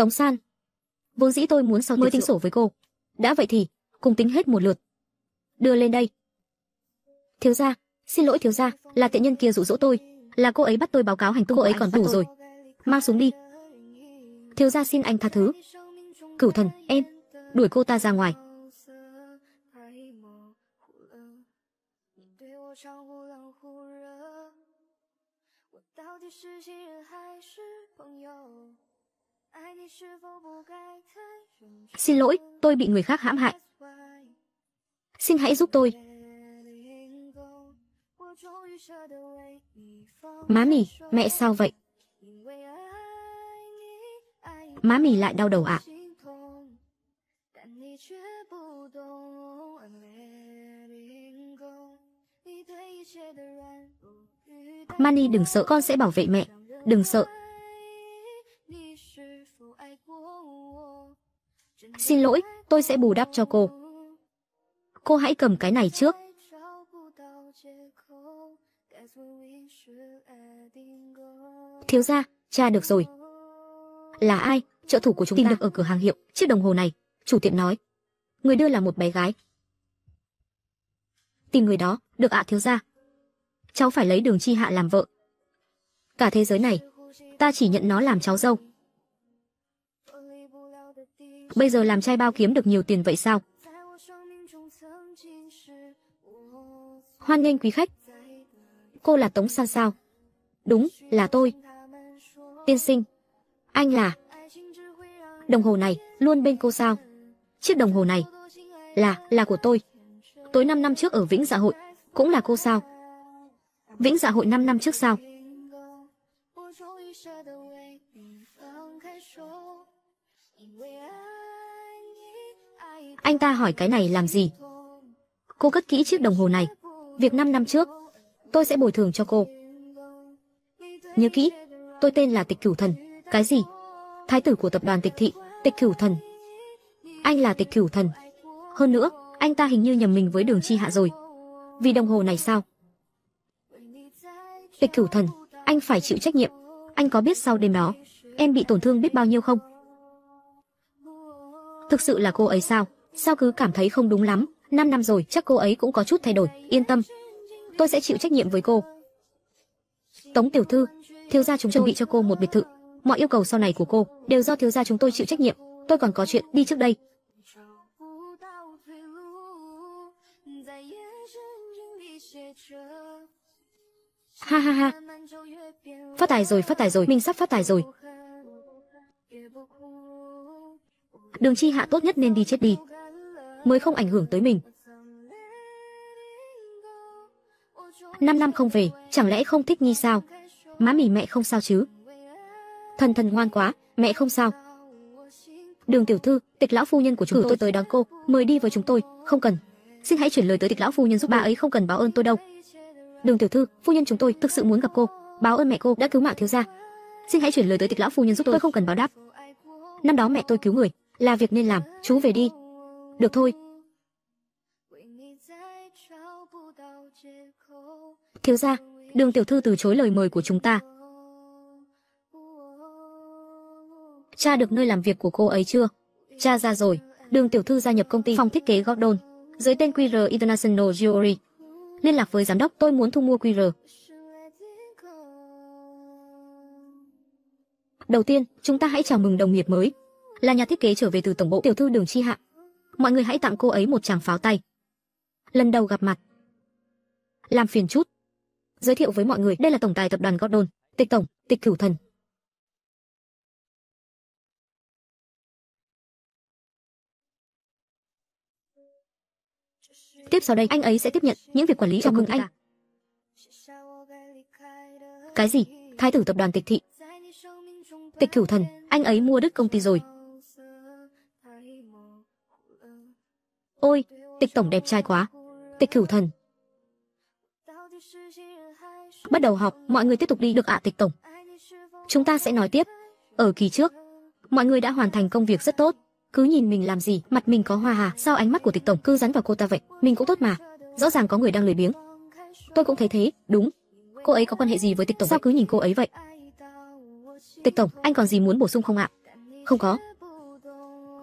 Tống San, vốn dĩ tôi muốn sau mới tính sổ với cô. Đã vậy thì, cùng tính hết một lượt. Đưa lên đây. Thiếu gia, xin lỗi thiếu gia, là tiện nhân kia dụ dỗ tôi, là cô ấy bắt tôi báo cáo hành tung cô ấy còn đủ rồi. Mang xuống đi. Thiếu gia xin anh tha thứ. Cửu thần, em, đuổi cô ta ra ngoài. Xin lỗi, tôi bị người khác hãm hại. Xin hãy giúp tôi. Má mì, mẹ sao vậy? Má mì lại đau đầu ạ. À? Mani đừng sợ con sẽ bảo vệ mẹ. Đừng sợ, Xin lỗi, tôi sẽ bù đắp cho cô. Cô hãy cầm cái này trước. Thiếu gia, cha được rồi. Là ai? Trợ thủ của chúng Tìm ta. được ở cửa hàng hiệu, chiếc đồng hồ này. Chủ tiệm nói. Người đưa là một bé gái. Tìm người đó, được ạ à, thiếu gia. Cháu phải lấy đường chi hạ làm vợ. Cả thế giới này, ta chỉ nhận nó làm cháu dâu bây giờ làm trai bao kiếm được nhiều tiền vậy sao? Hoan nghênh quý khách. Cô là Tống San sao? Đúng, là tôi. Tiên sinh. Anh là... Đồng hồ này, luôn bên cô sao? Chiếc đồng hồ này. Là, là của tôi. Tối 5 năm trước ở Vĩnh Dạ Hội, cũng là cô sao? Vĩnh Dạ Hội 5 năm trước sao? anh ta hỏi cái này làm gì? Cô cất kỹ chiếc đồng hồ này. Việc 5 năm trước, tôi sẽ bồi thường cho cô. Nhớ kỹ, tôi tên là Tịch Cửu Thần. Cái gì? Thái tử của tập đoàn Tịch Thị, Tịch Cửu Thần. Anh là Tịch Cửu Thần. Hơn nữa, anh ta hình như nhầm mình với Đường Chi Hạ rồi. Vì đồng hồ này sao? Tịch Cửu Thần, anh phải chịu trách nhiệm. Anh có biết sau đêm đó, em bị tổn thương biết bao nhiêu không? Thực sự là cô ấy sao? sao cứ cảm thấy không đúng lắm, 5 năm rồi chắc cô ấy cũng có chút thay đổi, yên tâm. Tôi sẽ chịu trách nhiệm với cô. Tống tiểu thư, thiếu gia chúng tôi chuẩn bị cho cô một biệt thự, mọi yêu cầu sau này của cô đều do thiếu gia chúng tôi chịu trách nhiệm, tôi còn có chuyện đi trước đây. Ha ha ha. Phát tài rồi, phát tài rồi, mình sắp phát tài rồi. Đường chi hạ tốt nhất nên đi chết đi mới không ảnh hưởng tới mình. 5 năm không về, chẳng lẽ không thích Nhi sao? Má mì mẹ không sao chứ? Thần thần ngoan quá, mẹ không sao. Đường tiểu thư, tịch lão phu nhân của chúng tôi tôi tới đón cô, mời đi với chúng tôi, không cần. Xin hãy chuyển lời tới tịch lão phu nhân giúp bà ấy không cần báo ơn tôi đâu. Đường tiểu thư, phu nhân chúng tôi thực sự muốn gặp cô, báo ơn mẹ cô đã cứu mạng thiếu gia. Xin hãy chuyển lời tới tịch lão phu nhân giúp tôi, tôi không cần báo đáp. Năm đó mẹ tôi cứu người, là việc nên làm, chú về đi, được thôi. Thiếu gia, đường tiểu thư từ chối lời mời của chúng ta. Cha được nơi làm việc của cô ấy chưa? Cha ra rồi. Đường tiểu thư gia nhập công ty phòng thiết kế Gordon dưới tên QR International Jewelry. Liên lạc với giám đốc, tôi muốn thu mua QR. Đầu tiên, chúng ta hãy chào mừng đồng nghiệp mới. Là nhà thiết kế trở về từ tổng bộ tiểu thư Đường Chi Hạ mọi người hãy tặng cô ấy một tràng pháo tay. Lần đầu gặp mặt. Làm phiền chút. Giới thiệu với mọi người, đây là tổng tài tập đoàn Gordon, Tịch tổng, Tịch Cửu Thần. Tiếp sau đây, anh ấy sẽ tiếp nhận những việc quản lý trong ngừng anh. Cái gì? Thái tử tập đoàn Tịch thị. Tịch Cửu Thần, anh ấy mua đứt công ty rồi. Ôi, tịch tổng đẹp trai quá. Tịch cửu thần. Bắt đầu học, mọi người tiếp tục đi được ạ à, tịch tổng. Chúng ta sẽ nói tiếp. Ở kỳ trước, mọi người đã hoàn thành công việc rất tốt. Cứ nhìn mình làm gì, mặt mình có hoa hà, sao ánh mắt của tịch tổng cứ rắn vào cô ta vậy? Mình cũng tốt mà. Rõ ràng có người đang lười biếng. Tôi cũng thấy thế, đúng. Cô ấy có quan hệ gì với tịch tổng? Sao vậy? cứ nhìn cô ấy vậy? Tịch tổng, anh còn gì muốn bổ sung không ạ? À? Không có.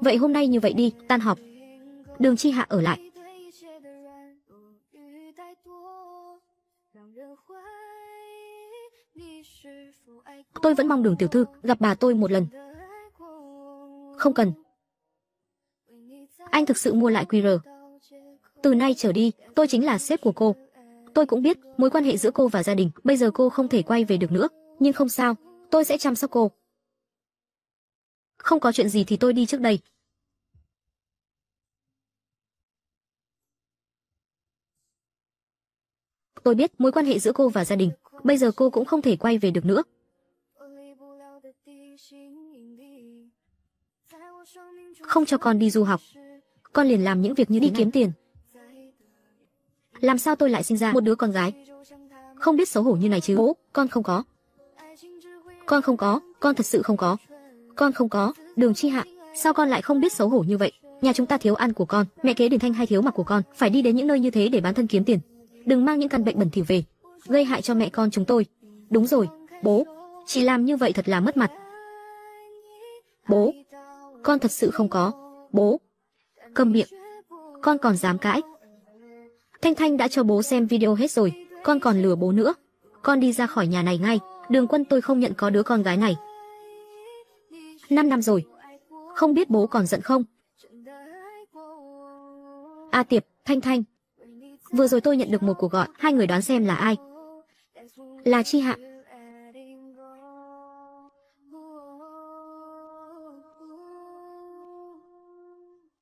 Vậy hôm nay như vậy đi, tan họp, Đường Chi Hạ ở lại. Tôi vẫn mong đường tiểu thư gặp bà tôi một lần. Không cần. Anh thực sự mua lại QR. Từ nay trở đi, tôi chính là sếp của cô. Tôi cũng biết mối quan hệ giữa cô và gia đình, bây giờ cô không thể quay về được nữa, nhưng không sao, tôi sẽ chăm sóc cô. Không có chuyện gì thì tôi đi trước đây, Tôi biết mối quan hệ giữa cô và gia đình, bây giờ cô cũng không thể quay về được nữa. Không cho con đi du học, con liền làm những việc như đi kiếm tiền. Làm sao tôi lại sinh ra một đứa con gái? Không biết xấu hổ như này chứ. Bố, con không có. Con không có, con thật sự không có. Con không có, đường chi hạ, sao con lại không biết xấu hổ như vậy? Nhà chúng ta thiếu ăn của con, mẹ kế Đình Thanh hay thiếu mặc của con, phải đi đến những nơi như thế để bán thân kiếm tiền đừng mang những căn bệnh bẩn thỉu về, gây hại cho mẹ con chúng tôi. Đúng rồi, bố, chị làm như vậy thật là mất mặt. Bố, con thật sự không có. Bố, câm miệng. Con còn dám cãi. Thanh Thanh đã cho bố xem video hết rồi, con còn lừa bố nữa. Con đi ra khỏi nhà này ngay, đường quân tôi không nhận có đứa con gái này. Năm năm rồi, không biết bố còn giận không? A à, Tiệp, Thanh Thanh, Vừa rồi tôi nhận được một cuộc gọi, hai người đoán xem là ai? Là Chi Hạ.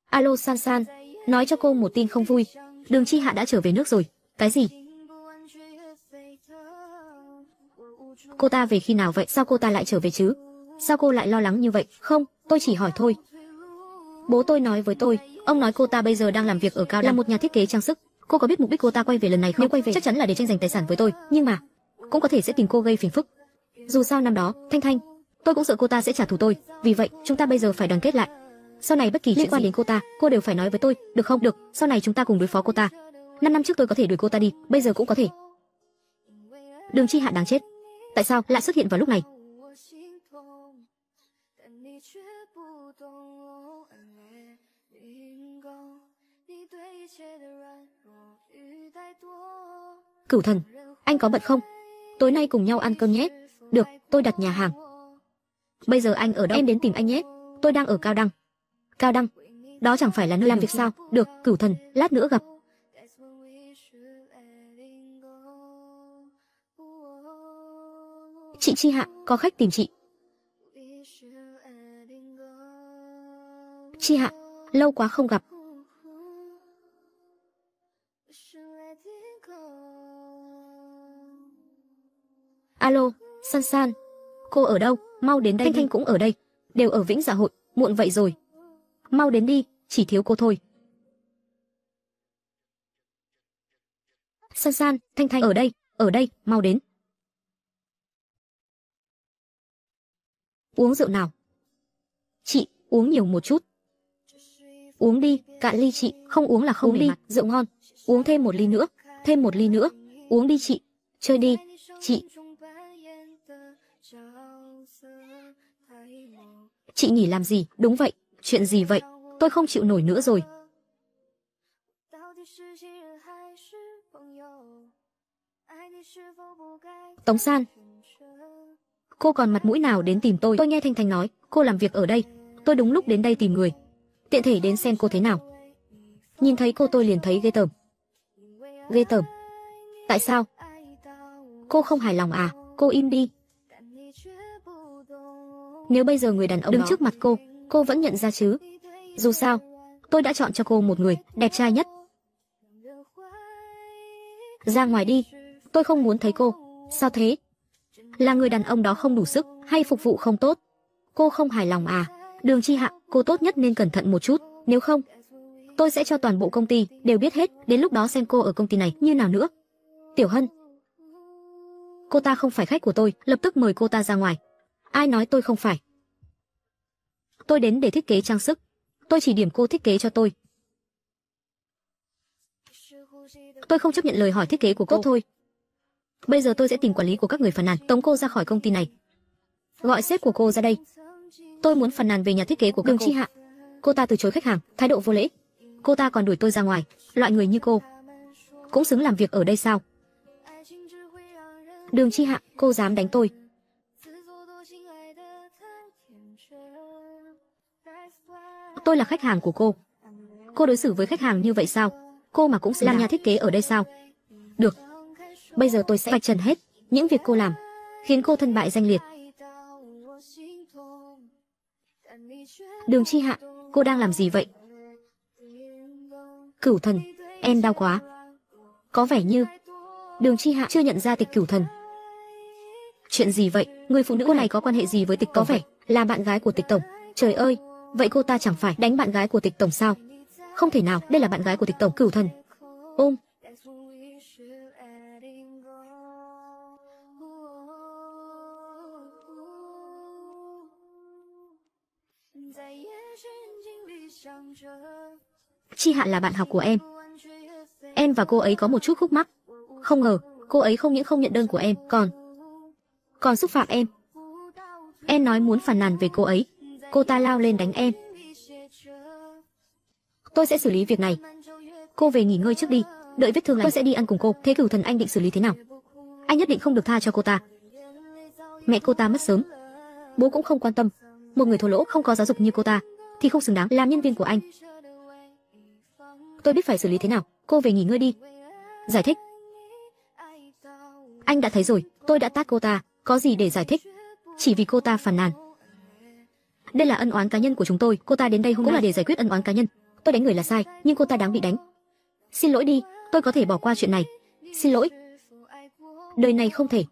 Alo San San, nói cho cô một tin không vui. Đường Chi Hạ đã trở về nước rồi. Cái gì? Cô ta về khi nào vậy? Sao cô ta lại trở về chứ? Sao cô lại lo lắng như vậy? Không, tôi chỉ hỏi thôi. Bố tôi nói với tôi, ông nói cô ta bây giờ đang làm việc ở Cao Đăng, là một nhà thiết kế trang sức cô có biết mục đích cô ta quay về lần này không nếu quay về chắc chắn là để tranh giành tài sản với tôi nhưng mà cũng có thể sẽ tìm cô gây phiền phức dù sao năm đó thanh thanh tôi cũng sợ cô ta sẽ trả thù tôi vì vậy chúng ta bây giờ phải đoàn kết lại sau này bất kỳ liên quan đến cô ta cô đều phải nói với tôi được không được sau này chúng ta cùng đối phó cô ta năm năm trước tôi có thể đuổi cô ta đi bây giờ cũng có thể đường chi hạ đáng chết tại sao lại xuất hiện vào lúc này Cửu Thần, anh có bận không? Tối nay cùng nhau ăn cơm nhé. Được, tôi đặt nhà hàng. Bây giờ anh ở đâu? Em đến tìm anh nhé. Tôi đang ở Cao Đăng. Cao Đăng? Đó chẳng phải là nơi làm việc sao? Được, Cửu Thần, lát nữa gặp. Chị Chi Hạ, có khách tìm chị. Chi Hạ, lâu quá không gặp, Alo, San San, cô ở đâu? Mau đến đây Thanh đi. Thanh cũng ở đây, đều ở Vĩnh Dạ Hội, muộn vậy rồi. Mau đến đi, chỉ thiếu cô thôi. San San, Thanh Thanh ở đây, ở đây, mau đến. Uống rượu nào. Chị, uống nhiều một chút. Uống đi, cạn ly chị, không uống là không uống đi, mặt. rượu ngon. Uống thêm một ly nữa, thêm một ly nữa. Uống đi chị, chơi đi. Chị, Chị nghỉ làm gì? Đúng vậy, chuyện gì vậy? Tôi không chịu nổi nữa rồi. Tống San Cô còn mặt mũi nào đến tìm tôi? Tôi nghe Thanh Thanh nói, cô làm việc ở đây. Tôi đúng lúc đến đây tìm người. Tiện thể đến xem cô thế nào. Nhìn thấy cô tôi liền thấy ghê tởm. Ghê tởm? Tại sao? Cô không hài lòng à? Cô im đi, nếu bây giờ người đàn ông đứng đó. trước mặt cô, cô vẫn nhận ra chứ? Dù sao, tôi đã chọn cho cô một người đẹp trai nhất. Ra ngoài đi, tôi không muốn thấy cô. Sao thế? Là người đàn ông đó không đủ sức hay phục vụ không tốt? Cô không hài lòng à? Đường Chi Hạ, cô tốt nhất nên cẩn thận một chút, nếu không, tôi sẽ cho toàn bộ công ty đều biết hết, đến lúc đó xem cô ở công ty này như nào nữa. Tiểu Hân, cô ta không phải khách của tôi, lập tức mời cô ta ra ngoài. Ai nói tôi không phải? Tôi đến để thiết kế trang sức. Tôi chỉ điểm cô thiết kế cho tôi. Tôi không chấp nhận lời hỏi thiết kế của cô. Tốt thôi. Bây giờ tôi sẽ tìm quản lý của các người phàn nàn, tống cô ra khỏi công ty này. Gọi sếp của cô ra đây. Tôi muốn phàn nàn về nhà thiết kế của các Đừng chi hạ. Cô ta từ chối khách hàng, thái độ vô lễ. Cô ta còn đuổi tôi ra ngoài, loại người như cô. Cũng xứng làm việc ở đây sao? Đường chi hạ, cô dám đánh tôi. tôi là khách hàng của cô. Cô đối xử với khách hàng như vậy sao? Cô mà cũng sẽ làm nhà thiết kế ở đây sao? Được. Bây giờ tôi sẽ vạch trần hết những việc cô làm, khiến cô thân bại danh liệt. Đường Chi Hạ, cô đang làm gì vậy? Cửu thần, em đau quá. Có vẻ như Đường Chi Hạ chưa nhận ra Tịch Cửu Thần. Chuyện gì vậy? Người phụ nữ cô này có quan hệ gì với Tịch Tổng? Có vẻ là bạn gái của Tịch Tổng. Trời ơi, vậy cô ta chẳng phải đánh bạn gái của tịch tổng sao không thể nào đây là bạn gái của tịch tổng cửu thần ôm Chi Hạ là bạn học của em. Em và cô ấy có một chút khúc mắc. Không ngờ, cô ấy không những không nhận đơn của em, còn còn xúc phạm em. Em nói muốn phản nàn về cô ấy, cô ta lao lên đánh em. Tôi sẽ xử lý việc này. Cô về nghỉ ngơi trước đi, đợi vết thương lành tôi sẽ đi ăn cùng cô. Thế cửu thần anh định xử lý thế nào? Anh nhất định không được tha cho cô ta. Mẹ cô ta mất sớm, bố cũng không quan tâm. Một người thô lỗ không có giáo dục như cô ta thì không xứng đáng làm nhân viên của anh. Tôi biết phải xử lý thế nào, cô về nghỉ ngơi đi. Giải thích. Anh đã thấy rồi, tôi đã tát cô ta, có gì để giải thích? Chỉ vì cô ta phản nàn, đây là ân oán cá nhân của chúng tôi, cô ta đến đây hôm cũng nay. là để giải quyết ân oán cá nhân. Tôi đánh người là sai, nhưng cô ta đáng bị đánh. Xin lỗi đi, tôi có thể bỏ qua chuyện này. Xin lỗi. Đời này không thể.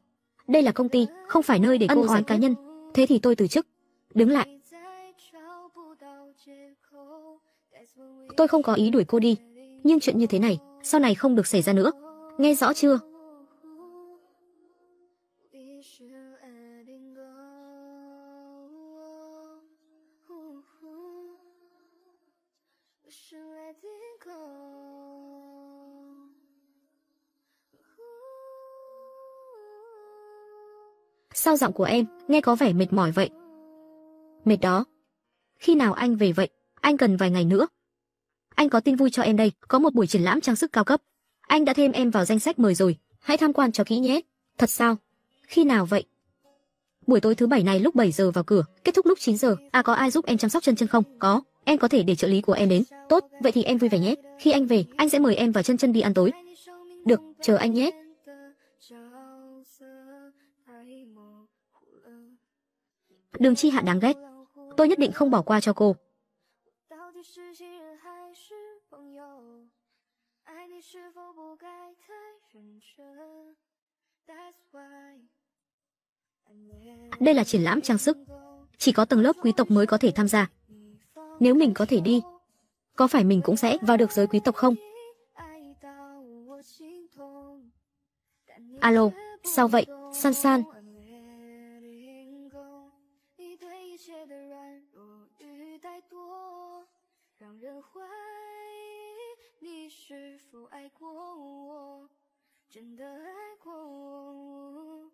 Đây là công ty, không phải nơi để ân cô oán cá nhân. Thế thì tôi từ chức. Đứng lại. Tôi không có ý đuổi cô đi, nhưng chuyện như thế này sau này không được xảy ra nữa. Nghe rõ chưa? Sao giọng của em nghe có vẻ mệt mỏi vậy? Mệt đó. Khi nào anh về vậy? Anh cần vài ngày nữa. Anh có tin vui cho em đây, có một buổi triển lãm trang sức cao cấp. Anh đã thêm em vào danh sách mời rồi, hãy tham quan cho kỹ nhé. Thật sao? Khi nào vậy? Buổi tối thứ bảy này lúc 7 giờ vào cửa, kết thúc lúc 9 giờ. À có ai giúp em chăm sóc chân chân không? Có, em có thể để trợ lý của em đến. Tốt, vậy thì em vui vẻ nhé. Khi anh về, anh sẽ mời em và chân chân đi ăn tối. Được, chờ anh nhé. Đường Chi Hạ đáng ghét. Tôi nhất định không bỏ qua cho cô. Đây là triển lãm trang sức, chỉ có tầng lớp quý tộc mới có thể tham gia. Nếu mình có thể đi, có phải mình cũng sẽ vào được giới quý tộc không? Alo, sao vậy, San San? 爱过我，真的爱过我。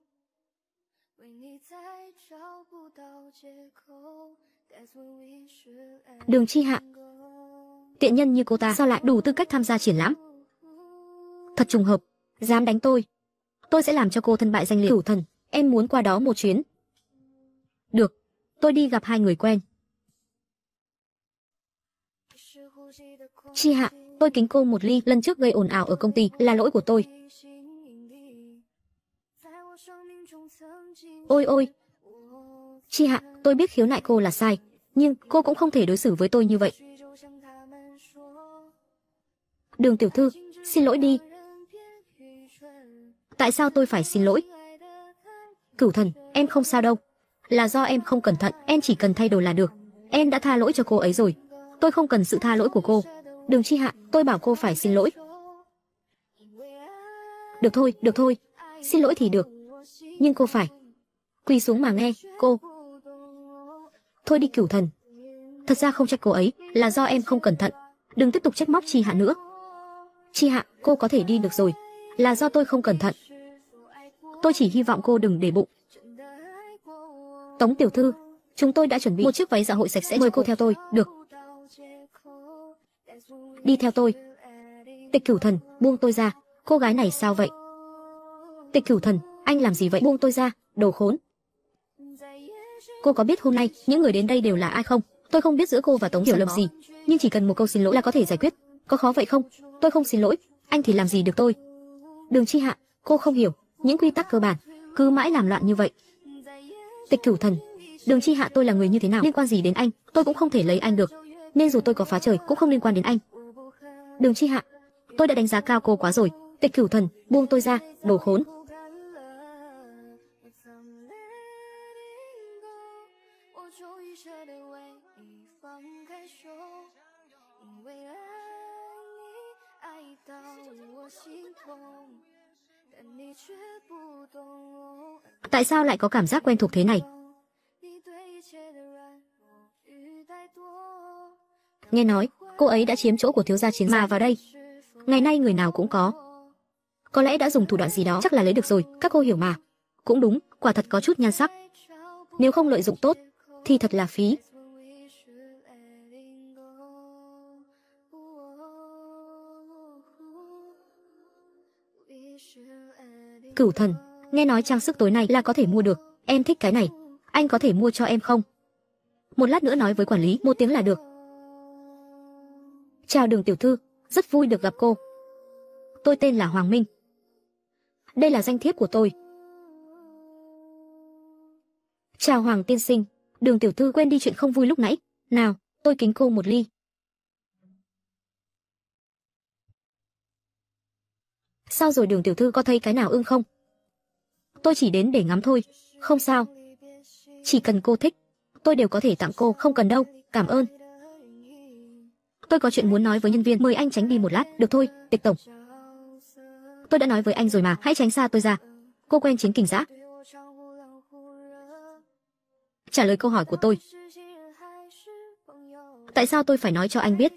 为你再找不到借口，That's Đường Chi Hạ Tiện nhân như cô ta sao lại đủ tư cách tham gia triển lãm? Thật trùng hợp, dám đánh tôi. Tôi sẽ làm cho cô thân bại danh liệt thủ thần, em muốn qua đó một chuyến. Được, tôi đi gặp hai người quen. Chi Hạ, Tôi kính cô một ly, lần trước gây ồn ào ở công ty là lỗi của tôi. Ôi ôi. Chi hạ, tôi biết khiếu nại cô là sai, nhưng cô cũng không thể đối xử với tôi như vậy. Đường tiểu thư, xin lỗi đi. Tại sao tôi phải xin lỗi? Cửu thần, em không sao đâu. Là do em không cẩn thận, em chỉ cần thay đổi là được. Em đã tha lỗi cho cô ấy rồi. Tôi không cần sự tha lỗi của cô. Đường Chi Hạ, tôi bảo cô phải xin lỗi. Được thôi, được thôi. Xin lỗi thì được. Nhưng cô phải. Quỳ xuống mà nghe, cô. Thôi đi cửu thần. Thật ra không trách cô ấy, là do em không cẩn thận. Đừng tiếp tục trách móc Chi Hạ nữa. Chi Hạ, cô có thể đi được rồi. Là do tôi không cẩn thận. Tôi chỉ hy vọng cô đừng để bụng. Tống tiểu thư, chúng tôi đã chuẩn bị một chiếc váy dạ hội sạch sẽ mời cô theo tôi, được. Đi theo tôi. Tịch cửu thần, buông tôi ra, cô gái này sao vậy? Tịch cửu thần, anh làm gì vậy buông tôi ra, đồ khốn. Cô có biết hôm nay những người đến đây đều là ai không? Tôi không biết giữa cô và Tống hiểu lầm gì, nhưng chỉ cần một câu xin lỗi là có thể giải quyết. Có khó vậy không? Tôi không xin lỗi, anh thì làm gì được tôi? Đường Chi Hạ, cô không hiểu những quy tắc cơ bản, cứ mãi làm loạn như vậy. Tịch Cửu Thần, Đường Chi Hạ tôi là người như thế nào liên quan gì đến anh, tôi cũng không thể lấy anh được nên dù tôi có phá trời cũng không liên quan đến anh. Đường Chi Hạ, tôi đã đánh giá cao cô quá rồi, Tịch Cửu Thần, buông tôi ra, đồ khốn. Tại sao lại có cảm giác quen thuộc thế này? Nghe nói, cô ấy đã chiếm chỗ của thiếu gia chiến gia vào đây. Ngày nay người nào cũng có. Có lẽ đã dùng thủ đoạn gì đó, chắc là lấy được rồi, các cô hiểu mà. Cũng đúng, quả thật có chút nhan sắc. Nếu không lợi dụng tốt, thì thật là phí. Cửu thần, nghe nói trang sức tối nay là có thể mua được, em thích cái này, anh có thể mua cho em không? một lát nữa nói với quản lý một tiếng là được chào đường tiểu thư rất vui được gặp cô tôi tên là hoàng minh đây là danh thiếp của tôi chào hoàng tiên sinh đường tiểu thư quên đi chuyện không vui lúc nãy nào tôi kính cô một ly sao rồi đường tiểu thư có thấy cái nào ưng không tôi chỉ đến để ngắm thôi không sao chỉ cần cô thích tôi đều có thể tặng cô, không cần đâu, cảm ơn. Tôi có chuyện muốn nói với nhân viên, mời anh tránh đi một lát, được thôi, Tịch tổng. Tôi đã nói với anh rồi mà, hãy tránh xa tôi ra. Cô quen chiến kình dã. Trả lời câu hỏi của tôi. Tại sao tôi phải nói cho anh biết,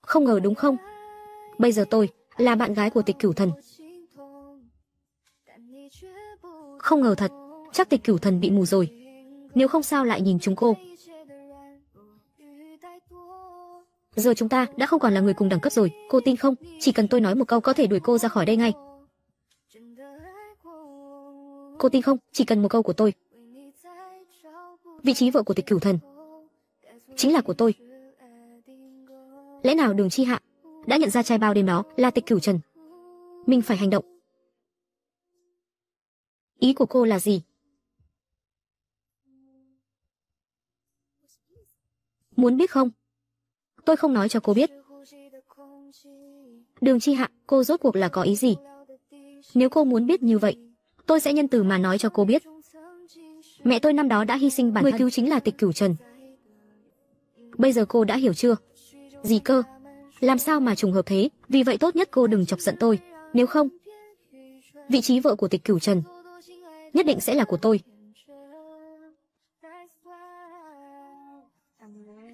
Không ngờ đúng không? Bây giờ tôi là bạn gái của tịch cửu thần. Không ngờ thật, chắc tịch cửu thần bị mù rồi. Nếu không sao lại nhìn chúng cô. Giờ chúng ta đã không còn là người cùng đẳng cấp rồi, cô tin không? Chỉ cần tôi nói một câu có thể đuổi cô ra khỏi đây ngay. Cô tin không? Chỉ cần một câu của tôi. Vị trí vợ của tịch cửu thần chính là của tôi lẽ nào đường chi hạ đã nhận ra chai bao đêm đó là tịch cửu trần mình phải hành động ý của cô là gì muốn biết không tôi không nói cho cô biết đường chi hạ cô rốt cuộc là có ý gì nếu cô muốn biết như vậy tôi sẽ nhân từ mà nói cho cô biết mẹ tôi năm đó đã hy sinh bản thân người cứu chính là tịch cửu trần Bây giờ cô đã hiểu chưa? Gì cơ? Làm sao mà trùng hợp thế? Vì vậy tốt nhất cô đừng chọc giận tôi, nếu không vị trí vợ của Tịch Cửu Trần nhất định sẽ là của tôi.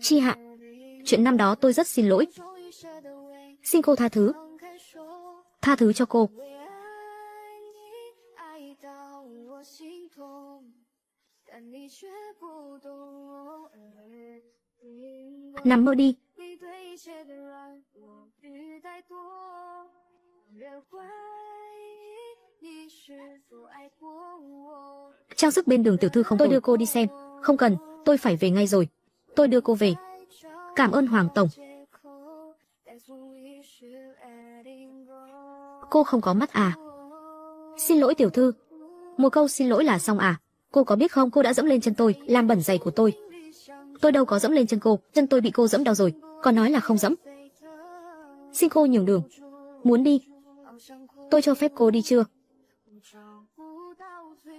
Chi hạ, chuyện năm đó tôi rất xin lỗi. Xin cô tha thứ. Tha thứ cho cô. Nằm mơ đi. Trang sức bên đường tiểu thư không Tôi đưa cô đi xem. Không cần, tôi phải về ngay rồi. Tôi đưa cô về. Cảm ơn Hoàng Tổng. Cô không có mắt à? Xin lỗi tiểu thư. Một câu xin lỗi là xong à? Cô có biết không cô đã dẫm lên chân tôi, làm bẩn giày của tôi tôi đâu có dẫm lên chân cô, chân tôi bị cô dẫm đau rồi, còn nói là không dẫm. Xin cô nhường đường. Muốn đi. Tôi cho phép cô đi chưa?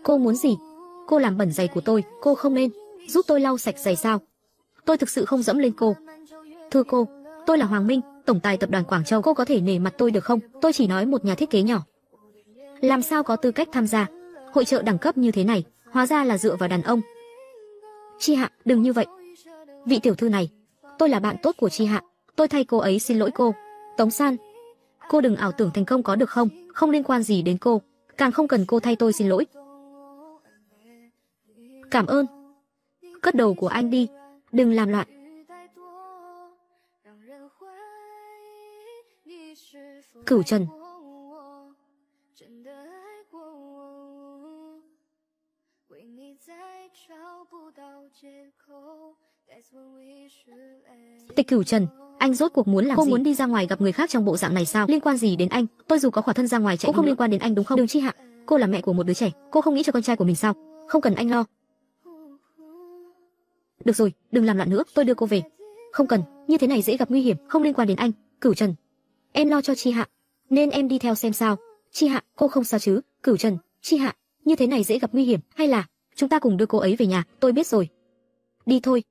Cô muốn gì? Cô làm bẩn giày của tôi, cô không nên. Giúp tôi lau sạch giày sao? Tôi thực sự không dẫm lên cô. Thưa cô, tôi là Hoàng Minh, tổng tài tập đoàn Quảng Châu. Cô có thể nể mặt tôi được không? Tôi chỉ nói một nhà thiết kế nhỏ. Làm sao có tư cách tham gia? Hội trợ đẳng cấp như thế này, hóa ra là dựa vào đàn ông. Chi hạ, đừng như vậy, vị tiểu thư này, tôi là bạn tốt của Chi Hạ, tôi thay cô ấy xin lỗi cô. Tống San, cô đừng ảo tưởng thành công có được không, không liên quan gì đến cô, càng không cần cô thay tôi xin lỗi. Cảm ơn. Cất đầu của anh đi, đừng làm loạn. Cửu Trần Vì Tịch Cửu Trần, anh rốt cuộc muốn làm cô gì? Cô muốn đi ra ngoài gặp người khác trong bộ dạng này sao? Liên quan gì đến anh? Tôi dù có khỏa thân ra ngoài chạy cũng không liên quan đến anh đúng không? Đừng Chi Hạ, cô là mẹ của một đứa trẻ, cô không nghĩ cho con trai của mình sao? Không cần anh lo. Được rồi, đừng làm loạn nữa, tôi đưa cô về. Không cần, như thế này dễ gặp nguy hiểm, không liên quan đến anh. Cửu Trần, em lo cho Chi Hạ, nên em đi theo xem sao. Chi Hạ, cô không sao chứ? Cửu Trần, Chi Hạ, như thế này dễ gặp nguy hiểm, hay là chúng ta cùng đưa cô ấy về nhà? Tôi biết rồi. Đi thôi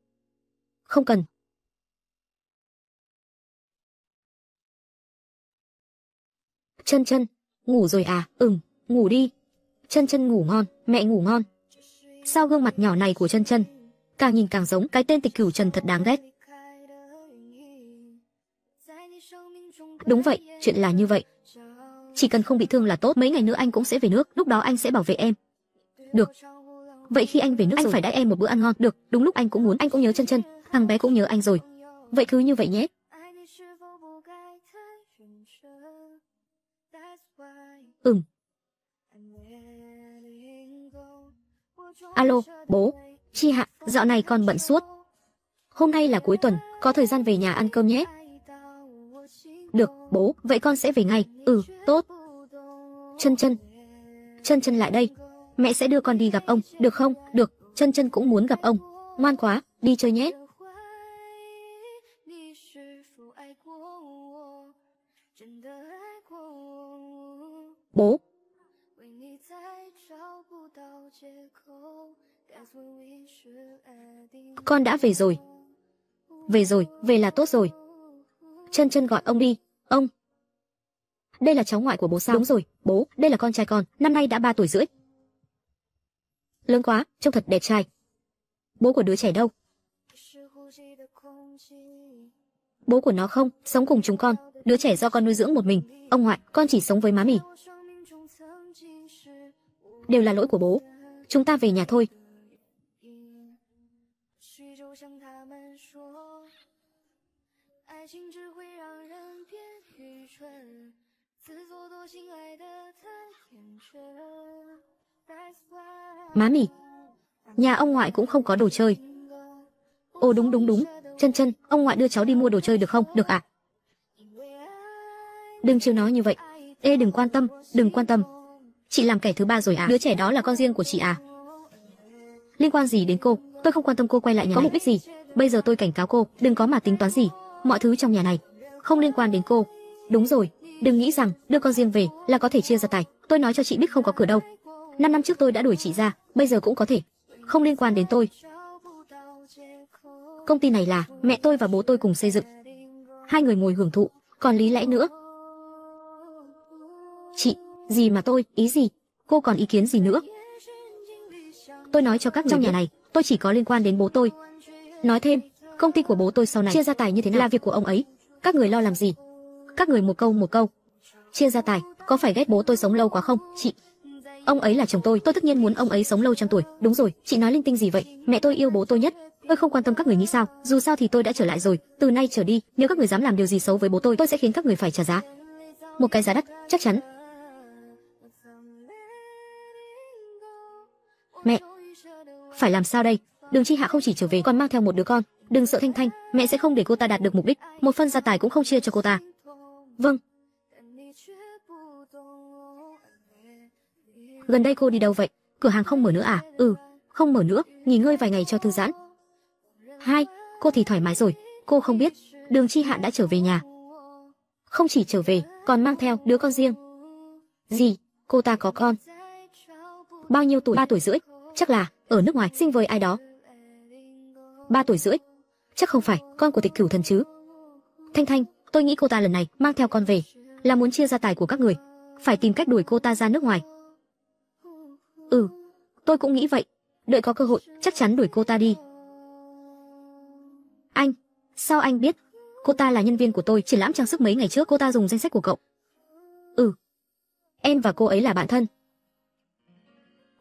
không cần. Chân chân, ngủ rồi à, ừm, ngủ đi. Chân chân ngủ ngon, mẹ ngủ ngon. Sao gương mặt nhỏ này của chân chân, càng nhìn càng giống cái tên tịch cửu trần thật đáng ghét. Đúng vậy, chuyện là như vậy. Chỉ cần không bị thương là tốt, mấy ngày nữa anh cũng sẽ về nước, lúc đó anh sẽ bảo vệ em. Được. Vậy khi anh về nước anh rồi. phải đãi em một bữa ăn ngon, được, đúng lúc anh cũng muốn, anh cũng nhớ chân chân thằng bé cũng nhớ anh rồi. Vậy cứ như vậy nhé. Ừm. Alo, bố. Chi hạ, dạo này con bận suốt. Hôm nay là cuối tuần, có thời gian về nhà ăn cơm nhé. Được, bố, vậy con sẽ về ngay. Ừ, tốt. Chân chân. Chân chân lại đây. Mẹ sẽ đưa con đi gặp ông, được không? Được, chân chân cũng muốn gặp ông. Ngoan quá, đi chơi nhé. Con đã về rồi. Về rồi, về là tốt rồi. Chân chân gọi ông đi, ông. Đây là cháu ngoại của bố sao? Đúng rồi, bố, đây là con trai con, năm nay đã 3 tuổi rưỡi. Lớn quá, trông thật đẹp trai. Bố của đứa trẻ đâu? Bố của nó không, sống cùng chúng con. Đứa trẻ do con nuôi dưỡng một mình. Ông ngoại, con chỉ sống với má mì đều là lỗi của bố. Chúng ta về nhà thôi. Má mì, nhà ông ngoại cũng không có đồ chơi. Ồ đúng đúng đúng, chân chân, ông ngoại đưa cháu đi mua đồ chơi được không? Được ạ. À? Đừng chiều nói như vậy. Ê đừng quan tâm, đừng quan tâm, Chị làm kẻ thứ ba rồi à? Đứa trẻ đó là con riêng của chị à? Liên quan gì đến cô? Tôi không quan tâm cô quay lại nhà Có này. mục đích gì? Bây giờ tôi cảnh cáo cô, đừng có mà tính toán gì. Mọi thứ trong nhà này không liên quan đến cô. Đúng rồi, đừng nghĩ rằng đưa con riêng về là có thể chia ra tài. Tôi nói cho chị biết không có cửa đâu. Năm năm trước tôi đã đuổi chị ra, bây giờ cũng có thể. Không liên quan đến tôi. Công ty này là mẹ tôi và bố tôi cùng xây dựng. Hai người ngồi hưởng thụ, còn lý lẽ nữa gì mà tôi, ý gì? Cô còn ý kiến gì nữa? Tôi nói cho các người trong nhà này, tôi chỉ có liên quan đến bố tôi. Nói thêm, công ty của bố tôi sau này chia ra tài như thế nào là việc của ông ấy. Các người lo làm gì? Các người một câu một câu. Chia ra tài, có phải ghét bố tôi sống lâu quá không, chị? Ông ấy là chồng tôi, tôi tất nhiên muốn ông ấy sống lâu trăm tuổi. Đúng rồi, chị nói linh tinh gì vậy? Mẹ tôi yêu bố tôi nhất, tôi không quan tâm các người nghĩ sao. Dù sao thì tôi đã trở lại rồi, từ nay trở đi, nếu các người dám làm điều gì xấu với bố tôi, tôi sẽ khiến các người phải trả giá. Một cái giá đắt, chắc chắn. phải làm sao đây đường chi hạ không chỉ trở về còn mang theo một đứa con đừng sợ thanh thanh mẹ sẽ không để cô ta đạt được mục đích một phân gia tài cũng không chia cho cô ta vâng gần đây cô đi đâu vậy cửa hàng không mở nữa à ừ không mở nữa nghỉ ngơi vài ngày cho thư giãn hai cô thì thoải mái rồi cô không biết đường chi hạ đã trở về nhà không chỉ trở về còn mang theo đứa con riêng gì cô ta có con bao nhiêu tuổi ba tuổi rưỡi chắc là ở nước ngoài sinh với ai đó. Ba tuổi rưỡi. Chắc không phải con của Tịch Cửu Thần chứ? Thanh Thanh, tôi nghĩ cô ta lần này mang theo con về là muốn chia gia tài của các người, phải tìm cách đuổi cô ta ra nước ngoài. Ừ, tôi cũng nghĩ vậy, đợi có cơ hội chắc chắn đuổi cô ta đi. Anh, sao anh biết? Cô ta là nhân viên của tôi triển lãm trang sức mấy ngày trước cô ta dùng danh sách của cậu. Ừ. Em và cô ấy là bạn thân.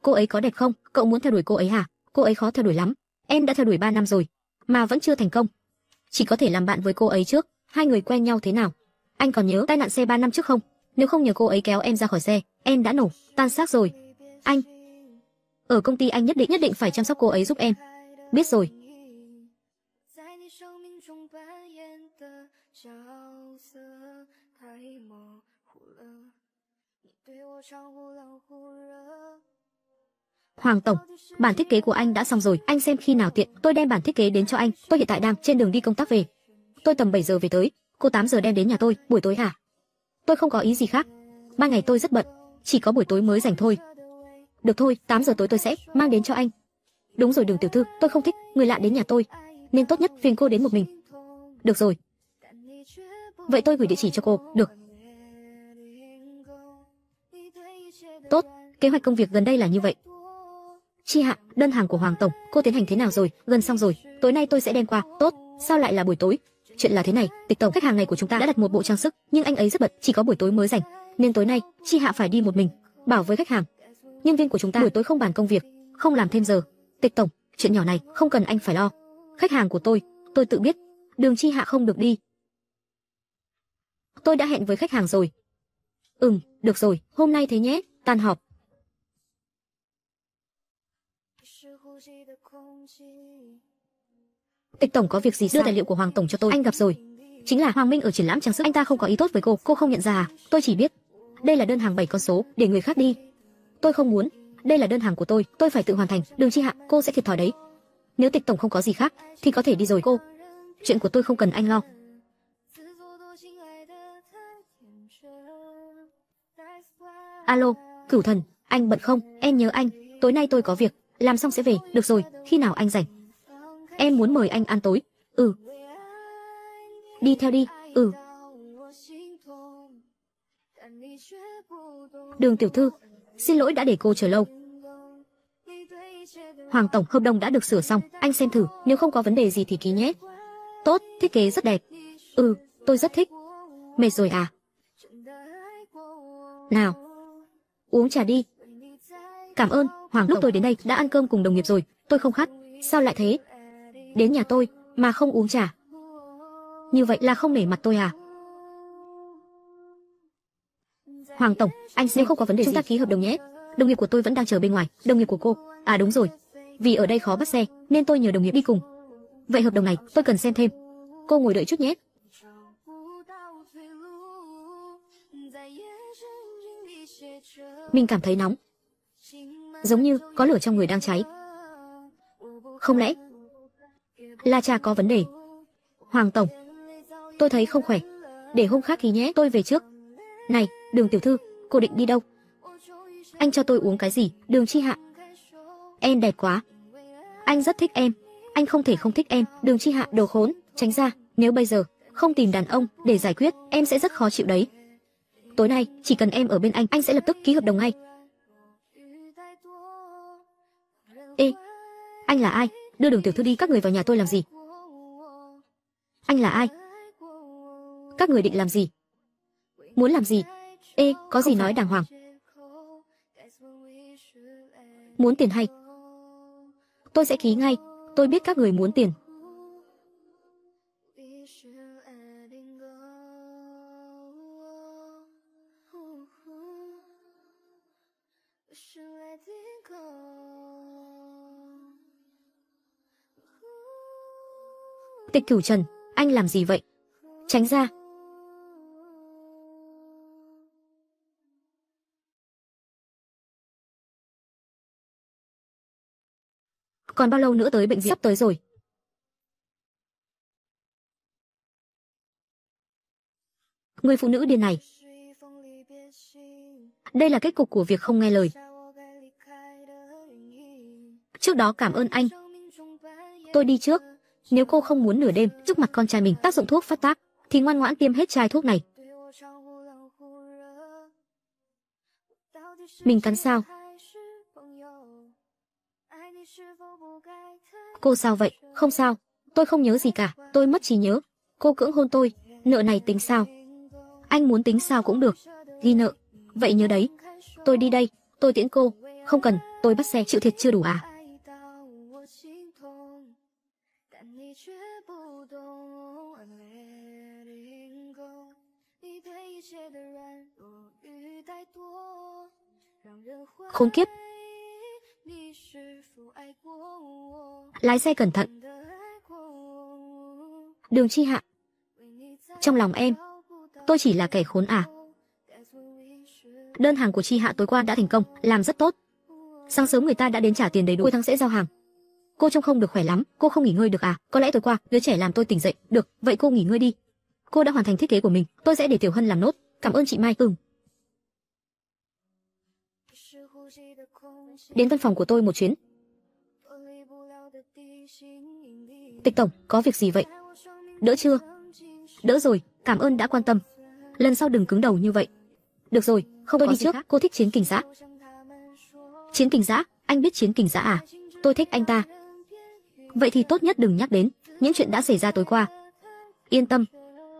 Cô ấy có đẹp không? Cậu muốn theo đuổi cô ấy hả? À? Cô ấy khó theo đuổi lắm. Em đã theo đuổi 3 năm rồi, mà vẫn chưa thành công. Chỉ có thể làm bạn với cô ấy trước, hai người quen nhau thế nào? Anh còn nhớ tai nạn xe 3 năm trước không? Nếu không nhờ cô ấy kéo em ra khỏi xe, em đã nổ, tan xác rồi. Anh, ở công ty anh nhất định nhất định phải chăm sóc cô ấy giúp em. Biết rồi. Hoàng tổng, bản thiết kế của anh đã xong rồi, anh xem khi nào tiện, tôi đem bản thiết kế đến cho anh, tôi hiện tại đang trên đường đi công tác về. Tôi tầm 7 giờ về tới, cô 8 giờ đem đến nhà tôi, buổi tối hả? Tôi không có ý gì khác. Ba ngày tôi rất bận, chỉ có buổi tối mới rảnh thôi. Được thôi, 8 giờ tối tôi sẽ mang đến cho anh. Đúng rồi Đường tiểu thư, tôi không thích người lạ đến nhà tôi, nên tốt nhất phiền cô đến một mình. Được rồi. Vậy tôi gửi địa chỉ cho cô, được. Tốt, kế hoạch công việc gần đây là như vậy. Chi hạ, đơn hàng của Hoàng tổng, cô tiến hành thế nào rồi? Gần xong rồi, tối nay tôi sẽ đem qua. Tốt, sao lại là buổi tối? Chuyện là thế này, Tịch tổng khách hàng này của chúng ta đã đặt một bộ trang sức, nhưng anh ấy rất bận, chỉ có buổi tối mới rảnh, nên tối nay Chi hạ phải đi một mình. Bảo với khách hàng, nhân viên của chúng ta buổi tối không bàn công việc, không làm thêm giờ. Tịch tổng, chuyện nhỏ này không cần anh phải lo. Khách hàng của tôi, tôi tự biết. Đường Chi hạ không được đi. Tôi đã hẹn với khách hàng rồi. Ừm, được rồi, hôm nay thế nhé, tan họp. Tịch tổng có việc gì đưa tài liệu của Hoàng tổng cho tôi? Anh gặp rồi. Chính là Hoàng Minh ở triển lãm trang sức. Anh ta không có ý tốt với cô, cô không nhận ra à? Tôi chỉ biết đây là đơn hàng bảy con số, để người khác đi. Tôi không muốn. Đây là đơn hàng của tôi, tôi phải tự hoàn thành. Đừng chi hạ, cô sẽ thiệt thòi đấy. Nếu tịch tổng không có gì khác, thì có thể đi rồi cô. Chuyện của tôi không cần anh lo. Alo, cửu thần, anh bận không? Em nhớ anh, tối nay tôi có việc, làm xong sẽ về, được rồi, khi nào anh rảnh? Em muốn mời anh ăn tối. Ừ. Đi theo đi. Ừ. Đường tiểu thư, xin lỗi đã để cô chờ lâu. Hoàng tổng hợp đồng đã được sửa xong, anh xem thử, nếu không có vấn đề gì thì ký nhé. Tốt, thiết kế rất đẹp. Ừ, tôi rất thích. Mệt rồi à? Nào, uống trà đi, Cảm ơn, Hoàng Lúc tôi đến đây đã ăn cơm cùng đồng nghiệp rồi, tôi không khát. Sao lại thế? Đến nhà tôi mà không uống trà. Như vậy là không nể mặt tôi à? Hoàng tổng, anh nếu không có vấn đề chúng gì. ta ký hợp đồng nhé. Đồng nghiệp của tôi vẫn đang chờ bên ngoài, đồng nghiệp của cô. À đúng rồi, vì ở đây khó bắt xe nên tôi nhờ đồng nghiệp đi cùng. Vậy hợp đồng này tôi cần xem thêm. Cô ngồi đợi chút nhé. Mình cảm thấy nóng, giống như có lửa trong người đang cháy. Không lẽ La Cha có vấn đề? Hoàng tổng, tôi thấy không khỏe, để hôm khác thì nhé, tôi về trước. Này, Đường tiểu thư, cô định đi đâu? Anh cho tôi uống cái gì? Đường Chi Hạ. Em đẹp quá. Anh rất thích em, anh không thể không thích em. Đường Chi Hạ đồ khốn, tránh ra, nếu bây giờ không tìm đàn ông để giải quyết, em sẽ rất khó chịu đấy. Tối nay, chỉ cần em ở bên anh, anh sẽ lập tức ký hợp đồng ngay. Ê, anh là ai? Đưa đường tiểu thư đi các người vào nhà tôi làm gì? Anh là ai? Các người định làm gì? Muốn làm gì? Ê, có gì Không nói đàng hoàng? Muốn tiền hay? Tôi sẽ ký ngay, tôi biết các người muốn tiền. Tịch Cửu Trần, anh làm gì vậy? Tránh ra. Còn bao lâu nữa tới bệnh viện? Sắp tới rồi. Người phụ nữ điên này. Đây là kết cục của việc không nghe lời. Trước đó cảm ơn anh. Tôi đi trước. Nếu cô không muốn nửa đêm trước mặt con trai mình tác dụng thuốc phát tác, thì ngoan ngoãn tiêm hết chai thuốc này. Mình cắn sao? Cô sao vậy? Không sao. Tôi không nhớ gì cả. Tôi mất trí nhớ. Cô cưỡng hôn tôi. Nợ này tính sao? Anh muốn tính sao cũng được. Ghi nợ. Vậy nhớ đấy. Tôi đi đây. Tôi tiễn cô. Không cần. Tôi bắt xe chịu thiệt chưa đủ à? 但你却不懂，I'm letting go。你对一切的软弱与怠惰，让人怀疑。你是否爱过我？Lái xe cẩn thận. Đường Chi Hạ. Trong lòng em, tôi chỉ là kẻ khốn à? Đơn hàng của Chi Hạ tối qua đã thành công, làm rất tốt. Sáng sớm người ta đã đến trả tiền đầy đủ, cuối tháng sẽ giao hàng cô trông không được khỏe lắm, cô không nghỉ ngơi được à? Có lẽ tối qua đứa trẻ làm tôi tỉnh dậy. Được, vậy cô nghỉ ngơi đi. Cô đã hoàn thành thiết kế của mình, tôi sẽ để Tiểu Hân làm nốt. Cảm ơn chị Mai. Ừm. Đến văn phòng của tôi một chuyến. Tịch tổng, có việc gì vậy? Đỡ chưa? Đỡ rồi, cảm ơn đã quan tâm. Lần sau đừng cứng đầu như vậy. Được rồi, không tôi đi trước, khác. cô thích chiến kình giã. Chiến kình giã, anh biết chiến kình giã à? Tôi thích anh ta, vậy thì tốt nhất đừng nhắc đến những chuyện đã xảy ra tối qua. Yên tâm,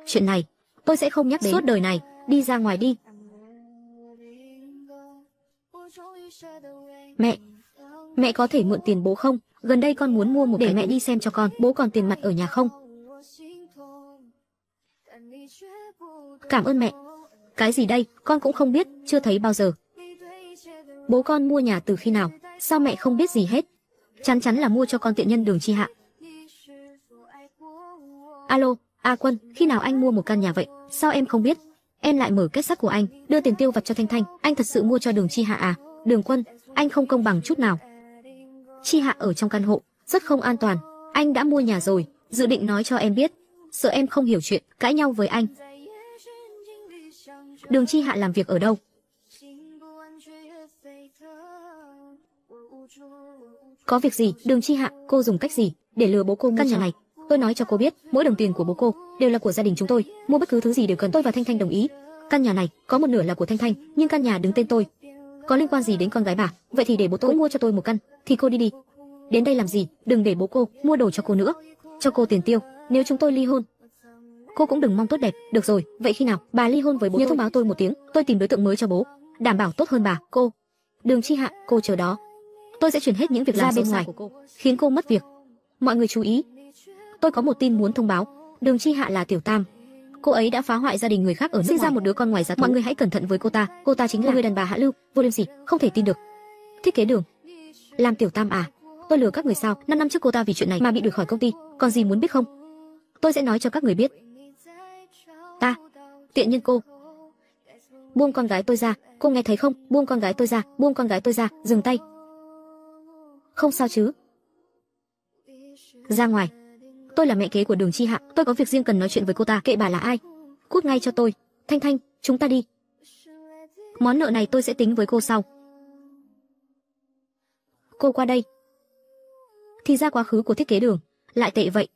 chuyện này tôi sẽ không nhắc đến. Suốt đời này, đi ra ngoài đi. Mẹ, mẹ có thể mượn tiền bố không? Gần đây con muốn mua một để mẹ đi xem cho con. Bố còn tiền mặt ở nhà không? Cảm ơn mẹ. Cái gì đây, con cũng không biết, chưa thấy bao giờ. Bố con mua nhà từ khi nào? Sao mẹ không biết gì hết? chắn chắn là mua cho con tiện nhân đường chi hạ. Alo, A Quân, khi nào anh mua một căn nhà vậy? Sao em không biết? Em lại mở kết sắt của anh, đưa tiền tiêu vặt cho Thanh Thanh, anh thật sự mua cho đường chi hạ à? Đường Quân, anh không công bằng chút nào. Chi hạ ở trong căn hộ, rất không an toàn, anh đã mua nhà rồi, dự định nói cho em biết, sợ em không hiểu chuyện, cãi nhau với anh. Đường Chi Hạ làm việc ở đâu? có việc gì đường chi hạ cô dùng cách gì để lừa bố cô căn nhà này tôi nói cho cô biết mỗi đồng tiền của bố cô đều là của gia đình chúng tôi mua bất cứ thứ gì đều cần tôi và thanh thanh đồng ý căn nhà này có một nửa là của thanh thanh nhưng căn nhà đứng tên tôi có liên quan gì đến con gái bà vậy thì để bố tôi mua cho tôi một căn thì cô đi đi đến đây làm gì đừng để bố cô mua đồ cho cô nữa cho cô tiền tiêu nếu chúng tôi ly hôn cô cũng đừng mong tốt đẹp được rồi vậy khi nào bà ly hôn với bố nhớ thông báo tôi một tiếng tôi tìm đối tượng mới cho bố đảm bảo tốt hơn bà cô đường chi hạ cô chờ đó Tôi sẽ chuyển hết những việc ra bên ngoài, khiến cô mất việc. Mọi người chú ý, tôi có một tin muốn thông báo. Đường Chi Hạ là tiểu tam. Cô ấy đã phá hoại gia đình người khác ở nước Sinh ngoài. ra một đứa con ngoài giá thú. Mọi người hãy cẩn thận với cô ta, cô ta chính là người đàn bà hạ lưu, vô liêm sỉ, không thể tin được. Thiết kế đường. Làm tiểu tam à? Tôi lừa các người sao? năm năm trước cô ta vì chuyện này mà bị đuổi khỏi công ty, còn gì muốn biết không? Tôi sẽ nói cho các người biết. Ta, tiện nhân cô, buông con gái tôi ra, cô nghe thấy không? Buông con gái tôi ra, buông con gái tôi ra, dừng tay, không sao chứ? Ra ngoài. Tôi là mẹ kế của Đường Chi Hạ, tôi có việc riêng cần nói chuyện với cô ta, kệ bà là ai. Cút ngay cho tôi. Thanh Thanh, chúng ta đi. Món nợ này tôi sẽ tính với cô sau. Cô qua đây. Thì ra quá khứ của thiết kế đường, lại tệ vậy.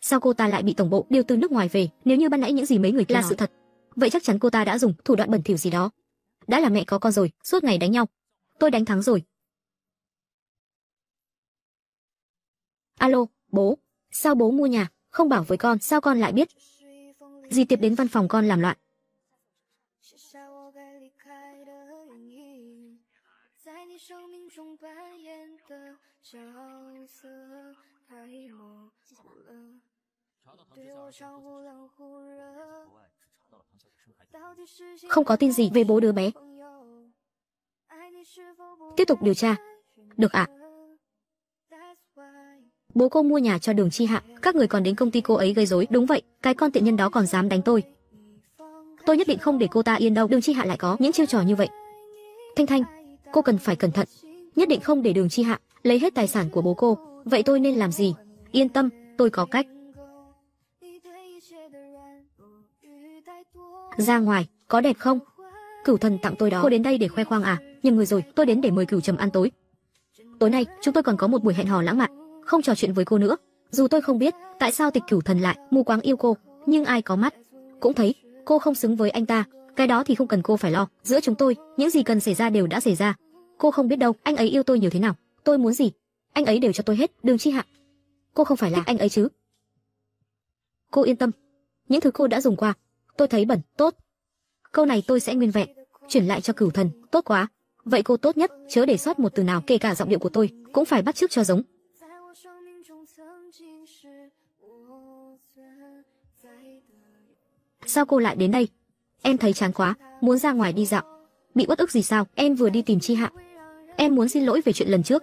Sao cô ta lại bị tổng bộ điều từ nước ngoài về, nếu như ban nãy những gì mấy người kia là nói. sự thật. Vậy chắc chắn cô ta đã dùng thủ đoạn bẩn thỉu gì đó. Đã là mẹ có con rồi, suốt ngày đánh nhau. Tôi đánh thắng rồi, Alo, bố, sao bố mua nhà, không bảo với con, sao con lại biết? Dì Tiệp đến văn phòng con làm loạn. Không có tin gì về bố đứa bé. Tiếp tục điều tra. Được ạ. À? bố cô mua nhà cho Đường Chi Hạ, các người còn đến công ty cô ấy gây rối, đúng vậy, cái con tiện nhân đó còn dám đánh tôi. Tôi nhất định không để cô ta yên đâu, Đường Chi Hạ lại có những chiêu trò như vậy. Thanh Thanh, cô cần phải cẩn thận, nhất định không để Đường Chi Hạ lấy hết tài sản của bố cô, vậy tôi nên làm gì? Yên tâm, tôi có cách. Ra ngoài, có đẹp không? Cửu thần tặng tôi đó. Cô đến đây để khoe khoang à? Nhầm người rồi, tôi đến để mời Cửu Trầm ăn tối. Tối nay, chúng tôi còn có một buổi hẹn hò lãng mạn, không trò chuyện với cô nữa. Dù tôi không biết tại sao Tịch Cửu Thần lại mù quáng yêu cô, nhưng ai có mắt cũng thấy cô không xứng với anh ta, cái đó thì không cần cô phải lo. Giữa chúng tôi, những gì cần xảy ra đều đã xảy ra. Cô không biết đâu, anh ấy yêu tôi nhiều thế nào, tôi muốn gì, anh ấy đều cho tôi hết, Đường Chi Hạ. Cô không phải là anh ấy chứ? Cô yên tâm, những thứ cô đã dùng qua, tôi thấy bẩn, tốt. Câu này tôi sẽ nguyên vẹn, chuyển lại cho Cửu Thần, tốt quá. Vậy cô tốt nhất chớ để sót một từ nào, kể cả giọng điệu của tôi, cũng phải bắt chước cho giống. sao cô lại đến đây? Em thấy chán quá, muốn ra ngoài đi dạo. Bị bất ức gì sao? Em vừa đi tìm Chi Hạ. Em muốn xin lỗi về chuyện lần trước,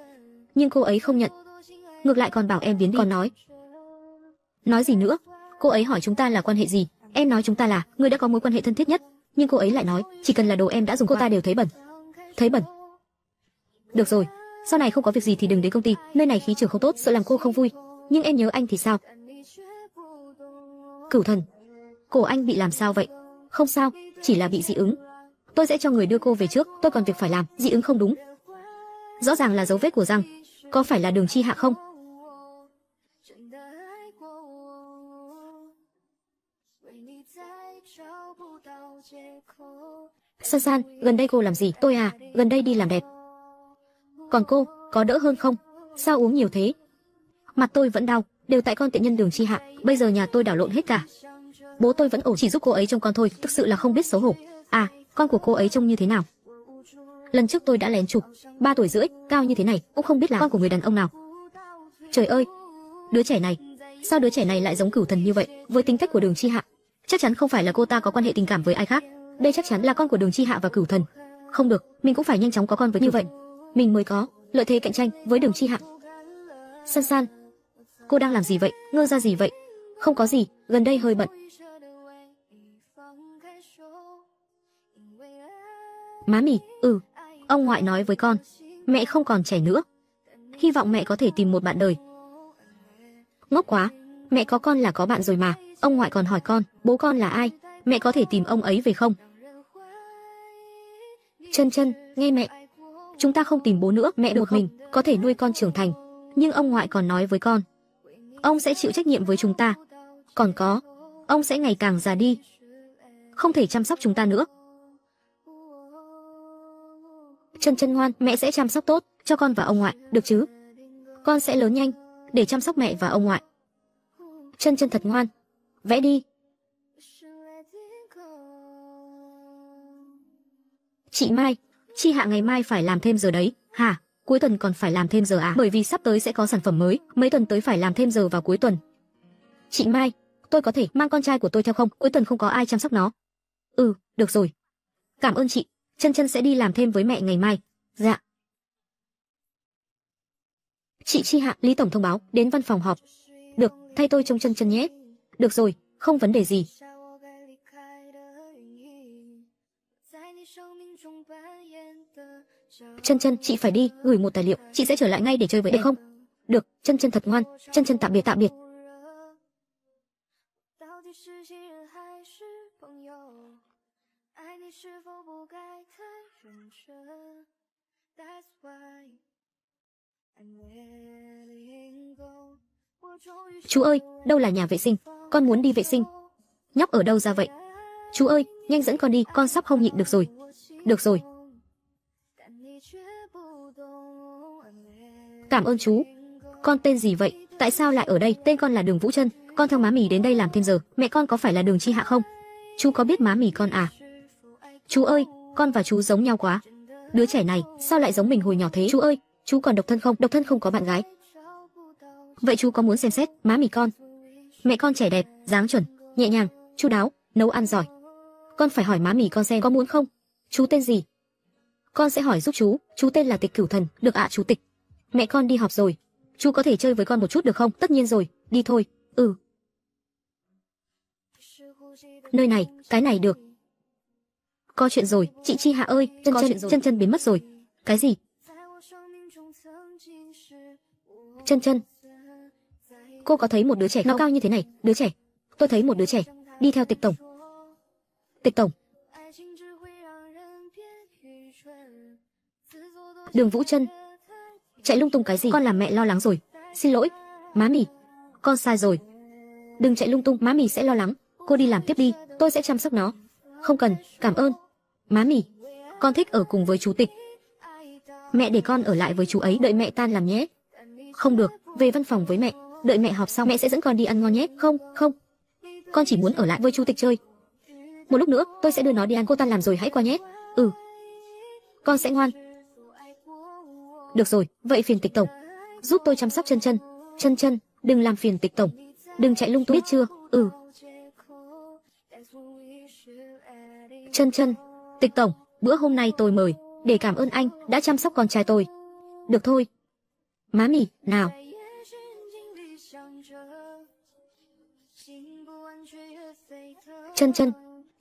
nhưng cô ấy không nhận. Ngược lại còn bảo em biến đi. Còn nói. Nói gì nữa? Cô ấy hỏi chúng ta là quan hệ gì? Em nói chúng ta là người đã có mối quan hệ thân thiết nhất, nhưng cô ấy lại nói chỉ cần là đồ em đã dùng cô ta đều thấy bẩn. Thấy bẩn. Được rồi, sau này không có việc gì thì đừng đến công ty, nơi này khí trường không tốt sợ làm cô không vui. Nhưng em nhớ anh thì sao? Cửu thần, Cổ anh bị làm sao vậy? Không sao, chỉ là bị dị ứng. Tôi sẽ cho người đưa cô về trước, tôi còn việc phải làm, dị ứng không đúng. Rõ ràng là dấu vết của răng, có phải là đường chi hạ không? San San, gần đây cô làm gì? Tôi à, gần đây đi làm đẹp. Còn cô, có đỡ hơn không? Sao uống nhiều thế? Mặt tôi vẫn đau, đều tại con tiện nhân đường chi hạ, bây giờ nhà tôi đảo lộn hết cả bố tôi vẫn ổn chỉ giúp cô ấy trông con thôi thực sự là không biết xấu hổ à con của cô ấy trông như thế nào lần trước tôi đã lén chụp ba tuổi rưỡi cao như thế này cũng không biết là con của người đàn ông nào trời ơi đứa trẻ này sao đứa trẻ này lại giống cửu thần như vậy với tính cách của đường chi hạ chắc chắn không phải là cô ta có quan hệ tình cảm với ai khác đây chắc chắn là con của đường chi hạ và cửu thần không được mình cũng phải nhanh chóng có con với như vậy mình mới có lợi thế cạnh tranh với đường chi hạ san san cô đang làm gì vậy ngơ ra gì vậy không có gì gần đây hơi bận Má mì, ừ. Ông ngoại nói với con, mẹ không còn trẻ nữa. Hy vọng mẹ có thể tìm một bạn đời. Ngốc quá, mẹ có con là có bạn rồi mà. Ông ngoại còn hỏi con, bố con là ai? Mẹ có thể tìm ông ấy về không? Chân chân, nghe mẹ. Chúng ta không tìm bố nữa, mẹ được một mình, có thể nuôi con trưởng thành. Nhưng ông ngoại còn nói với con, ông sẽ chịu trách nhiệm với chúng ta. Còn có, ông sẽ ngày càng già đi, không thể chăm sóc chúng ta nữa chân chân ngoan mẹ sẽ chăm sóc tốt cho con và ông ngoại được chứ con sẽ lớn nhanh để chăm sóc mẹ và ông ngoại chân chân thật ngoan vẽ đi chị mai chi hạ ngày mai phải làm thêm giờ đấy hả cuối tuần còn phải làm thêm giờ à bởi vì sắp tới sẽ có sản phẩm mới mấy tuần tới phải làm thêm giờ vào cuối tuần chị mai tôi có thể mang con trai của tôi theo không cuối tuần không có ai chăm sóc nó ừ được rồi cảm ơn chị chân chân sẽ đi làm thêm với mẹ ngày mai. Dạ. Chị Chi Hạ, Lý Tổng thông báo, đến văn phòng họp. Được, thay tôi trông chân chân nhé. Được rồi, không vấn đề gì. Chân chân, chị phải đi, gửi một tài liệu, chị sẽ trở lại ngay để chơi với em không? Được, chân chân thật ngoan, chân chân tạm biệt tạm biệt. 是否不该太认真？That's why I'm letting go. Chú ơi, đâu là nhà vệ sinh? Con muốn đi vệ sinh. Nhóc ở đâu ra vậy? Chú ơi, nhanh dẫn con đi, con sắp không nhịn được rồi. Được rồi. Cảm ơn chú. Con tên gì vậy? Tại sao lại ở đây? Tên con là Đường Vũ Trân. Con theo má mì đến đây làm thêm giờ. Mẹ con có phải là Đường Chi Hạ không? Chú có biết má mì con à? Chú ơi, con và chú giống nhau quá. Đứa trẻ này sao lại giống mình hồi nhỏ thế? Chú ơi, chú còn độc thân không? Độc thân không có bạn gái. Vậy chú có muốn xem xét má mì con? Mẹ con trẻ đẹp, dáng chuẩn, nhẹ nhàng, chu đáo, nấu ăn giỏi. Con phải hỏi má mì con xem có muốn không? Chú tên gì? Con sẽ hỏi giúp chú, chú tên là Tịch Cửu Thần, được ạ à, chú Tịch. Mẹ con đi họp rồi, chú có thể chơi với con một chút được không? Tất nhiên rồi, đi thôi. Ừ. Nơi này, cái này được, có chuyện rồi, chị Chi Hạ ơi, chân chân, chân chân biến mất rồi. Cái gì? Chân chân. Cô có thấy một đứa trẻ nó cao như thế này, đứa trẻ. Tôi thấy một đứa trẻ đi theo Tịch tổng. Tịch tổng. Đường Vũ Chân. Chạy lung tung cái gì? Con làm mẹ lo lắng rồi. Xin lỗi, má mì. Con sai rồi. Đừng chạy lung tung, má mì sẽ lo lắng. Cô đi làm tiếp đi, tôi sẽ chăm sóc nó. Không cần, cảm ơn. Má mì, con thích ở cùng với chú Tịch. Mẹ để con ở lại với chú ấy đợi mẹ tan làm nhé. Không được, về văn phòng với mẹ, đợi mẹ họp xong mẹ sẽ dẫn con đi ăn ngon nhé. Không, không. Con chỉ muốn ở lại với chú Tịch chơi. Một lúc nữa, tôi sẽ đưa nó đi ăn cô tan làm rồi hãy qua nhé. Ừ. Con sẽ ngoan. Được rồi, vậy phiền Tịch tổng, giúp tôi chăm sóc chân chân. Chân chân, đừng làm phiền Tịch tổng. Đừng chạy lung tung biết chưa? Ừ. Chân chân, Tịch tổng, bữa hôm nay tôi mời, để cảm ơn anh đã chăm sóc con trai tôi. Được thôi. Má mì, nào. Chân chân,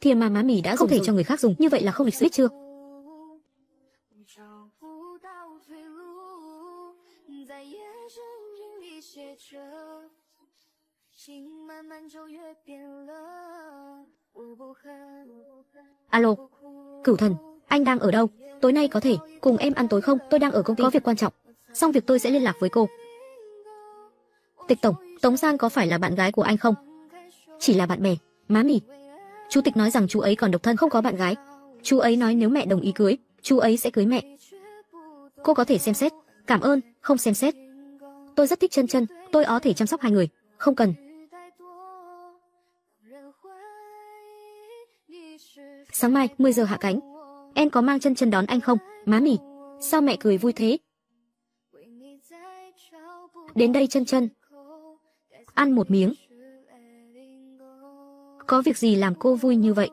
thìa mà má mì đã không thể dùng. cho người khác dùng, như vậy là không lịch sự chưa? Alo, cửu thần, anh đang ở đâu? Tối nay có thể cùng em ăn tối không? Tôi đang ở công ty có việc quan trọng. Xong việc tôi sẽ liên lạc với cô. Tịch tổng, Tống giang có phải là bạn gái của anh không? Chỉ là bạn bè, má mì. Chú Tịch nói rằng chú ấy còn độc thân không có bạn gái. Chú ấy nói nếu mẹ đồng ý cưới, chú ấy sẽ cưới mẹ. Cô có thể xem xét. Cảm ơn, không xem xét. Tôi rất thích chân chân, tôi có thể chăm sóc hai người. Không cần, Sáng mai 10 giờ hạ cánh. Em có mang chân chân đón anh không? Má mì, Sao mẹ cười vui thế? Đến đây chân chân. Ăn một miếng. Có việc gì làm cô vui như vậy?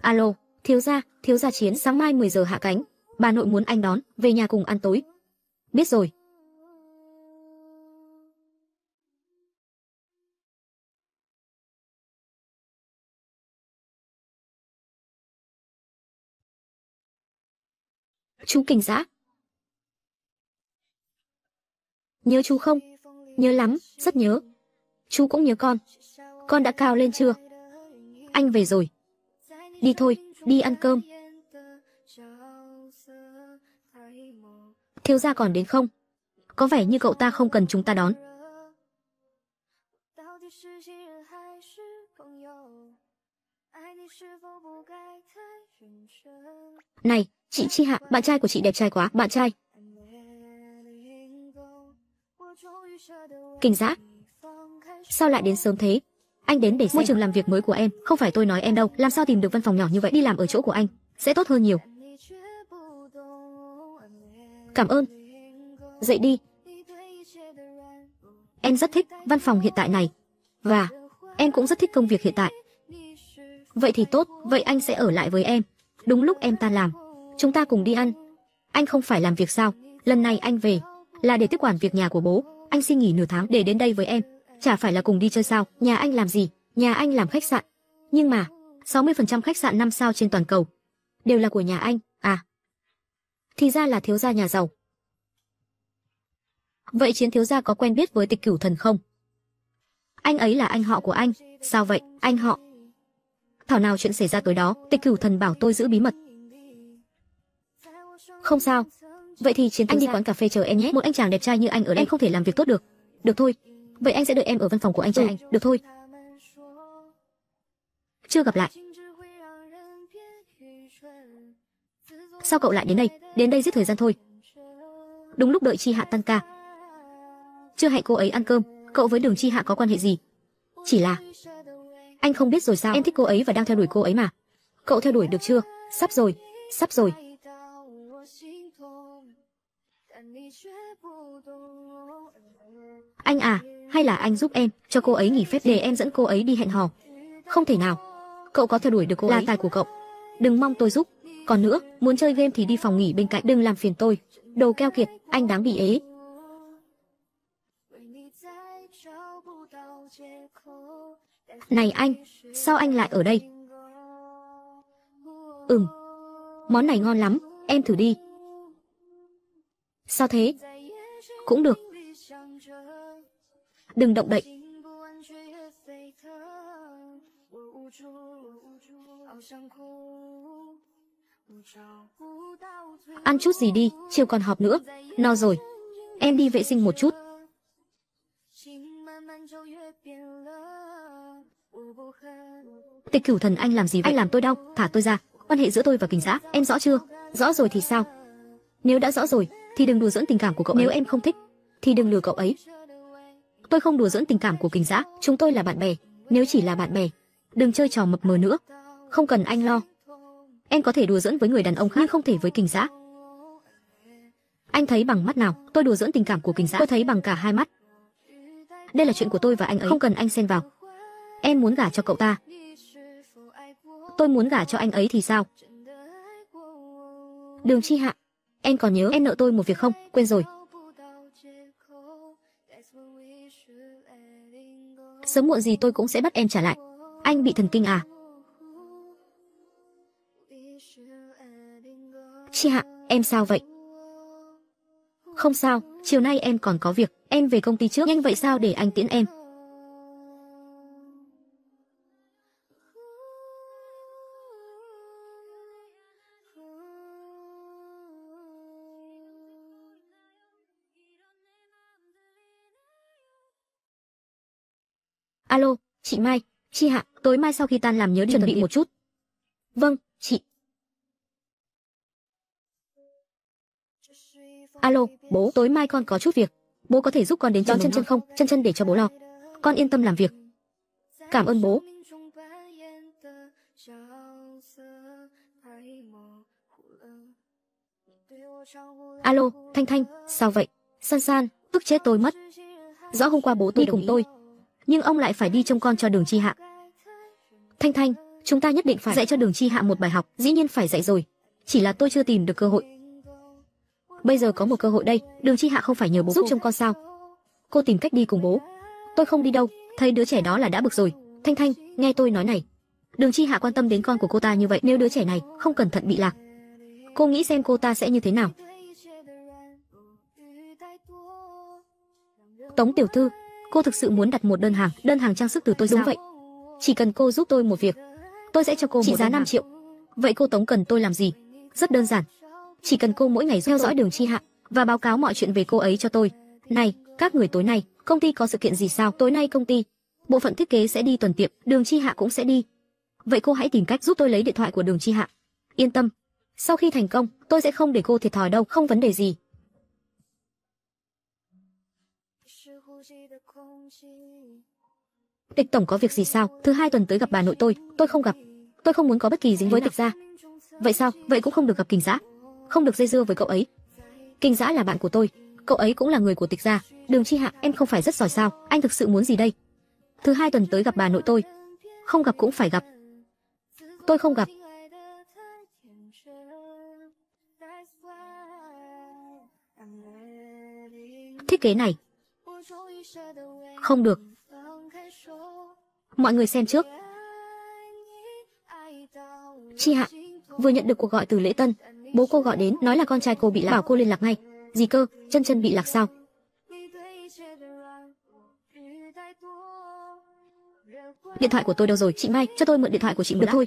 Alo thiếu gia thiếu gia chiến sáng mai 10 giờ hạ cánh bà nội muốn anh đón về nhà cùng ăn tối biết rồi chú kinh giã nhớ chú không nhớ lắm rất nhớ chú cũng nhớ con con đã cao lên chưa anh về rồi đi thôi đi ăn cơm. Thiếu gia còn đến không? Có vẻ như cậu ta không cần chúng ta đón. Này, chị Chi Hạ, bạn trai của chị đẹp trai quá, bạn trai. Kinh giã. Sao lại đến sớm thế? anh đến để xem. môi trường làm việc mới của em không phải tôi nói em đâu làm sao tìm được văn phòng nhỏ như vậy đi làm ở chỗ của anh sẽ tốt hơn nhiều cảm ơn dậy đi em rất thích văn phòng hiện tại này và em cũng rất thích công việc hiện tại vậy thì tốt vậy anh sẽ ở lại với em đúng lúc em ta làm chúng ta cùng đi ăn anh không phải làm việc sao lần này anh về là để tiếp quản việc nhà của bố anh xin nghỉ nửa tháng để đến đây với em chả phải là cùng đi chơi sao? Nhà anh làm gì? Nhà anh làm khách sạn. Nhưng mà, 60% khách sạn 5 sao trên toàn cầu đều là của nhà anh, à. Thì ra là thiếu gia nhà giàu. Vậy Chiến thiếu gia có quen biết với Tịch Cửu Thần không? Anh ấy là anh họ của anh, sao vậy? Anh họ. Thảo nào chuyện xảy ra tối đó, Tịch Cửu Thần bảo tôi giữ bí mật. Không sao. Vậy thì Chiến thiếu anh đi quán cà phê chờ em nhé, một anh chàng đẹp trai như anh ở đây em không thể làm việc tốt được. Được thôi, Vậy anh sẽ đợi em ở văn phòng của anh trai ừ, anh, được thôi. Chưa gặp lại. Sao cậu lại đến đây? Đến đây giết thời gian thôi. Đúng lúc đợi Chi Hạ tăng ca. Chưa hẹn cô ấy ăn cơm, cậu với Đường Chi Hạ có quan hệ gì? Chỉ là anh không biết rồi sao? Em thích cô ấy và đang theo đuổi cô ấy mà. Cậu theo đuổi được chưa? Sắp rồi, sắp rồi. Anh à, hay là anh giúp em, cho cô ấy nghỉ phép để em dẫn cô ấy đi hẹn hò. Không thể nào. Cậu có theo đuổi được cô là ấy. Là tài của cậu. Đừng mong tôi giúp. Còn nữa, muốn chơi game thì đi phòng nghỉ bên cạnh đừng làm phiền tôi. Đồ keo kiệt, anh đáng bị ế. Này anh, sao anh lại ở đây? Ừm, món này ngon lắm, em thử đi. Sao thế? Cũng được, đừng động đậy ăn chút gì đi chiều còn họp nữa no rồi em đi vệ sinh một chút tịch cửu thần anh làm gì vậy anh làm tôi đau thả tôi ra quan hệ giữa tôi và kình giã em rõ chưa rõ rồi thì sao nếu đã rõ rồi thì đừng đùa dẫn tình cảm của cậu nếu ấy. em không thích thì đừng lừa cậu ấy tôi không đùa giỡn tình cảm của Kình Dã, chúng tôi là bạn bè, nếu chỉ là bạn bè, đừng chơi trò mập mờ nữa. Không cần anh lo. Em có thể đùa giỡn với người đàn ông khác nhưng không thể với Kình Dã. Anh thấy bằng mắt nào? Tôi đùa giỡn tình cảm của Kình Dã, tôi thấy bằng cả hai mắt. Đây là chuyện của tôi và anh ấy, không cần anh xen vào. Em muốn gả cho cậu ta. Tôi muốn gả cho anh ấy thì sao? Đường Chi Hạ, em còn nhớ em nợ tôi một việc không? Quên rồi, sớm muộn gì tôi cũng sẽ bắt em trả lại anh bị thần kinh à chị hạ em sao vậy không sao chiều nay em còn có việc em về công ty trước nhanh vậy sao để anh tiễn em Alo, chị Mai, chị Hạ, tối mai sau khi tan làm nhớ chuẩn bị một chút. Vâng, chị. Alo, bố, tối mai con có chút việc. Bố có thể giúp con đến đón dạ vâng chân chân không? Chân chân để cho bố lo. Con yên tâm làm việc. Cảm ơn bố. Alo, Thanh Thanh, sao vậy? San San, tức chết tôi mất. Rõ hôm qua bố tôi cùng tôi nhưng ông lại phải đi trông con cho Đường Chi Hạ. Thanh Thanh, chúng ta nhất định phải dạy cho Đường Chi Hạ một bài học, dĩ nhiên phải dạy rồi, chỉ là tôi chưa tìm được cơ hội. Bây giờ có một cơ hội đây, Đường Chi Hạ không phải nhờ bố giúp trông con sao? Cô tìm cách đi cùng bố. Tôi không đi đâu, thấy đứa trẻ đó là đã bực rồi. Thanh Thanh, nghe tôi nói này. Đường Chi Hạ quan tâm đến con của cô ta như vậy, nếu đứa trẻ này không cẩn thận bị lạc, cô nghĩ xem cô ta sẽ như thế nào. Tống tiểu thư, cô thực sự muốn đặt một đơn hàng đơn hàng trang sức từ tôi đúng sao? vậy chỉ cần cô giúp tôi một việc tôi sẽ cho cô trị giá 5 triệu vậy cô tống cần tôi làm gì rất đơn giản chỉ cần cô mỗi ngày theo dõi đường chi hạ và báo cáo mọi chuyện về cô ấy cho tôi này các người tối nay công ty có sự kiện gì sao tối nay công ty bộ phận thiết kế sẽ đi tuần tiệm đường chi hạ cũng sẽ đi vậy cô hãy tìm cách giúp tôi lấy điện thoại của đường chi hạ yên tâm sau khi thành công tôi sẽ không để cô thiệt thòi đâu không vấn đề gì Tịch tổng có việc gì sao? Thứ hai tuần tới gặp bà nội tôi, tôi không gặp. Tôi không muốn có bất kỳ dính với tịch gia. Vậy sao? Vậy cũng không được gặp Kình Giã, không được dây dưa với cậu ấy. Kình Giã là bạn của tôi, cậu ấy cũng là người của tịch gia. Đường Chi Hạ, em không phải rất giỏi sao? Anh thực sự muốn gì đây? Thứ hai tuần tới gặp bà nội tôi, không gặp cũng phải gặp. Tôi không gặp. Thiết kế này không được. Mọi người xem trước. Chi Hạ vừa nhận được cuộc gọi từ Lễ Tân, bố cô gọi đến nói là con trai cô bị lạc, bảo cô liên lạc ngay. Gì cơ, chân chân bị lạc sao? Điện thoại của tôi đâu rồi, chị Mai, cho tôi mượn điện thoại của chị được thôi.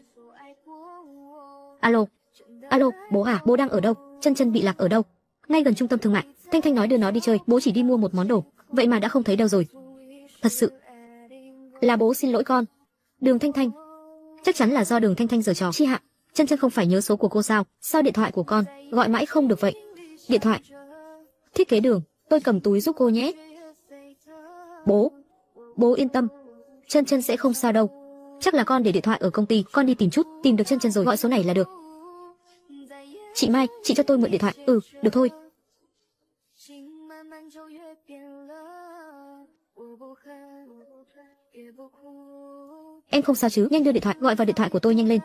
Alo, alo, bố à, bố đang ở đâu? Chân chân bị lạc ở đâu? Ngay gần trung tâm thương mại. Thanh Thanh nói đưa nó đi chơi, bố chỉ đi mua một món đồ vậy mà đã không thấy đâu rồi. Thật sự là bố xin lỗi con. Đường Thanh Thanh, chắc chắn là do Đường Thanh Thanh giở trò chi hạ. Chân chân không phải nhớ số của cô sao? Sao điện thoại của con gọi mãi không được vậy? Điện thoại. Thiết kế Đường, tôi cầm túi giúp cô nhé. Bố, bố yên tâm, chân chân sẽ không sao đâu. Chắc là con để điện thoại ở công ty, con đi tìm chút, tìm được chân chân rồi gọi số này là được. Chị Mai, chị cho tôi mượn điện thoại. Ừ, được thôi, 看就越变了。我不恨，也不哭。Em không sao chứ, nhanh đưa điện thoại, gọi vào điện thoại của tôi nhanh lên.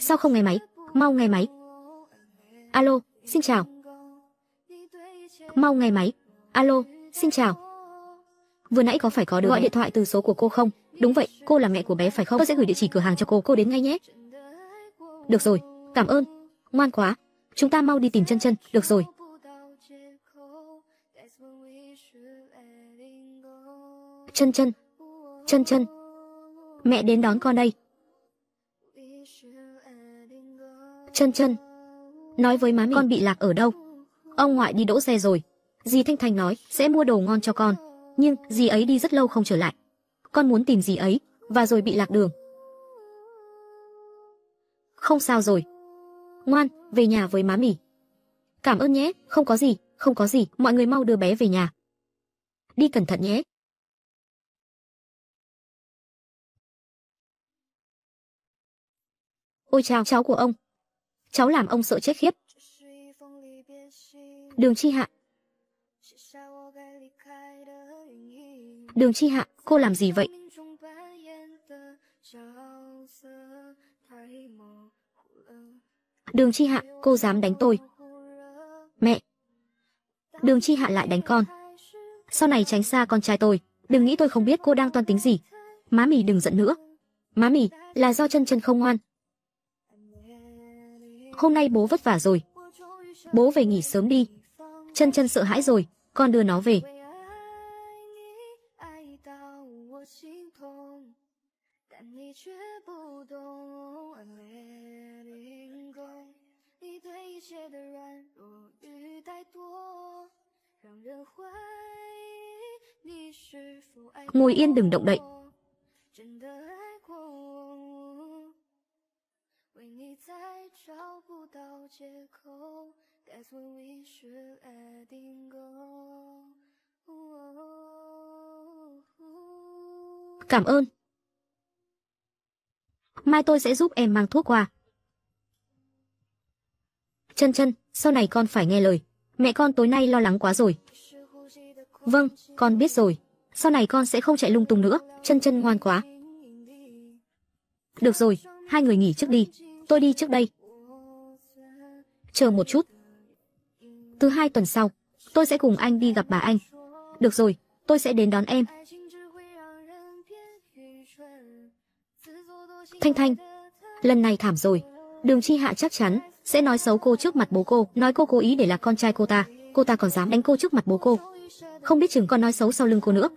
Sao không nghe máy? Mau nghe máy. Alo, xin chào. Mau nghe máy. Alo, xin chào vừa nãy có phải có đứa gọi điện thoại từ số của cô không đúng vậy cô là mẹ của bé phải không tôi sẽ gửi địa chỉ cửa hàng cho cô cô đến ngay nhé được rồi cảm ơn ngoan quá chúng ta mau đi tìm chân chân được rồi chân chân chân chân mẹ đến đón con đây chân chân nói với má mình con bị lạc ở đâu ông ngoại đi đỗ xe rồi dì thanh thành nói sẽ mua đồ ngon cho con nhưng dì ấy đi rất lâu không trở lại. Con muốn tìm dì ấy, và rồi bị lạc đường. Không sao rồi. Ngoan, về nhà với má mỉ. Cảm ơn nhé, không có gì, không có gì, mọi người mau đưa bé về nhà. Đi cẩn thận nhé. Ôi chào cháu của ông. Cháu làm ông sợ chết khiếp. Đường Chi Hạ Đường Chi Hạ, cô làm gì vậy? Đường Chi Hạ, cô dám đánh tôi. Mẹ. Đường Chi Hạ lại đánh con. Sau này tránh xa con trai tôi, đừng nghĩ tôi không biết cô đang toan tính gì. Má mì đừng giận nữa. Má mì, là do chân chân không ngoan. Hôm nay bố vất vả rồi. Bố về nghỉ sớm đi. Chân chân sợ hãi rồi, con đưa nó về. 界的软弱与怠惰，让人怀疑你是否爱过。Ngồi yên đừng động đậy. Chân đã ai qua 我，为你再找不到借口，该做一世爱定格。Cảm ơn. Mai tôi sẽ giúp em mang thuốc qua. Chân chân, sau này con phải nghe lời. Mẹ con tối nay lo lắng quá rồi. Vâng, con biết rồi. Sau này con sẽ không chạy lung tung nữa, chân chân ngoan quá. Được rồi, hai người nghỉ trước đi. Tôi đi trước đây. Chờ một chút. Thứ hai tuần sau, tôi sẽ cùng anh đi gặp bà anh. Được rồi, tôi sẽ đến đón em. Thanh Thanh, lần này thảm rồi. Đường Chi Hạ chắc chắn sẽ nói xấu cô trước mặt bố cô, nói cô cố ý để là con trai cô ta, cô ta còn dám đánh cô trước mặt bố cô. Không biết chừng còn nói xấu sau lưng cô nữa.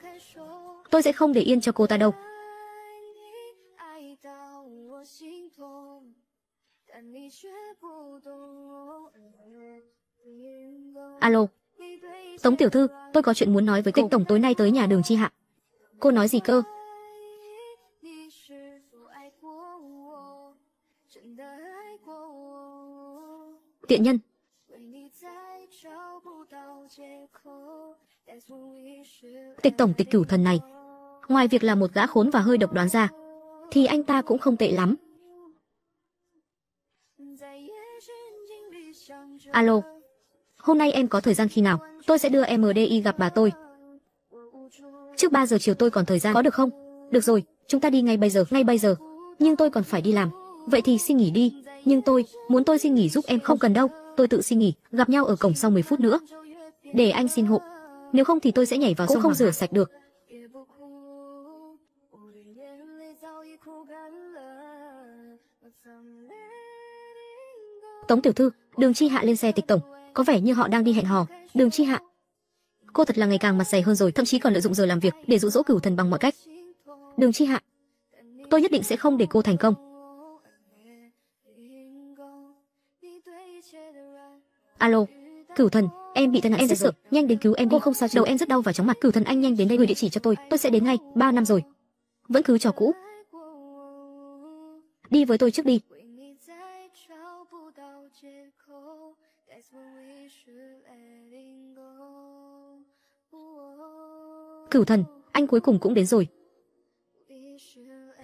Tôi sẽ không để yên cho cô ta đâu. Alo. Tống tiểu thư, tôi có chuyện muốn nói với Tịch tổng tối nay tới nhà Đường Chi Hạ. Cô nói gì cơ? tiện nhân tịch tổng tịch cửu thần này ngoài việc là một gã khốn và hơi độc đoán ra thì anh ta cũng không tệ lắm alo hôm nay em có thời gian khi nào tôi sẽ đưa mdi gặp bà tôi trước 3 giờ chiều tôi còn thời gian có được không được rồi chúng ta đi ngay bây giờ ngay bây giờ nhưng tôi còn phải đi làm vậy thì xin nghỉ đi nhưng tôi muốn tôi xin nghỉ giúp em không cần đâu, tôi tự xin nghỉ, gặp nhau ở cổng sau 10 phút nữa. Để anh xin hộ, nếu không thì tôi sẽ nhảy vào cũng sông không rửa sạch được. Tống tiểu thư, Đường Chi Hạ lên xe tịch tổng, có vẻ như họ đang đi hẹn hò. Đường Chi Hạ, cô thật là ngày càng mặt dày hơn rồi, thậm chí còn lợi dụng giờ làm việc để dụ dỗ cửu thần bằng mọi cách. Đường Chi Hạ, tôi nhất định sẽ không để cô thành công. Alo, Cửu Thần, em bị tai nạn em rất sợ, nhanh đến cứu em đi. Cô không sao chứ? Đầu em rất đau và chóng mặt. Cửu Thần anh nhanh đến đây gửi địa chỉ cho tôi, tôi sẽ đến ngay. Ba năm rồi, vẫn cứ trò cũ. Đi với tôi trước đi. Cửu Thần, anh cuối cùng cũng đến rồi.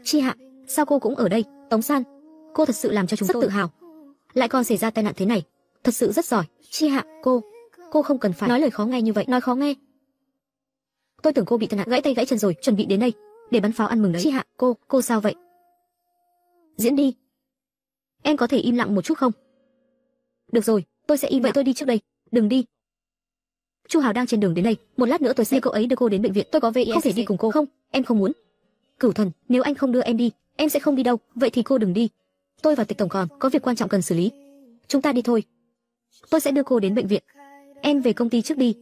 Chi Hạ, sao cô cũng ở đây? Tống San, cô thật sự làm cho chúng Rất tôi tự hào. Lại còn xảy ra tai nạn thế này, thật sự rất giỏi chi hạ cô cô không cần phải nói lời khó nghe như vậy nói khó nghe tôi tưởng cô bị tai nạn gãy tay gãy chân rồi chuẩn bị đến đây để bắn pháo ăn mừng đấy chi hạ cô cô sao vậy diễn đi em có thể im lặng một chút không được rồi tôi sẽ im vậy tôi đi trước đây đừng đi chu hào đang trên đường đến đây một lát nữa tôi sẽ đưa cậu ấy đưa cô đến bệnh viện tôi có về e không thể đi cùng cô không em không muốn cửu thần nếu anh không đưa em đi em sẽ không đi đâu vậy thì cô đừng đi tôi và tịch tổng còn có việc quan trọng cần xử lý chúng ta đi thôi Tôi sẽ đưa cô đến bệnh viện. Em về công ty trước đi.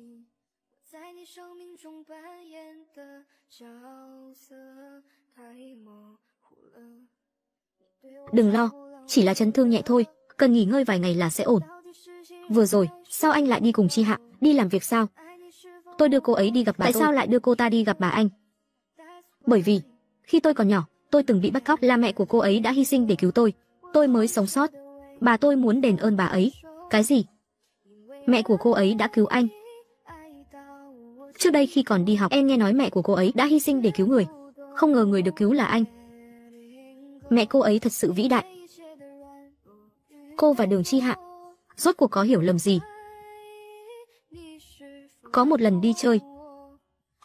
Đừng lo, chỉ là chấn thương nhẹ thôi, cần nghỉ ngơi vài ngày là sẽ ổn. Vừa rồi, sao anh lại đi cùng Chi Hạ, đi làm việc sao? Tôi đưa cô ấy đi gặp bà Tại tôi. sao lại đưa cô ta đi gặp bà anh? Bởi vì, khi tôi còn nhỏ, tôi từng bị bắt cóc là mẹ của cô ấy đã hy sinh để cứu tôi. Tôi mới sống sót. Bà tôi muốn đền ơn bà ấy. Cái gì? Mẹ của cô ấy đã cứu anh. Trước đây khi còn đi học, em nghe nói mẹ của cô ấy đã hy sinh để cứu người. Không ngờ người được cứu là anh. Mẹ cô ấy thật sự vĩ đại. Cô và Đường Chi Hạ rốt cuộc có hiểu lầm gì? Có một lần đi chơi,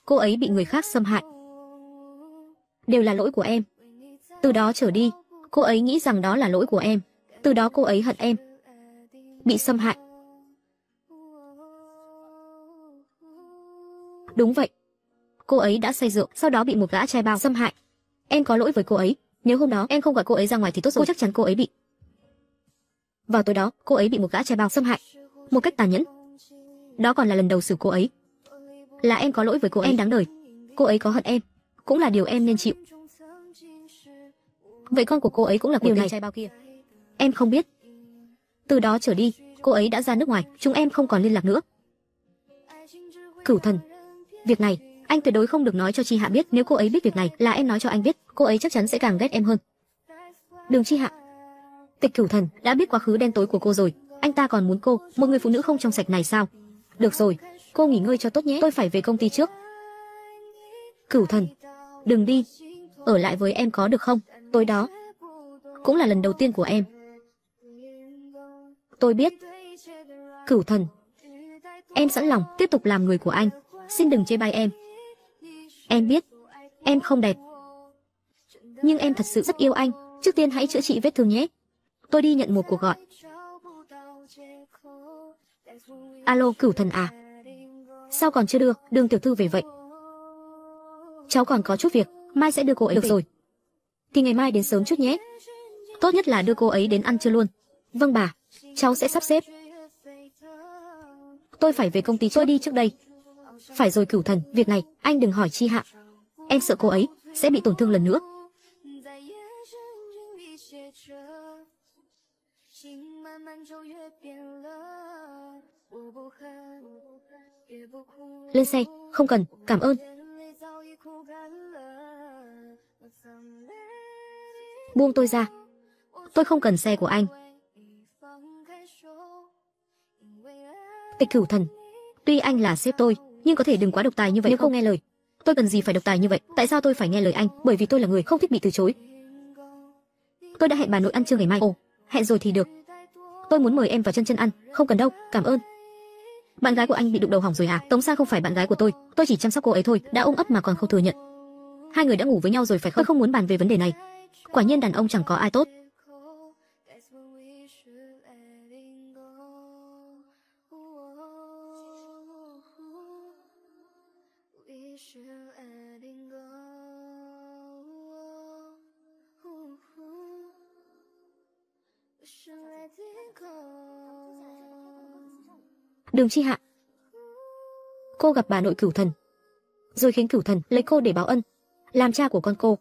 cô ấy bị người khác xâm hại. Đều là lỗi của em. Từ đó trở đi, cô ấy nghĩ rằng đó là lỗi của em. Từ đó cô ấy hận em bị xâm hại. Đúng vậy. Cô ấy đã say rượu, sau đó bị một gã trai bao xâm hại. Em có lỗi với cô ấy, nếu hôm đó em không gọi cô ấy ra ngoài thì tốt rồi, cô chắc chắn cô ấy bị. Vào tối đó, cô ấy bị một gã trai bao xâm hại một cách tàn nhẫn. Đó còn là lần đầu xử cô ấy. Là em có lỗi với cô ấy. Em đáng đời. Cô ấy có hận em, cũng là điều em nên chịu. Vậy con của cô ấy cũng là của điều này. Trai bao kia. Em không biết, từ đó trở đi, cô ấy đã ra nước ngoài, chúng em không còn liên lạc nữa. Cửu thần, việc này anh tuyệt đối không được nói cho Chi Hạ biết, nếu cô ấy biết việc này là em nói cho anh biết, cô ấy chắc chắn sẽ càng ghét em hơn. Đường Chi Hạ, Tịch Cửu Thần đã biết quá khứ đen tối của cô rồi, anh ta còn muốn cô, một người phụ nữ không trong sạch này sao? Được rồi, cô nghỉ ngơi cho tốt nhé, tôi phải về công ty trước. Cửu Thần, đừng đi, ở lại với em có được không? Tối đó cũng là lần đầu tiên của em Tôi biết. Cửu thần. Em sẵn lòng tiếp tục làm người của anh. Xin đừng chê bai em. Em biết. Em không đẹp. Nhưng em thật sự rất yêu anh. Trước tiên hãy chữa trị vết thương nhé. Tôi đi nhận một cuộc gọi. Alo, cửu thần à? Sao còn chưa đưa đường tiểu thư về vậy? Cháu còn có chút việc, mai sẽ đưa cô ấy được rồi. Thì ngày mai đến sớm chút nhé. Tốt nhất là đưa cô ấy đến ăn trưa luôn. Vâng bà, cháu sẽ sắp xếp. Tôi phải về công ty tôi đi trước đây. Phải rồi cửu thần, việc này, anh đừng hỏi chi hạ. Em sợ cô ấy, sẽ bị tổn thương lần nữa. Lên xe, không cần, cảm ơn. Buông tôi ra. Tôi không cần xe của anh. Tịch Cửu Thần, tuy anh là sếp tôi, nhưng có thể đừng quá độc tài như vậy nếu không? nghe lời. Tôi cần gì phải độc tài như vậy? Tại sao tôi phải nghe lời anh? Bởi vì tôi là người không thích bị từ chối. Tôi đã hẹn bà nội ăn trưa ngày mai. Ồ, hẹn rồi thì được. Tôi muốn mời em vào chân chân ăn, không cần đâu, cảm ơn. Bạn gái của anh bị đụng đầu hỏng rồi à? Tống Sa không phải bạn gái của tôi, tôi chỉ chăm sóc cô ấy thôi, đã ôm ấp mà còn không thừa nhận. Hai người đã ngủ với nhau rồi phải không? Tôi không muốn bàn về vấn đề này. Quả nhiên đàn ông chẳng có ai tốt. Đường Chi Hạ. Cô gặp bà nội Cửu Thần, rồi khiến Cửu Thần lấy cô để báo ân, làm cha của con cô.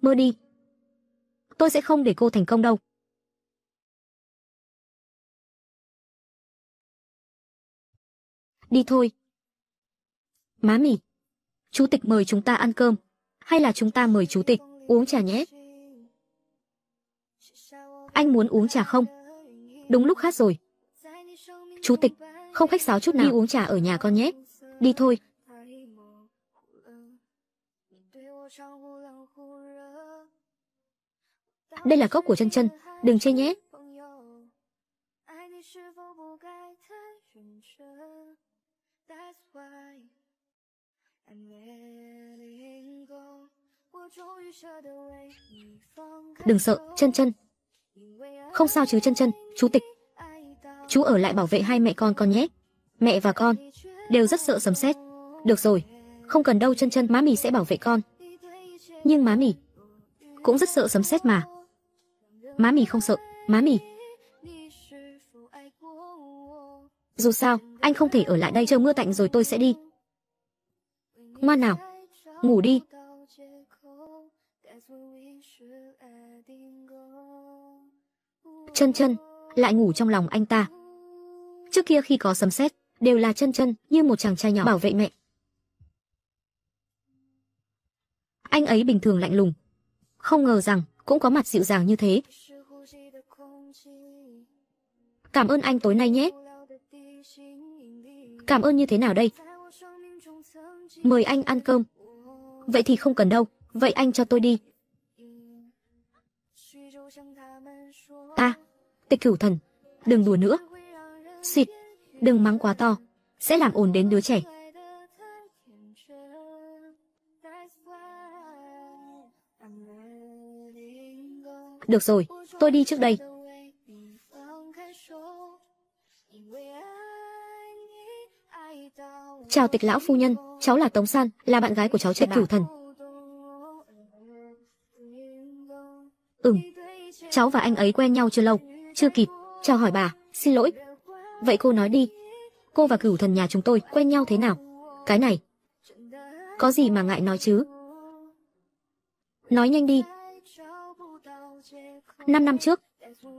Mơ đi. Tôi sẽ không để cô thành công đâu. Đi thôi. Má mì. Chú tịch mời chúng ta ăn cơm, hay là chúng ta mời chú tịch uống trà nhé? Anh muốn uống trà không? Đúng lúc hát rồi. Chú tịch, không khách sáo chút nào. Đi uống trà ở nhà con nhé. Đi thôi. Đây là cốc của chân chân, đừng chê nhé. Đừng sợ, chân chân. Không sao chứ chân chân, chú tịch chú ở lại bảo vệ hai mẹ con con nhé mẹ và con đều rất sợ sấm sét được rồi không cần đâu chân chân má mì sẽ bảo vệ con nhưng má mì cũng rất sợ sấm sét mà má mì không sợ má mì dù sao anh không thể ở lại đây chờ mưa tạnh rồi tôi sẽ đi ngoan nào ngủ đi chân chân lại ngủ trong lòng anh ta. Trước kia khi có sấm sét, đều là chân chân như một chàng trai nhỏ bảo vệ mẹ. Anh ấy bình thường lạnh lùng, không ngờ rằng cũng có mặt dịu dàng như thế. Cảm ơn anh tối nay nhé. Cảm ơn như thế nào đây? Mời anh ăn cơm. Vậy thì không cần đâu, vậy anh cho tôi đi. Ta, Tịch cửu thần, đừng đùa nữa. Xịt, đừng mắng quá to, sẽ làm ồn đến đứa trẻ. Được rồi, tôi đi trước đây. Chào tịch lão phu nhân, cháu là Tống San, là bạn gái của cháu tịch cửu thần. Ừm, cháu và anh ấy quen nhau chưa lâu. Chưa kịp, chào hỏi bà, xin lỗi. Vậy cô nói đi, cô và cửu thần nhà chúng tôi quen nhau thế nào? Cái này, có gì mà ngại nói chứ? Nói nhanh đi. Năm năm trước,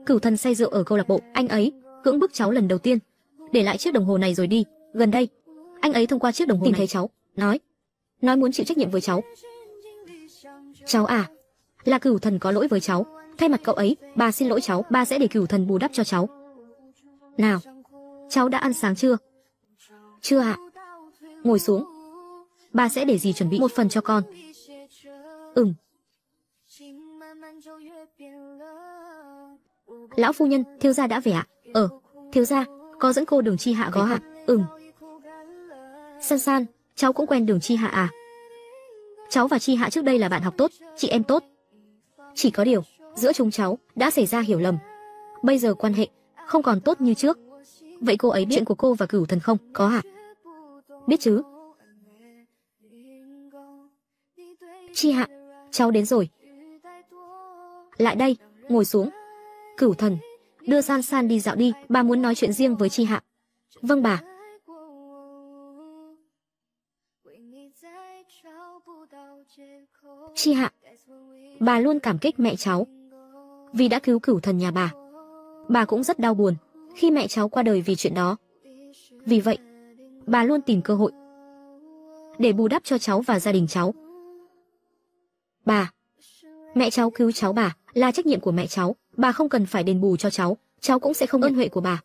cửu thần say rượu ở câu lạc bộ, anh ấy cưỡng bức cháu lần đầu tiên. Để lại chiếc đồng hồ này rồi đi, gần đây, anh ấy thông qua chiếc đồng hồ tìm này. thấy cháu, nói. Nói muốn chịu trách nhiệm với cháu. Cháu à, là cửu thần có lỗi với cháu. Thay mặt cậu ấy, bà xin lỗi cháu, ba sẽ để cửu thần bù đắp cho cháu. Nào, cháu đã ăn sáng chưa? Chưa ạ. À? Ngồi xuống. Ba sẽ để gì chuẩn bị một phần cho con. Ừm. Lão phu nhân, thiếu gia đã về ạ. À? Ờ, thiếu gia, có dẫn cô đường chi hạ có ạ. À? Ừm. San San, cháu cũng quen đường chi hạ à? Cháu và chi hạ trước đây là bạn học tốt, chị em tốt. Chỉ có điều, giữa chúng cháu đã xảy ra hiểu lầm. Bây giờ quan hệ không còn tốt như trước. Vậy cô ấy biết chuyện của cô và cửu thần không? Có hả? Biết chứ. Chi hạ, cháu đến rồi. Lại đây, ngồi xuống. Cửu thần, đưa San San đi dạo đi, bà muốn nói chuyện riêng với Chi hạ. Vâng bà. Chi hạ, bà luôn cảm kích mẹ cháu vì đã cứu cửu thần nhà bà. Bà cũng rất đau buồn khi mẹ cháu qua đời vì chuyện đó. Vì vậy, bà luôn tìm cơ hội để bù đắp cho cháu và gia đình cháu. Bà, mẹ cháu cứu cháu bà là trách nhiệm của mẹ cháu, bà không cần phải đền bù cho cháu, cháu cũng sẽ không ơn huệ của bà.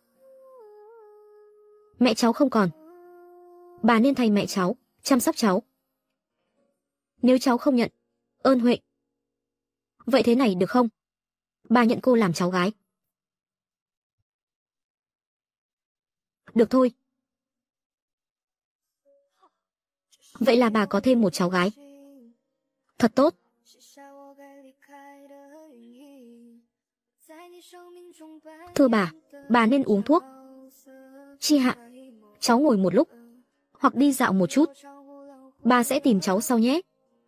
Mẹ cháu không còn. Bà nên thay mẹ cháu, chăm sóc cháu. Nếu cháu không nhận ơn huệ, vậy thế này được không? bà nhận cô làm cháu gái. Được thôi. Vậy là bà có thêm một cháu gái. Thật tốt. Thưa bà, bà nên uống thuốc. Chi hạ, cháu ngồi một lúc, hoặc đi dạo một chút. Bà sẽ tìm cháu sau nhé.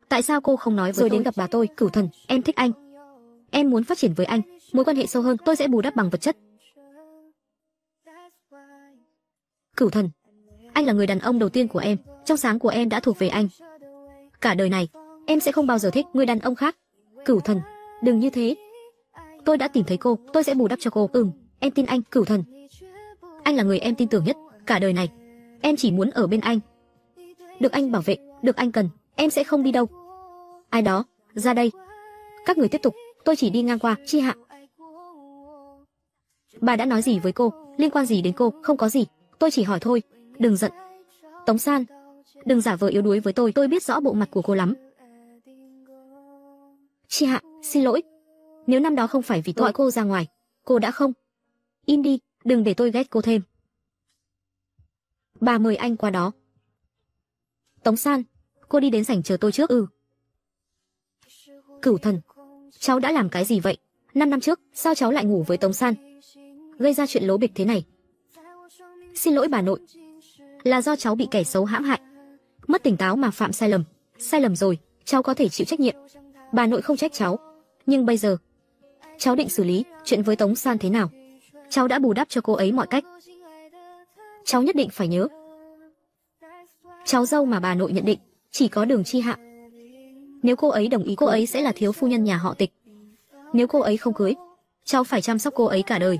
Tại sao cô không nói với Rồi tôi? đến gặp bà tôi, cửu thần, em thích anh. Em muốn phát triển với anh, mối quan hệ sâu hơn tôi sẽ bù đắp bằng vật chất. Cửu thần, anh là người đàn ông đầu tiên của em, trong sáng của em đã thuộc về anh. Cả đời này, em sẽ không bao giờ thích người đàn ông khác. Cửu thần, đừng như thế. Tôi đã tìm thấy cô, tôi sẽ bù đắp cho cô. Ừm, em tin anh, cửu thần. Anh là người em tin tưởng nhất, cả đời này. Em chỉ muốn ở bên anh. Được anh bảo vệ, được anh cần, em sẽ không đi đâu. Ai đó, ra đây. Các người tiếp tục. Tôi chỉ đi ngang qua, chi hạ. Bà đã nói gì với cô, liên quan gì đến cô, không có gì. Tôi chỉ hỏi thôi, đừng giận. Tống San, đừng giả vờ yếu đuối với tôi, tôi biết rõ bộ mặt của cô lắm. Chi hạ, xin lỗi. Nếu năm đó không phải vì tôi gọi cô ra ngoài, cô đã không. Im đi, đừng để tôi ghét cô thêm. Bà mời anh qua đó. Tống San, cô đi đến sảnh chờ tôi trước ừ. Cửu thần, cháu đã làm cái gì vậy? 5 năm trước, sao cháu lại ngủ với Tống San? Gây ra chuyện lố bịch thế này. Xin lỗi bà nội. Là do cháu bị kẻ xấu hãm hại. Mất tỉnh táo mà phạm sai lầm. Sai lầm rồi, cháu có thể chịu trách nhiệm. Bà nội không trách cháu. Nhưng bây giờ, cháu định xử lý chuyện với Tống San thế nào? Cháu đã bù đắp cho cô ấy mọi cách. Cháu nhất định phải nhớ. Cháu dâu mà bà nội nhận định, chỉ có đường chi hạ nếu cô ấy đồng ý cô ấy sẽ là thiếu phu nhân nhà họ tịch. Nếu cô ấy không cưới, cháu phải chăm sóc cô ấy cả đời.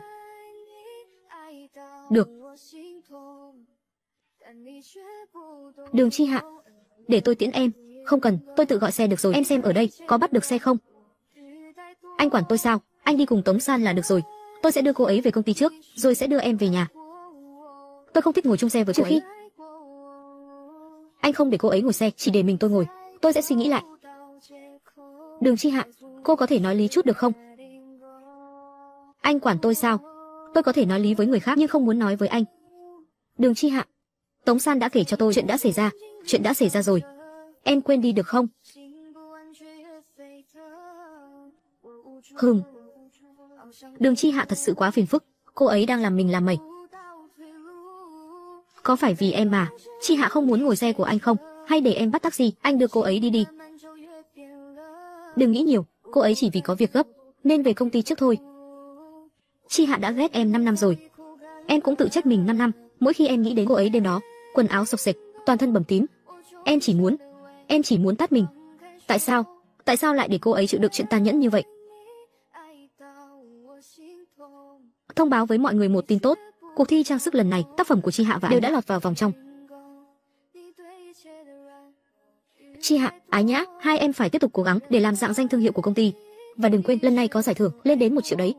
Được. Đường Chi Hạ, để tôi tiễn em. Không cần, tôi tự gọi xe được rồi. Em xem ở đây, có bắt được xe không? Anh quản tôi sao? Anh đi cùng Tống San là được rồi. Tôi sẽ đưa cô ấy về công ty trước, rồi sẽ đưa em về nhà. Tôi không thích ngồi chung xe với Trừ cô ấy. Khi anh không để cô ấy ngồi xe, chỉ để mình tôi ngồi. Tôi sẽ suy nghĩ lại, Đường Chi Hạ, cô có thể nói lý chút được không? Anh quản tôi sao? Tôi có thể nói lý với người khác nhưng không muốn nói với anh. Đường Chi Hạ, Tống San đã kể cho tôi chuyện đã xảy ra, chuyện đã xảy ra rồi. Em quên đi được không? Hừm. Đường Chi Hạ thật sự quá phiền phức, cô ấy đang làm mình làm mẩy. Có phải vì em mà, Chi Hạ không muốn ngồi xe của anh không? Hay để em bắt taxi, anh đưa cô ấy đi đi. Đừng nghĩ nhiều, cô ấy chỉ vì có việc gấp nên về công ty trước thôi. Chi Hạ đã ghét em 5 năm rồi. Em cũng tự trách mình 5 năm, mỗi khi em nghĩ đến cô ấy đêm đó, quần áo sọc sệt, toàn thân bầm tím. Em chỉ muốn, em chỉ muốn tắt mình. Tại sao? Tại sao lại để cô ấy chịu được chuyện tàn nhẫn như vậy? Thông báo với mọi người một tin tốt, cuộc thi trang sức lần này, tác phẩm của Chi Hạ và đều đã lọt vào vòng trong. Chi Hạ, Ái Nhã, hai em phải tiếp tục cố gắng để làm dạng danh thương hiệu của công ty. Và đừng quên, lần này có giải thưởng lên đến một triệu đấy.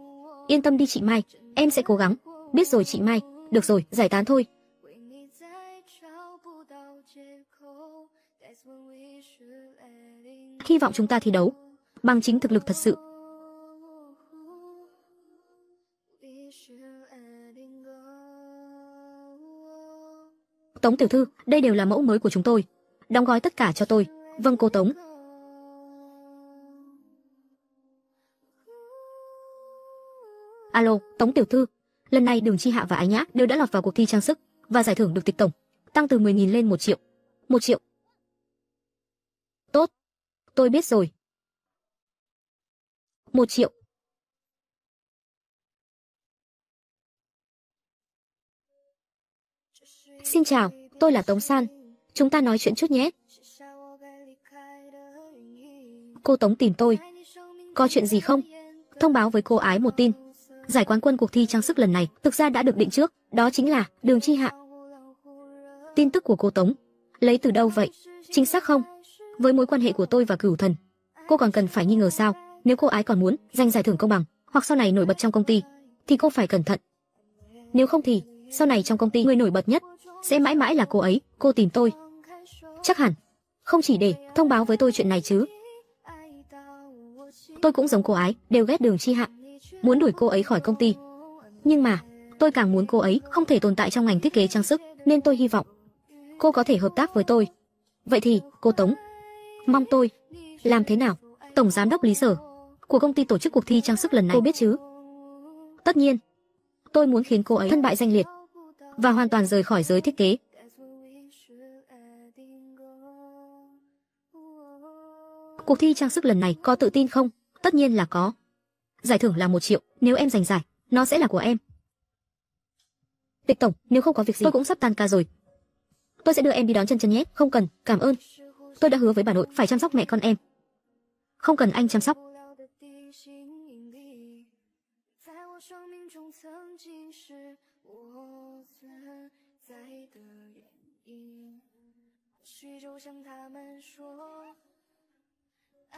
Yên tâm đi chị Mai, em sẽ cố gắng. Biết rồi chị Mai, được rồi, giải tán thôi. Hy vọng chúng ta thi đấu bằng chính thực lực thật sự. Tống tiểu thư, đây đều là mẫu mới của chúng tôi đóng gói tất cả cho tôi. Vâng cô Tống. Alo, Tống tiểu thư. Lần này Đường Chi Hạ và Ái Nhã đều đã lọt vào cuộc thi trang sức và giải thưởng được tịch tổng, tăng từ 10.000 lên 1 triệu. 1 triệu. Tốt. Tôi biết rồi. 1 triệu. Xin chào, tôi là Tống San, Chúng ta nói chuyện chút nhé. Cô Tống tìm tôi. Có chuyện gì không? Thông báo với cô ái một tin. Giải quán quân cuộc thi trang sức lần này thực ra đã được định trước, đó chính là Đường Chi Hạ. Tin tức của cô Tống, lấy từ đâu vậy? Chính xác không? Với mối quan hệ của tôi và Cửu Thần, cô còn cần phải nghi ngờ sao? Nếu cô ái còn muốn giành giải thưởng công bằng, hoặc sau này nổi bật trong công ty, thì cô phải cẩn thận. Nếu không thì, sau này trong công ty người nổi bật nhất sẽ mãi mãi là cô ấy, cô tìm tôi, Chắc hẳn không chỉ để thông báo với tôi chuyện này chứ. Tôi cũng giống cô ấy đều ghét Đường Chi Hạ, muốn đuổi cô ấy khỏi công ty. Nhưng mà, tôi càng muốn cô ấy không thể tồn tại trong ngành thiết kế trang sức, nên tôi hy vọng cô có thể hợp tác với tôi. Vậy thì, cô Tống, mong tôi làm thế nào? Tổng giám đốc Lý Sở của công ty tổ chức cuộc thi trang sức lần này, cô biết chứ? Tất nhiên, tôi muốn khiến cô ấy thân bại danh liệt và hoàn toàn rời khỏi giới thiết kế. Cuộc thi trang sức lần này có tự tin không? Tất nhiên là có. Giải thưởng là một triệu, nếu em giành giải, nó sẽ là của em. Tịch tổng, nếu không có việc gì, tôi cũng sắp tan ca rồi. Tôi sẽ đưa em đi đón chân chân nhé, không cần, cảm ơn. Tôi đã hứa với bà nội phải chăm sóc mẹ con em. Không cần anh chăm sóc.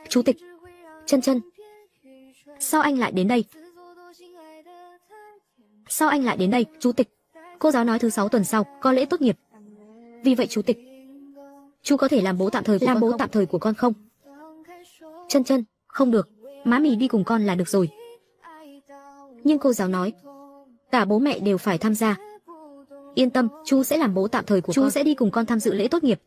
Chủ tịch, chân chân, sao anh lại đến đây? Sao anh lại đến đây, chủ tịch? Cô giáo nói thứ sáu tuần sau có lễ tốt nghiệp. Vì vậy chủ tịch, chú có thể làm bố tạm thời làm bố không? tạm thời của con không? Chân chân, không được, má mì đi cùng con là được rồi. Nhưng cô giáo nói, cả bố mẹ đều phải tham gia. Yên tâm, chú sẽ làm bố tạm thời của chú con. sẽ đi cùng con tham dự lễ tốt nghiệp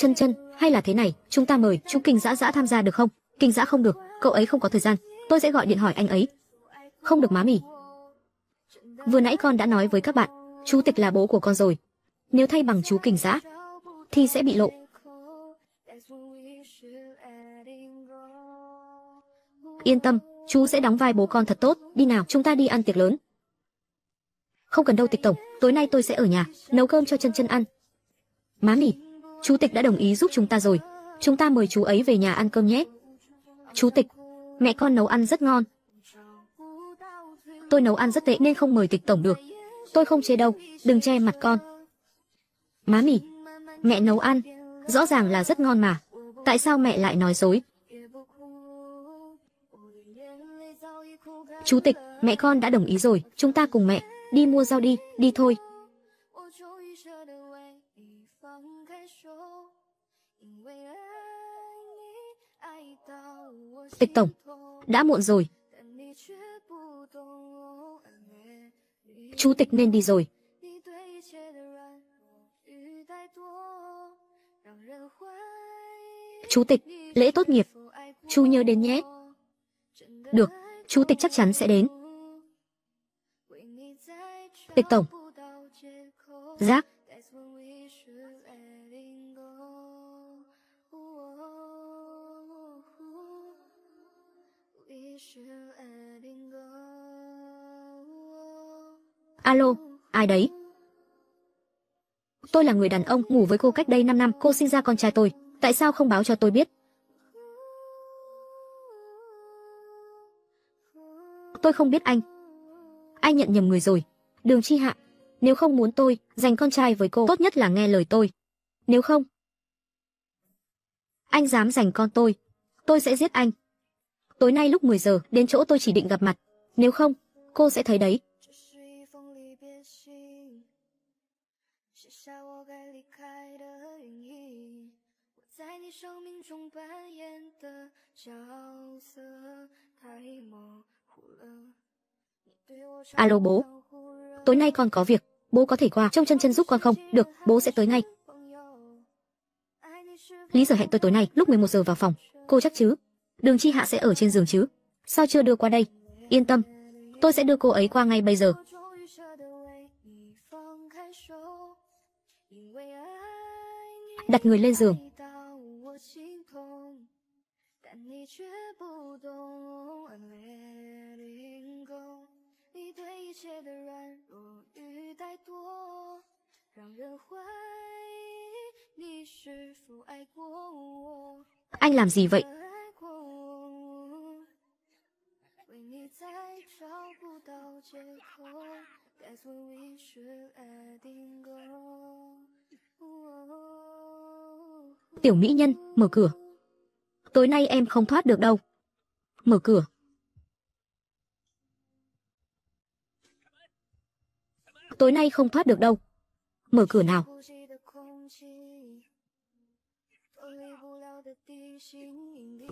chân chân hay là thế này chúng ta mời chú kinh dã dã tham gia được không kinh dã không được cậu ấy không có thời gian tôi sẽ gọi điện hỏi anh ấy không được má mì vừa nãy con đã nói với các bạn chú tịch là bố của con rồi nếu thay bằng chú kinh dã thì sẽ bị lộ yên tâm chú sẽ đóng vai bố con thật tốt đi nào chúng ta đi ăn tiệc lớn không cần đâu tịch tổng tối nay tôi sẽ ở nhà nấu cơm cho chân chân ăn má mì Chú tịch đã đồng ý giúp chúng ta rồi. Chúng ta mời chú ấy về nhà ăn cơm nhé. Chú tịch, mẹ con nấu ăn rất ngon. Tôi nấu ăn rất tệ nên không mời tịch tổng được. Tôi không chê đâu, đừng che mặt con. Má mỉ, mẹ nấu ăn, rõ ràng là rất ngon mà. Tại sao mẹ lại nói dối? Chú tịch, mẹ con đã đồng ý rồi, chúng ta cùng mẹ, đi mua rau đi, đi thôi. Tịch Tổng, đã muộn rồi. Chú Tịch nên đi rồi. Chú Tịch, lễ tốt nghiệp. Chú nhớ đến nhé. Được, chú Tịch chắc chắn sẽ đến. Tịch Tổng. Giác. Alo, ai đấy? Tôi là người đàn ông ngủ với cô cách đây 5 năm, cô sinh ra con trai tôi, tại sao không báo cho tôi biết? Tôi không biết anh. Anh nhận nhầm người rồi. Đường Chi Hạ, nếu không muốn tôi dành con trai với cô, tốt nhất là nghe lời tôi. Nếu không, anh dám giành con tôi, tôi sẽ giết anh tối nay lúc 10 giờ đến chỗ tôi chỉ định gặp mặt, nếu không, cô sẽ thấy đấy. Alo bố, tối nay con có việc, bố có thể qua trông chân chân giúp con không? Được, bố sẽ tới ngay. Lý giờ hẹn tôi tối nay lúc 11 giờ vào phòng, cô chắc chứ? Đường Chi Hạ sẽ ở trên giường chứ? Sao chưa đưa qua đây? Yên tâm, tôi sẽ đưa cô ấy qua ngay bây giờ. Đặt người lên giường. Anh làm gì vậy? 再找不到借口，That's when we should letting go。Tiểu mỹ nhân, mở cửa. Tối nay em không thoát được đâu. Mở cửa. Tối nay không thoát được đâu. Mở cửa nào.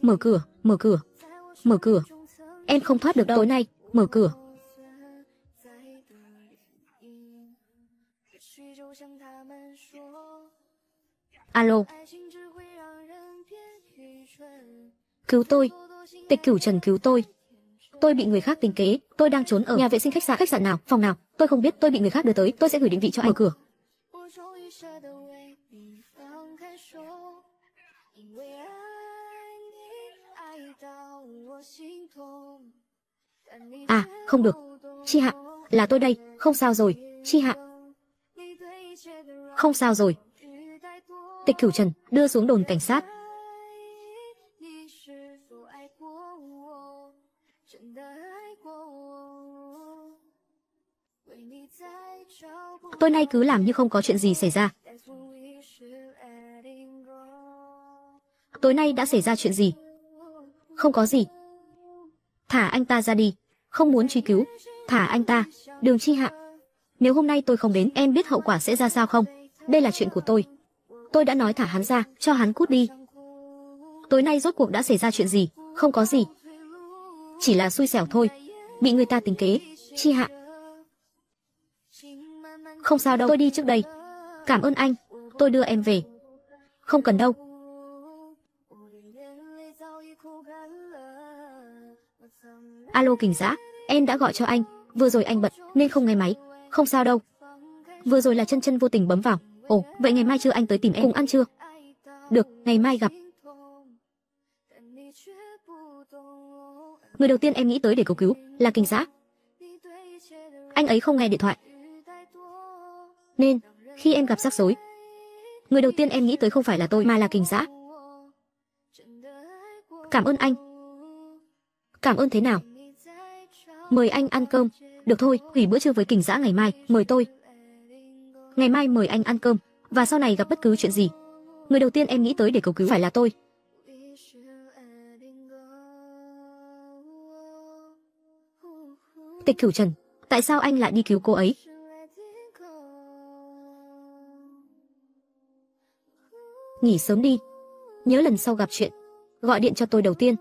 Mở cửa, mở cửa, mở cửa em không thoát được đâu. tối nay mở cửa alo cứu tôi tịch cửu trần cứu tôi tôi bị người khác tình kế tôi đang trốn ở nhà vệ sinh khách sạn khách sạn nào phòng nào tôi không biết tôi bị người khác đưa tới tôi sẽ gửi định vị cho anh mở cửa À, không được. Chi hạ, là tôi đây, không sao rồi, chi hạ. Không sao rồi. Tịch Cửu Trần đưa xuống đồn cảnh sát. Tôi nay cứ làm như không có chuyện gì xảy ra. Tối nay đã xảy ra chuyện gì? Không có gì, thả anh ta ra đi, không muốn truy cứu, thả anh ta, Đường Chi Hạ. Nếu hôm nay tôi không đến, em biết hậu quả sẽ ra sao không? Đây là chuyện của tôi. Tôi đã nói thả hắn ra, cho hắn cút đi. Tối nay rốt cuộc đã xảy ra chuyện gì? Không có gì. Chỉ là xui xẻo thôi, bị người ta tính kế, Chi Hạ. Không sao đâu, tôi đi trước đây. Cảm ơn anh, tôi đưa em về. Không cần đâu, Alo Kình Dã, em đã gọi cho anh, vừa rồi anh bận nên không nghe máy. Không sao đâu. Vừa rồi là chân chân vô tình bấm vào. Ồ, vậy ngày mai trưa anh tới tìm em cùng ăn chưa? Được, ngày mai gặp. Người đầu tiên em nghĩ tới để cầu cứu là Kình Dã. Anh ấy không nghe điện thoại. Nên khi em gặp rắc rối, người đầu tiên em nghĩ tới không phải là tôi mà là Kình Dã. Cảm ơn anh. Cảm ơn thế nào? mời anh ăn cơm. Được thôi, hủy bữa trưa với kình dã ngày mai, mời tôi. Ngày mai mời anh ăn cơm, và sau này gặp bất cứ chuyện gì. Người đầu tiên em nghĩ tới để cầu cứu phải là tôi. Tịch Cửu Trần, tại sao anh lại đi cứu cô ấy? Nghỉ sớm đi. Nhớ lần sau gặp chuyện, gọi điện cho tôi đầu tiên.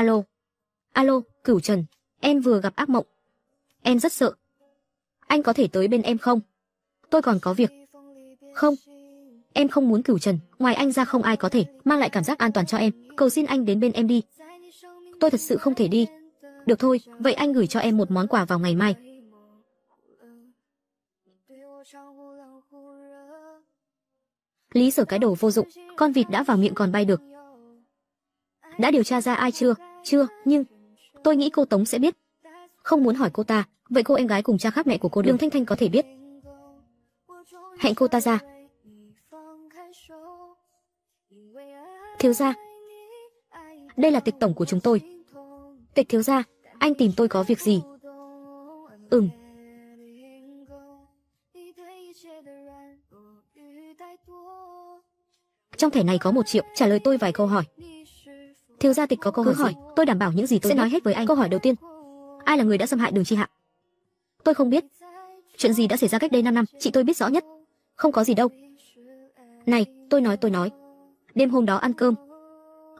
Alo. Alo, Cửu Trần, em vừa gặp ác mộng. Em rất sợ. Anh có thể tới bên em không? Tôi còn có việc. Không. Em không muốn Cửu Trần, ngoài anh ra không ai có thể mang lại cảm giác an toàn cho em, cầu xin anh đến bên em đi. Tôi thật sự không thể đi. Được thôi, vậy anh gửi cho em một món quà vào ngày mai. Lý sở cái đồ vô dụng, con vịt đã vào miệng còn bay được. Đã điều tra ra ai chưa? Chưa, nhưng tôi nghĩ cô Tống sẽ biết. Không muốn hỏi cô ta, vậy cô em gái cùng cha khác mẹ của cô Đường Thanh Thanh có thể biết. Hẹn cô ta ra. Thiếu gia, đây là tịch tổng của chúng tôi. Tịch thiếu gia, anh tìm tôi có việc gì? Ừm. Trong thẻ này có một triệu, trả lời tôi vài câu hỏi. Thiếu gia tịch có câu Cứ hỏi, gì? tôi đảm bảo những gì tôi sẽ nói hết với anh. Câu hỏi đầu tiên, ai là người đã xâm hại Đường Chi Hạ? Tôi không biết. Chuyện gì đã xảy ra cách đây 5 năm, chị tôi biết rõ nhất. Không có gì đâu. Này, tôi nói tôi nói. Đêm hôm đó ăn cơm,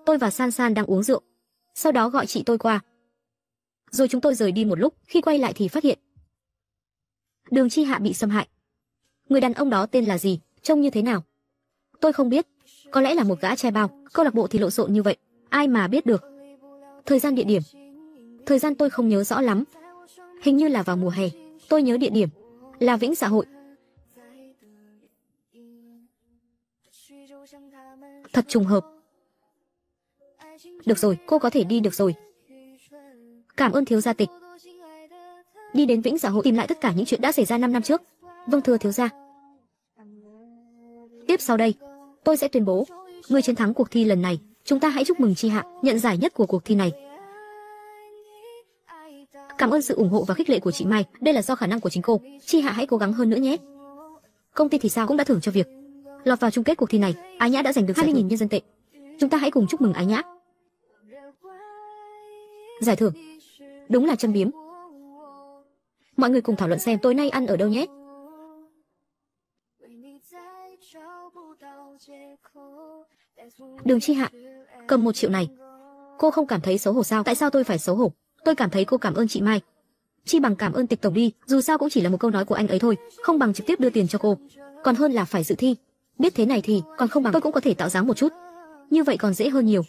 tôi và San San đang uống rượu. Sau đó gọi chị tôi qua. Rồi chúng tôi rời đi một lúc, khi quay lại thì phát hiện Đường Chi Hạ bị xâm hại. Người đàn ông đó tên là gì, trông như thế nào? Tôi không biết, có lẽ là một gã che bao, câu lạc bộ thì lộn xộn như vậy ai mà biết được. Thời gian địa điểm. Thời gian tôi không nhớ rõ lắm. Hình như là vào mùa hè. Tôi nhớ địa điểm là Vĩnh Xã dạ hội. Thật trùng hợp. Được rồi, cô có thể đi được rồi. Cảm ơn thiếu gia tịch. Đi đến Vĩnh Xã dạ hội tìm lại tất cả những chuyện đã xảy ra 5 năm trước. Vâng thưa thiếu gia. Tiếp sau đây, tôi sẽ tuyên bố người chiến thắng cuộc thi lần này chúng ta hãy chúc mừng Chi Hạ nhận giải nhất của cuộc thi này. Cảm ơn sự ủng hộ và khích lệ của chị Mai, đây là do khả năng của chính cô. Chi Hạ hãy cố gắng hơn nữa nhé. Công ty thì sao cũng đã thưởng cho việc lọt vào chung kết cuộc thi này, Ái Nhã đã giành được 20.000 nhân dân tệ. Chúng ta hãy cùng chúc mừng Ái Nhã. Giải thưởng. Đúng là châm biếm. Mọi người cùng thảo luận xem tối nay ăn ở đâu nhé. Đường Chi Hạ, cầm một triệu này. Cô không cảm thấy xấu hổ sao? Tại sao tôi phải xấu hổ? Tôi cảm thấy cô cảm ơn chị Mai. Chi bằng cảm ơn Tịch tổng đi, dù sao cũng chỉ là một câu nói của anh ấy thôi, không bằng trực tiếp đưa tiền cho cô, còn hơn là phải dự thi. Biết thế này thì còn không bằng tôi cũng có thể tạo dáng một chút. Như vậy còn dễ hơn nhiều.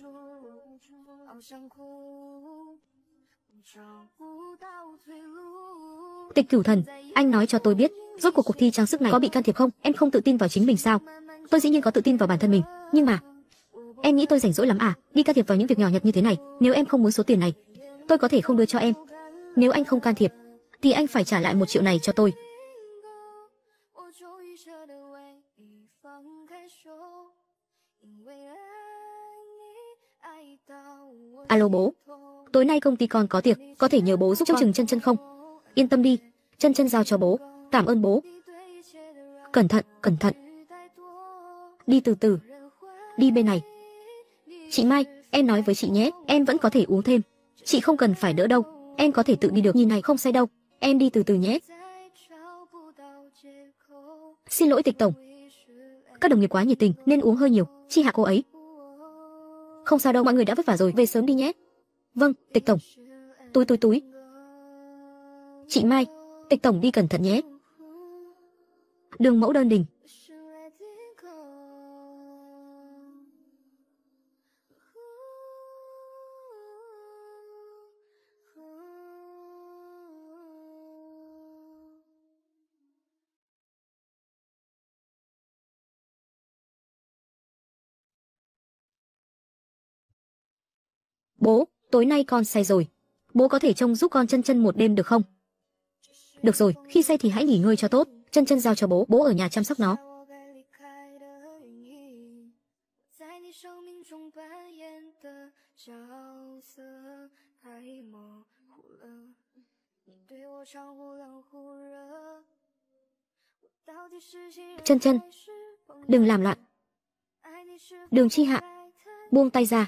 Tịch Cửu Thần, anh nói cho tôi biết, rốt cuộc cuộc thi trang sức này có bị can thiệp không? Em không tự tin vào chính mình sao? Tôi dĩ nhiên có tự tin vào bản thân mình, nhưng mà Em nghĩ tôi rảnh rỗi lắm à? Đi can thiệp vào những việc nhỏ nhặt như thế này, nếu em không muốn số tiền này, tôi có thể không đưa cho em. Nếu anh không can thiệp, thì anh phải trả lại một triệu này cho tôi. Alo bố, tối nay công ty con có tiệc, có thể nhờ bố giúp trong chừng chân chân không? Yên tâm đi, chân chân giao cho bố, cảm ơn bố. Cẩn thận, cẩn thận. Đi từ từ. Đi bên này. Chị Mai, em nói với chị nhé, em vẫn có thể uống thêm. Chị không cần phải đỡ đâu, em có thể tự đi được nhìn này không say đâu. Em đi từ từ nhé. Xin lỗi tịch tổng. Các đồng nghiệp quá nhiệt tình nên uống hơi nhiều, chi hạ cô ấy. Không sao đâu, mọi người đã vất vả rồi, về sớm đi nhé. Vâng, tịch tổng. Túi túi túi. Chị Mai, tịch tổng đi cẩn thận nhé. Đường mẫu đơn đình, Bố, tối nay con say rồi. Bố có thể trông giúp con chân chân một đêm được không? Được rồi, khi say thì hãy nghỉ ngơi cho tốt. Chân chân giao cho bố, bố ở nhà chăm sóc nó. Chân chân, đừng làm loạn. Đường chi hạ, buông tay ra,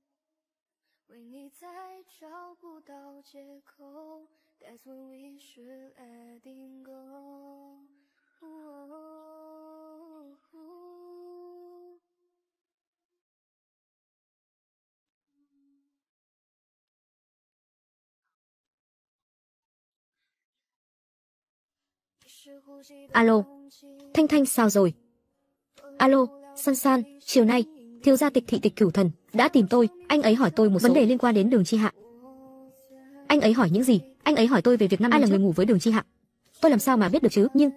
为你再找不到借口。That's when we should letting go. Oh, Alo, Thanh Thanh sao rồi? Alo, San San, chiều nay thiếu gia tịch thị tịch cửu thần đã tìm tôi anh ấy hỏi tôi một số vấn đề liên quan đến đường chi hạ anh ấy hỏi những gì anh ấy hỏi tôi về việc năm ai là người ngủ với đường chi hạ tôi làm sao mà biết được chứ nhưng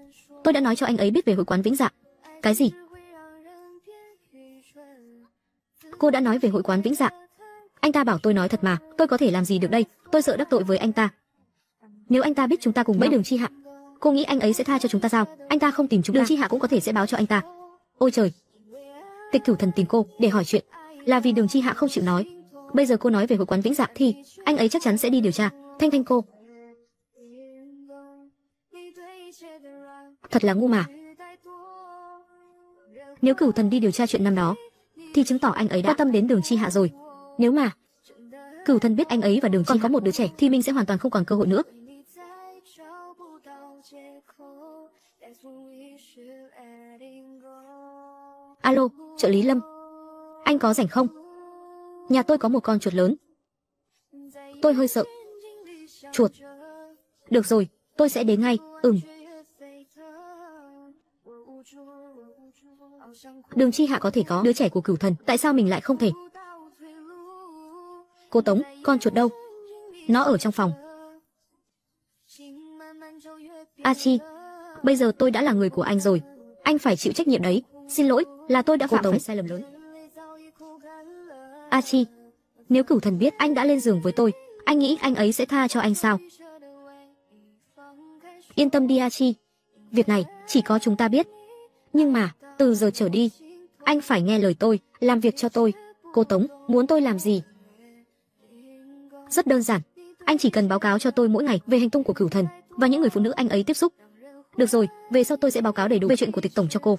tôi đã nói cho anh ấy biết về hội quán vĩnh dạ cái gì cô đã nói về hội quán vĩnh dạ anh ta bảo tôi nói thật mà tôi có thể làm gì được đây tôi sợ đắc tội với anh ta nếu anh ta biết chúng ta cùng bẫy đường chi hạ cô nghĩ anh ấy sẽ tha cho chúng ta sao anh ta không tìm chúng ta đường chi hạ cũng có thể sẽ báo cho anh ta ôi trời tịch cửu thần tìm cô để hỏi chuyện là vì đường chi hạ không chịu nói bây giờ cô nói về hội quán vĩnh dạ thì anh ấy chắc chắn sẽ đi điều tra thanh thanh cô thật là ngu mà nếu cửu thần đi điều tra chuyện năm đó thì chứng tỏ anh ấy đã quan tâm đến đường chi hạ rồi nếu mà cửu thần biết anh ấy và đường chi còn có một đứa trẻ thì mình sẽ hoàn toàn không còn cơ hội nữa Alo, trợ lý Lâm. Anh có rảnh không? Nhà tôi có một con chuột lớn. Tôi hơi sợ. Chuột. Được rồi, tôi sẽ đến ngay, ừm. Đường Chi Hạ có thể có đứa trẻ của cửu thần, tại sao mình lại không thể? Cô Tống, con chuột đâu? Nó ở trong phòng. A Chi, bây giờ tôi đã là người của anh rồi, anh phải chịu trách nhiệm đấy. Xin lỗi, là tôi đã phạm Tống. phải sai lầm lớn. A Chi, nếu cửu thần biết anh đã lên giường với tôi, anh nghĩ anh ấy sẽ tha cho anh sao? Yên tâm đi A Chi, việc này chỉ có chúng ta biết. Nhưng mà, từ giờ trở đi, anh phải nghe lời tôi, làm việc cho tôi. Cô Tống, muốn tôi làm gì? Rất đơn giản, anh chỉ cần báo cáo cho tôi mỗi ngày về hành tung của cửu thần và những người phụ nữ anh ấy tiếp xúc. Được rồi, về sau tôi sẽ báo cáo đầy đủ về chuyện của tịch tổng cho cô.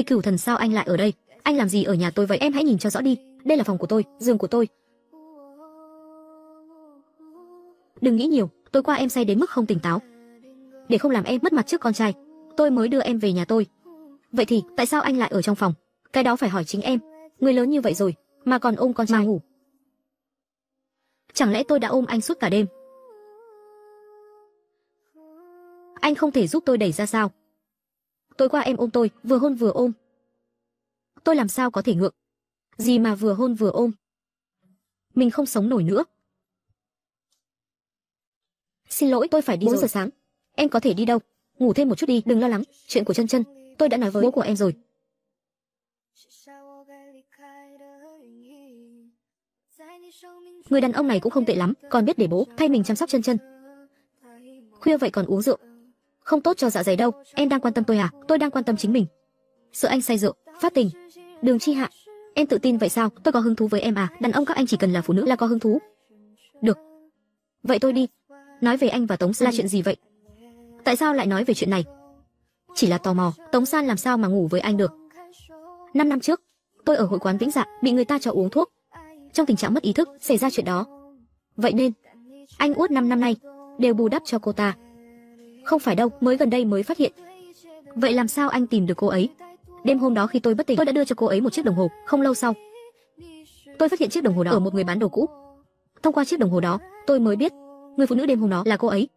Tịch Cửu Thần sao anh lại ở đây? Anh làm gì ở nhà tôi vậy? Em hãy nhìn cho rõ đi, đây là phòng của tôi, giường của tôi. Đừng nghĩ nhiều, tôi qua em say đến mức không tỉnh táo. Để không làm em mất mặt trước con trai, tôi mới đưa em về nhà tôi. Vậy thì, tại sao anh lại ở trong phòng? Cái đó phải hỏi chính em. Người lớn như vậy rồi, mà còn ôm con trai mà ngủ. Chẳng lẽ tôi đã ôm anh suốt cả đêm? Anh không thể giúp tôi đẩy ra sao? Tối qua em ôm tôi, vừa hôn vừa ôm. Tôi làm sao có thể ngượng? Gì mà vừa hôn vừa ôm? Mình không sống nổi nữa. Xin lỗi, tôi phải đi 4 rồi. giờ sáng. Em có thể đi đâu? Ngủ thêm một chút đi, đừng lo lắng. Chuyện của chân chân, tôi đã nói với bố của em rồi. Người đàn ông này cũng không tệ lắm, còn biết để bố thay mình chăm sóc chân chân. Khuya vậy còn uống rượu, không tốt cho dạ dày đâu em đang quan tâm tôi à tôi đang quan tâm chính mình sợ anh say rượu phát tình đường chi hạ em tự tin vậy sao tôi có hứng thú với em à đàn ông các anh chỉ cần là phụ nữ là có hứng thú được vậy tôi đi nói về anh và tống san là chuyện gì vậy tại sao lại nói về chuyện này chỉ là tò mò tống san làm sao mà ngủ với anh được năm năm trước tôi ở hội quán vĩnh dạ bị người ta cho uống thuốc trong tình trạng mất ý thức xảy ra chuyện đó vậy nên anh uất năm năm nay đều bù đắp cho cô ta không phải đâu, mới gần đây mới phát hiện. Vậy làm sao anh tìm được cô ấy? Đêm hôm đó khi tôi bất tỉnh, tôi đã đưa cho cô ấy một chiếc đồng hồ, không lâu sau. Tôi phát hiện chiếc đồng hồ đó ở một người bán đồ cũ. Thông qua chiếc đồng hồ đó, tôi mới biết người phụ nữ đêm hôm đó là cô ấy.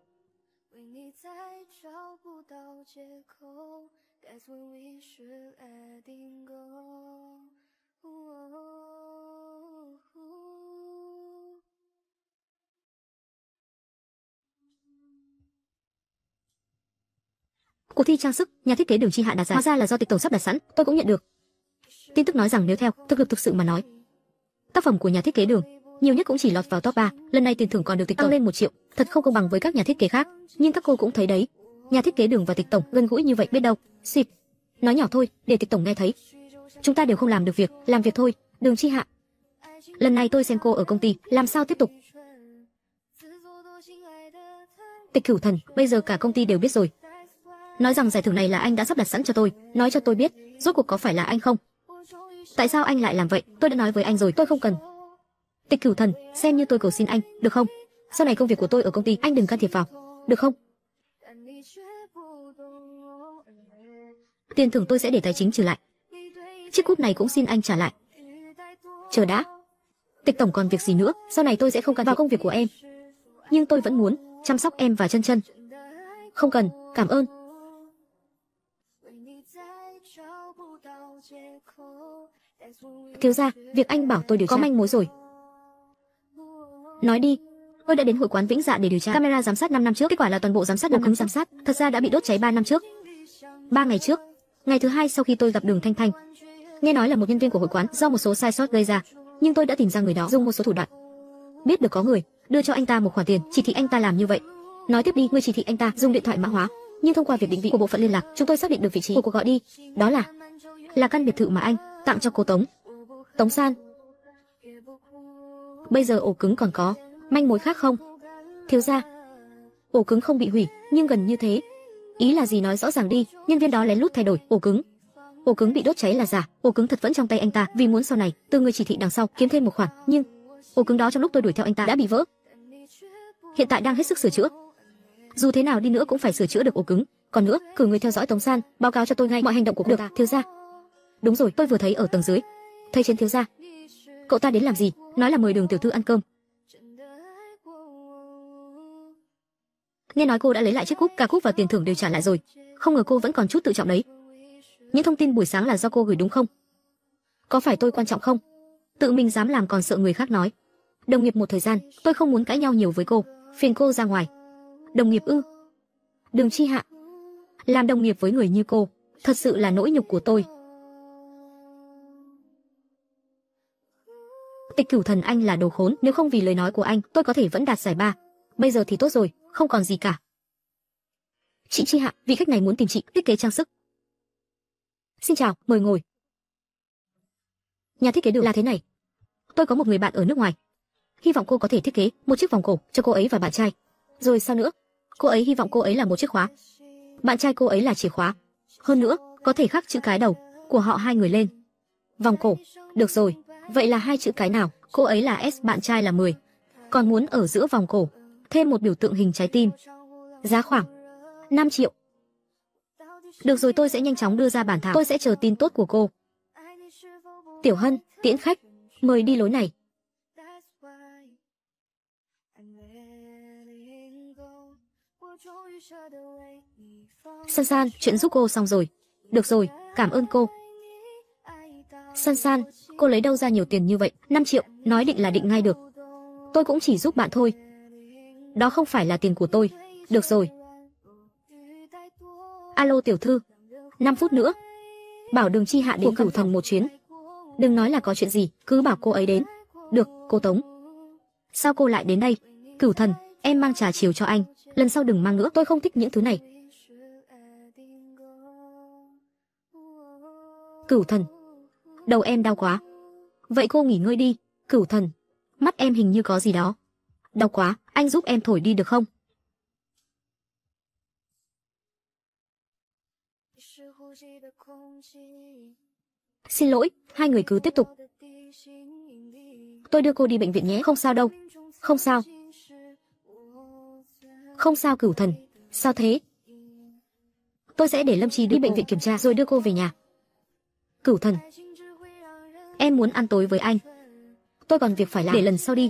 Cuộc thi trang sức, nhà thiết kế Đường Chi Hạ đặt ra, hóa ra là do Tịch Tổng sắp đặt sẵn, tôi cũng nhận được. Tin tức nói rằng nếu theo thực lực thực sự mà nói, tác phẩm của nhà thiết kế Đường nhiều nhất cũng chỉ lọt vào top 3, lần này tiền thưởng còn được Tịch Tổng tăng lên một triệu, thật không công bằng với các nhà thiết kế khác, nhưng các cô cũng thấy đấy, nhà thiết kế Đường và Tịch Tổng gần gũi như vậy biết đâu. Xịt. Nói nhỏ thôi, để Tịch Tổng nghe thấy. Chúng ta đều không làm được việc, làm việc thôi, Đường Chi Hạ. Lần này tôi xem cô ở công ty, làm sao tiếp tục? Tịch Cửu Thần, bây giờ cả công ty đều biết rồi, nói rằng giải thưởng này là anh đã sắp đặt sẵn cho tôi, nói cho tôi biết, rốt cuộc có phải là anh không? Tại sao anh lại làm vậy? Tôi đã nói với anh rồi, tôi không cần. Tịch Cửu Thần, xem như tôi cầu xin anh, được không? Sau này công việc của tôi ở công ty, anh đừng can thiệp vào, được không? Tiền thưởng tôi sẽ để tài chính trừ lại. Chiếc cúp này cũng xin anh trả lại. Chờ đã. Tịch tổng còn việc gì nữa, sau này tôi sẽ không can vào công việc của em. Nhưng tôi vẫn muốn chăm sóc em và chân chân. Không cần, cảm ơn. Thiếu gia, việc anh bảo tôi điều tra có manh mối rồi. Nói đi. Tôi đã đến hội quán Vĩnh Dạ để điều tra camera giám sát 5 năm trước, kết quả là toàn bộ giám sát bộ cứng giám sát, thật ra đã bị đốt cháy 3 năm trước. 3 ngày trước, ngày thứ hai sau khi tôi gặp Đường Thanh Thanh, nghe nói là một nhân viên của hội quán do một số sai sót gây ra, nhưng tôi đã tìm ra người đó dùng một số thủ đoạn. Biết được có người, đưa cho anh ta một khoản tiền, chỉ thị anh ta làm như vậy. Nói tiếp đi, người chỉ thị anh ta dùng điện thoại mã hóa, nhưng thông qua việc định vị của bộ phận liên lạc, chúng tôi xác định được vị trí của cuộc gọi đi. Đó là là căn biệt thự mà anh tặng cho cô Tống. Tống San. Bây giờ ổ cứng còn có, manh mối khác không? Thiếu gia. Ổ cứng không bị hủy, nhưng gần như thế. Ý là gì nói rõ ràng đi, nhân viên đó lén lút thay đổi ổ cứng. Ổ cứng bị đốt cháy là giả, ổ cứng thật vẫn trong tay anh ta, vì muốn sau này từ người chỉ thị đằng sau kiếm thêm một khoản, nhưng ổ cứng đó trong lúc tôi đuổi theo anh ta đã bị vỡ. Hiện tại đang hết sức sửa chữa. Dù thế nào đi nữa cũng phải sửa chữa được ổ cứng, còn nữa, cử người theo dõi Tống San, báo cáo cho tôi ngay mọi hành động của cô được, thiếu gia đúng rồi tôi vừa thấy ở tầng dưới thầy chiến thiếu gia cậu ta đến làm gì nói là mời đường tiểu thư ăn cơm nghe nói cô đã lấy lại chiếc cúp cả cúp và tiền thưởng đều trả lại rồi không ngờ cô vẫn còn chút tự trọng đấy những thông tin buổi sáng là do cô gửi đúng không có phải tôi quan trọng không tự mình dám làm còn sợ người khác nói đồng nghiệp một thời gian tôi không muốn cãi nhau nhiều với cô phiền cô ra ngoài đồng nghiệp ư đừng chi hạ làm đồng nghiệp với người như cô thật sự là nỗi nhục của tôi Tịch Cửu Thần anh là đồ khốn, nếu không vì lời nói của anh, tôi có thể vẫn đạt giải ba. Bây giờ thì tốt rồi, không còn gì cả. Chị Chi Hạ, vị khách này muốn tìm chị thiết kế trang sức. Xin chào, mời ngồi. Nhà thiết kế được là thế này. Tôi có một người bạn ở nước ngoài. Hy vọng cô có thể thiết kế một chiếc vòng cổ cho cô ấy và bạn trai. Rồi sao nữa? Cô ấy hy vọng cô ấy là một chiếc khóa. Bạn trai cô ấy là chìa khóa. Hơn nữa, có thể khắc chữ cái đầu của họ hai người lên. Vòng cổ. Được rồi, Vậy là hai chữ cái nào? Cô ấy là S, bạn trai là 10. Còn muốn ở giữa vòng cổ, thêm một biểu tượng hình trái tim. Giá khoảng 5 triệu. Được rồi tôi sẽ nhanh chóng đưa ra bản thảo. Tôi sẽ chờ tin tốt của cô. Tiểu Hân, tiễn khách, mời đi lối này. San San, chuyện giúp cô xong rồi. Được rồi, cảm ơn cô. San San, cô lấy đâu ra nhiều tiền như vậy? 5 triệu, nói định là định ngay được. Tôi cũng chỉ giúp bạn thôi. Đó không phải là tiền của tôi. Được rồi. Alo tiểu thư. 5 phút nữa. Bảo Đường Chi Hạ đến cửu thần một chuyến. Đừng nói là có chuyện gì, cứ bảo cô ấy đến. Được, cô Tống. Sao cô lại đến đây? Cửu thần, em mang trà chiều cho anh. Lần sau đừng mang nữa, tôi không thích những thứ này. Cửu thần, đầu em đau quá. Vậy cô nghỉ ngơi đi, cửu thần. Mắt em hình như có gì đó. Đau quá, anh giúp em thổi đi được không? Xin lỗi, hai người cứ tiếp tục. Tôi đưa cô đi bệnh viện nhé. Không sao đâu. Không sao. Không sao cửu thần. Sao thế? Tôi sẽ để Lâm Trì đi bệnh viện kiểm tra rồi đưa cô về nhà. Cửu thần, Em muốn ăn tối với anh. Tôi còn việc phải làm. Để lần sau đi.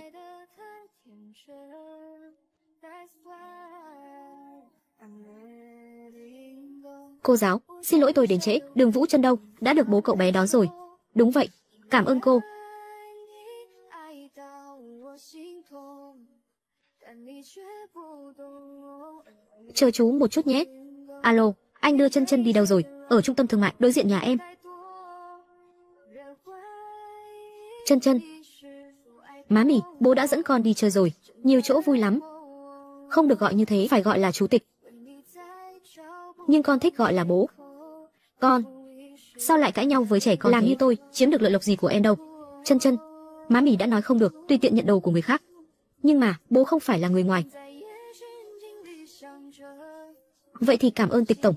Cô giáo, xin lỗi tôi đến trễ, đường Vũ chân đâu, đã được bố cậu bé đón rồi. Đúng vậy, cảm ơn cô. Chờ chú một chút nhé. Alo, anh đưa chân chân đi đâu rồi? Ở trung tâm thương mại đối diện nhà em. Chân chân. Má mỉ, bố đã dẫn con đi chơi rồi, nhiều chỗ vui lắm. Không được gọi như thế, phải gọi là chú tịch. Nhưng con thích gọi là bố. Con. Sao lại cãi nhau với trẻ con Làm thế? như tôi, chiếm được lợi lộc gì của em đâu. Chân chân. Má mỉ đã nói không được, tùy tiện nhận đồ của người khác. Nhưng mà, bố không phải là người ngoài. Vậy thì cảm ơn tịch tổng.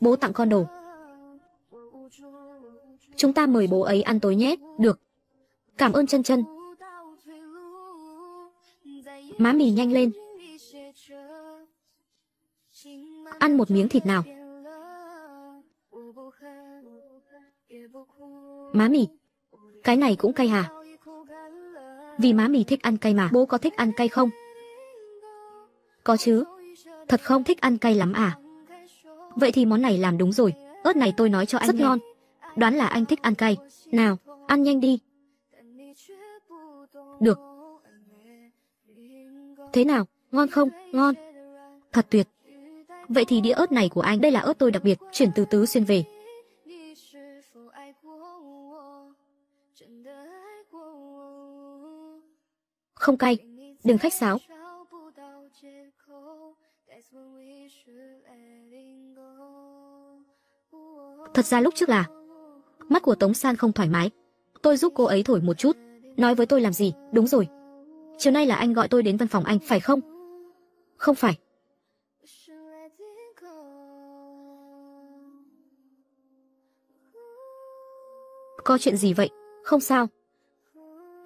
Bố tặng con đồ, Chúng ta mời bố ấy ăn tối nhé, được. Cảm ơn chân chân. Má mì nhanh lên. Ăn một miếng thịt nào. Má mì. Cái này cũng cay hả? Vì má mì thích ăn cay mà. Bố có thích ăn cay không? Có chứ. Thật không thích ăn cay lắm à? Vậy thì món này làm đúng rồi. Ớt này tôi nói cho anh Rất nghe. ngon đoán là anh thích ăn cay. Nào, ăn nhanh đi. Được. Thế nào, ngon không? Ngon. Thật tuyệt. Vậy thì đĩa ớt này của anh đây là ớt tôi đặc biệt, chuyển từ tứ xuyên về. Không cay, đừng khách sáo. Thật ra lúc trước là Mắt của Tống San không thoải mái. Tôi giúp cô ấy thổi một chút. Nói với tôi làm gì? Đúng rồi. Chiều nay là anh gọi tôi đến văn phòng anh, phải không? Không phải. Có chuyện gì vậy? Không sao.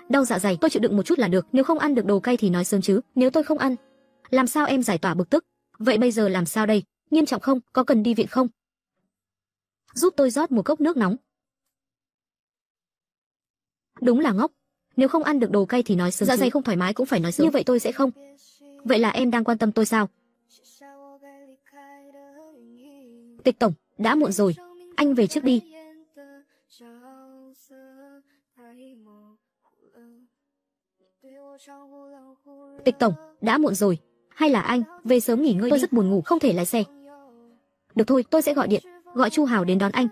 Đau dạ dày, tôi chịu đựng một chút là được, nếu không ăn được đồ cay thì nói sớm chứ, nếu tôi không ăn, làm sao em giải tỏa bực tức? Vậy bây giờ làm sao đây? Nghiêm trọng không? Có cần đi viện không? Giúp tôi rót một cốc nước nóng đúng là ngốc nếu không ăn được đồ cay thì nói sớm dạ dày không thoải mái cũng phải nói sớm như vậy tôi sẽ không vậy là em đang quan tâm tôi sao tịch tổng đã muộn rồi anh về trước đi tịch tổng đã muộn rồi hay là anh về sớm nghỉ ngơi tôi đi. rất buồn ngủ không thể lái xe được thôi tôi sẽ gọi điện gọi chu hào đến đón anh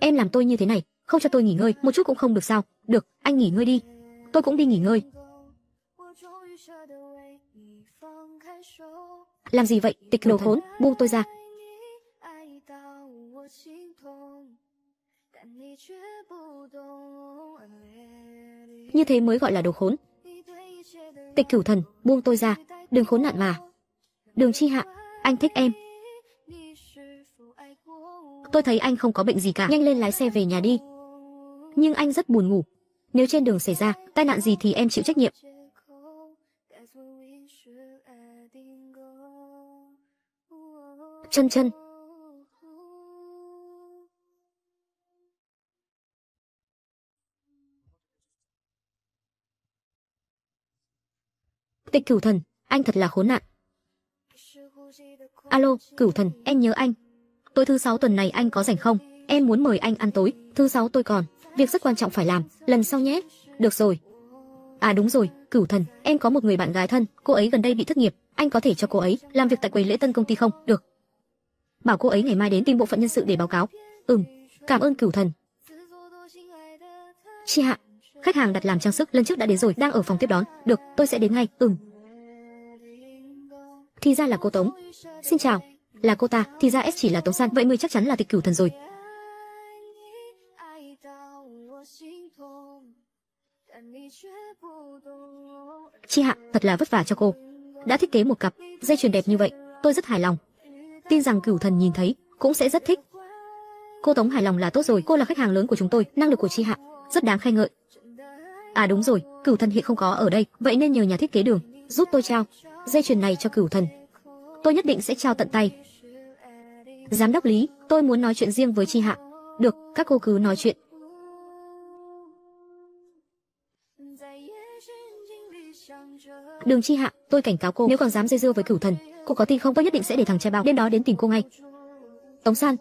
em làm tôi như thế này không cho tôi nghỉ ngơi một chút cũng không được sao? Được, anh nghỉ ngơi đi. Tôi cũng đi nghỉ ngơi. Làm gì vậy, tịch đồ khốn, buông tôi ra. Như thế mới gọi là đồ khốn. Tịch cửu thần, buông tôi ra, đừng khốn nạn mà. Đường chi hạ, anh thích em. Tôi thấy anh không có bệnh gì cả, nhanh lên lái xe về nhà đi nhưng anh rất buồn ngủ. Nếu trên đường xảy ra tai nạn gì thì em chịu trách nhiệm. Chân chân. Tịch cửu thần, anh thật là khốn nạn. Alo, cửu thần, em nhớ anh. Tối thứ sáu tuần này anh có rảnh không? Em muốn mời anh ăn tối, thứ sáu tôi còn, việc rất quan trọng phải làm, lần sau nhé. Được rồi. À đúng rồi, Cửu Thần, em có một người bạn gái thân, cô ấy gần đây bị thất nghiệp, anh có thể cho cô ấy làm việc tại quầy lễ tân công ty không? Được. Bảo cô ấy ngày mai đến tìm bộ phận nhân sự để báo cáo. Ừm, cảm ơn Cửu Thần. Chị Hạ, khách hàng đặt làm trang sức lần trước đã đến rồi, đang ở phòng tiếp đón. Được, tôi sẽ đến ngay. Ừm. Thì ra là cô Tống. Xin chào, là cô ta, thì ra S chỉ là Tống San, vậy ngươi chắc chắn là tịch Cửu Thần rồi. Chị Hạ thật là vất vả cho cô. Đã thiết kế một cặp dây chuyền đẹp như vậy, tôi rất hài lòng. Tin rằng cửu thần nhìn thấy cũng sẽ rất thích. Cô Tống hài lòng là tốt rồi, cô là khách hàng lớn của chúng tôi, năng lực của chị Hạ rất đáng khen ngợi. À đúng rồi, cửu thần hiện không có ở đây, vậy nên nhờ nhà thiết kế đường giúp tôi trao dây chuyền này cho cửu thần. Tôi nhất định sẽ trao tận tay. Giám đốc Lý, tôi muốn nói chuyện riêng với chị Hạ. Được, các cô cứ nói chuyện, Đường Chi Hạ, tôi cảnh cáo cô, nếu còn dám dây dưa với cửu thần, cô có tin không tôi nhất định sẽ để thằng trai bao đêm đó đến tìm cô ngay. Tống San,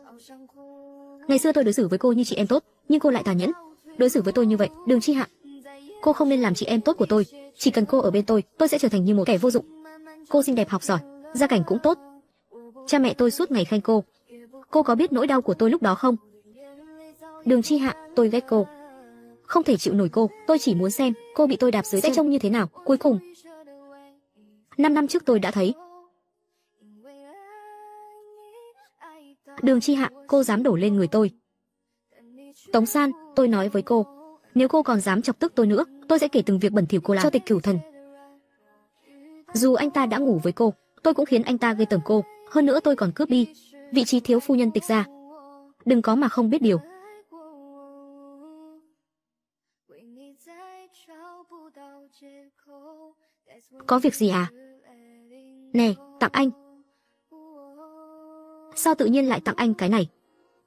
ngày xưa tôi đối xử với cô như chị em tốt, nhưng cô lại tàn nhẫn, đối xử với tôi như vậy, Đường Chi Hạ, cô không nên làm chị em tốt của tôi, chỉ cần cô ở bên tôi, tôi sẽ trở thành như một kẻ vô dụng. Cô xinh đẹp học giỏi, gia cảnh cũng tốt. Cha mẹ tôi suốt ngày khen cô. Cô có biết nỗi đau của tôi lúc đó không? Đường Chi Hạ, tôi ghét cô. Không thể chịu nổi cô, tôi chỉ muốn xem cô bị tôi đạp dưới sẽ trông như thế nào. Cuối cùng, 5 năm trước tôi đã thấy. Đường Chi Hạ, cô dám đổ lên người tôi. Tống San, tôi nói với cô, nếu cô còn dám chọc tức tôi nữa, tôi sẽ kể từng việc bẩn thỉu cô làm cho Tịch Cửu Thần. Dù anh ta đã ngủ với cô, tôi cũng khiến anh ta gây tởm cô, hơn nữa tôi còn cướp đi vị trí thiếu phu nhân Tịch gia. Đừng có mà không biết điều. Có việc gì à? Nè, tặng anh. Sao tự nhiên lại tặng anh cái này?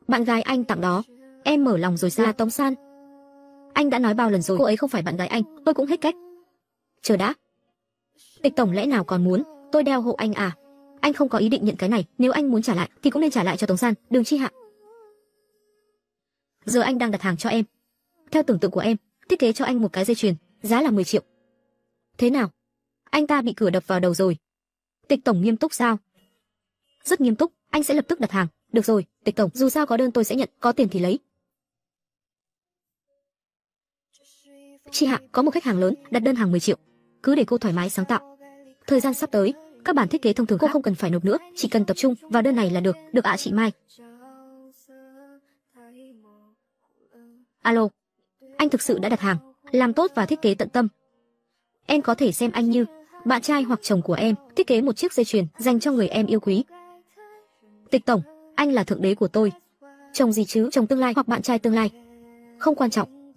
Bạn gái anh tặng đó, em mở lòng rồi sao? Là Tống San. Anh đã nói bao lần rồi, cô ấy không phải bạn gái anh, tôi cũng hết cách. Chờ đã. Tịch tổng lẽ nào còn muốn, tôi đeo hộ anh à? Anh không có ý định nhận cái này, nếu anh muốn trả lại thì cũng nên trả lại cho Tống San, đừng chi hạ. Giờ anh đang đặt hàng cho em. Theo tưởng tượng của em, thiết kế cho anh một cái dây chuyền, giá là 10 triệu. Thế nào? Anh ta bị cửa đập vào đầu rồi, tịch tổng nghiêm túc sao rất nghiêm túc anh sẽ lập tức đặt hàng được rồi tịch tổng dù sao có đơn tôi sẽ nhận có tiền thì lấy chị hạ có một khách hàng lớn đặt đơn hàng 10 triệu cứ để cô thoải mái sáng tạo thời gian sắp tới các bản thiết kế thông thường cô không cần phải nộp nữa chỉ cần tập trung vào đơn này là được được ạ chị mai alo anh thực sự đã đặt hàng làm tốt và thiết kế tận tâm em có thể xem anh như bạn trai hoặc chồng của em, thiết kế một chiếc dây chuyền dành cho người em yêu quý. Tịch tổng, anh là thượng đế của tôi. Chồng gì chứ, chồng tương lai hoặc bạn trai tương lai. Không quan trọng.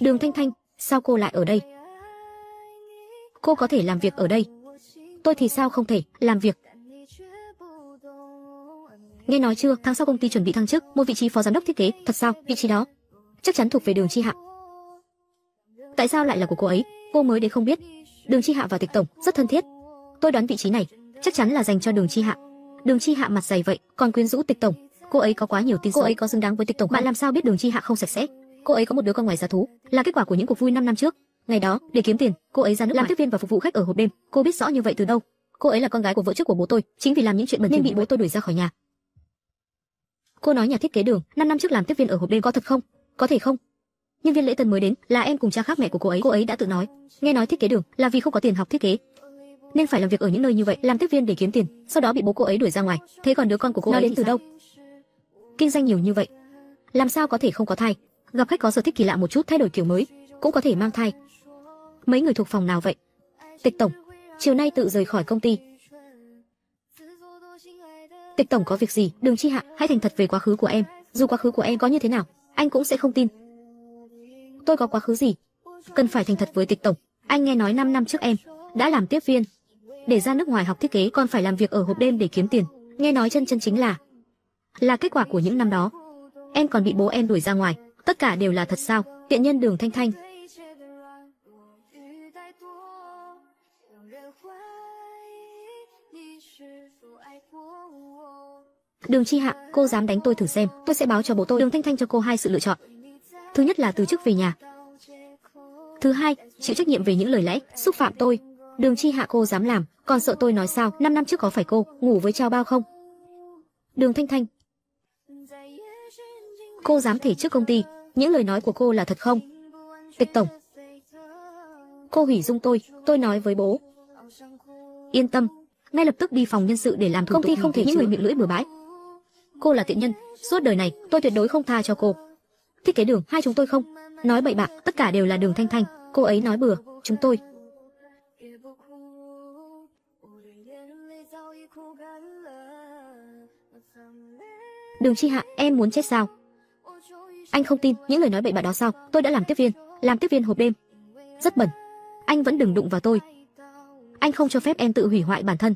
Đường Thanh Thanh, sao cô lại ở đây? Cô có thể làm việc ở đây. Tôi thì sao không thể làm việc? Nghe nói chưa, tháng sau công ty chuẩn bị thăng chức, một vị trí phó giám đốc thiết kế, thật sao? Vị trí đó chắc chắn thuộc về Đường Chi Hạ tại sao lại là của cô ấy cô mới đến không biết đường chi hạ và tịch tổng rất thân thiết tôi đoán vị trí này chắc chắn là dành cho đường chi hạ đường chi hạ mặt dày vậy còn quyến rũ tịch tổng cô ấy có quá nhiều tin cô ấy có xứng đáng với tịch tổng bạn làm sao biết đường chi hạ không sạch sẽ cô ấy có một đứa con ngoài giá thú là kết quả của những cuộc vui 5 năm trước ngày đó để kiếm tiền cô ấy ra nước làm tiếp viên và phục vụ khách ở hộp đêm cô biết rõ như vậy từ đâu cô ấy là con gái của vợ trước của bố tôi chính vì làm những chuyện bẩn thỉu bị bố tôi đuổi ra khỏi nhà cô nói nhà thiết kế đường 5 năm trước làm tiếp viên ở hộp đêm có thật không có thể không nhân viên lễ tân mới đến là em cùng cha khác mẹ của cô ấy cô ấy đã tự nói nghe nói thiết kế đường là vì không có tiền học thiết kế nên phải làm việc ở những nơi như vậy làm tiếp viên để kiếm tiền sau đó bị bố cô ấy đuổi ra ngoài thế còn đứa con của cô Nó ấy đến từ sao? đâu kinh doanh nhiều như vậy làm sao có thể không có thai gặp khách có sở thích kỳ lạ một chút thay đổi kiểu mới cũng có thể mang thai mấy người thuộc phòng nào vậy tịch tổng chiều nay tự rời khỏi công ty tịch tổng có việc gì đừng chi hạ hãy thành thật về quá khứ của em dù quá khứ của em có như thế nào anh cũng sẽ không tin tôi có quá khứ gì? Cần phải thành thật với tịch tổng. Anh nghe nói 5 năm trước em đã làm tiếp viên, để ra nước ngoài học thiết kế còn phải làm việc ở hộp đêm để kiếm tiền. Nghe nói chân chân chính là là kết quả của những năm đó. Em còn bị bố em đuổi ra ngoài. Tất cả đều là thật sao? Tiện nhân Đường Thanh Thanh. Đường Chi Hạ, cô dám đánh tôi thử xem, tôi sẽ báo cho bố tôi. Đường Thanh Thanh cho cô hai sự lựa chọn, Thứ nhất là từ chức về nhà. Thứ hai, chịu trách nhiệm về những lời lẽ xúc phạm tôi. Đường Chi Hạ cô dám làm, còn sợ tôi nói sao? 5 năm trước có phải cô ngủ với Trao Bao không? Đường Thanh Thanh. Cô dám thể trước công ty, những lời nói của cô là thật không? Tịch tổng. Cô hủy dung tôi, tôi nói với bố. Yên tâm, ngay lập tức đi phòng nhân sự để làm thủ công ty không thể những người miệng lưỡi bừa bãi. Cô là tiện nhân, suốt đời này tôi tuyệt đối không tha cho cô thiết kế đường hai chúng tôi không? Nói bậy bạ, tất cả đều là đường thanh thanh. Cô ấy nói bừa, chúng tôi. Đường Chi Hạ, em muốn chết sao? Anh không tin những lời nói bậy bạ đó sao? Tôi đã làm tiếp viên, làm tiếp viên hộp đêm. Rất bẩn. Anh vẫn đừng đụng vào tôi. Anh không cho phép em tự hủy hoại bản thân.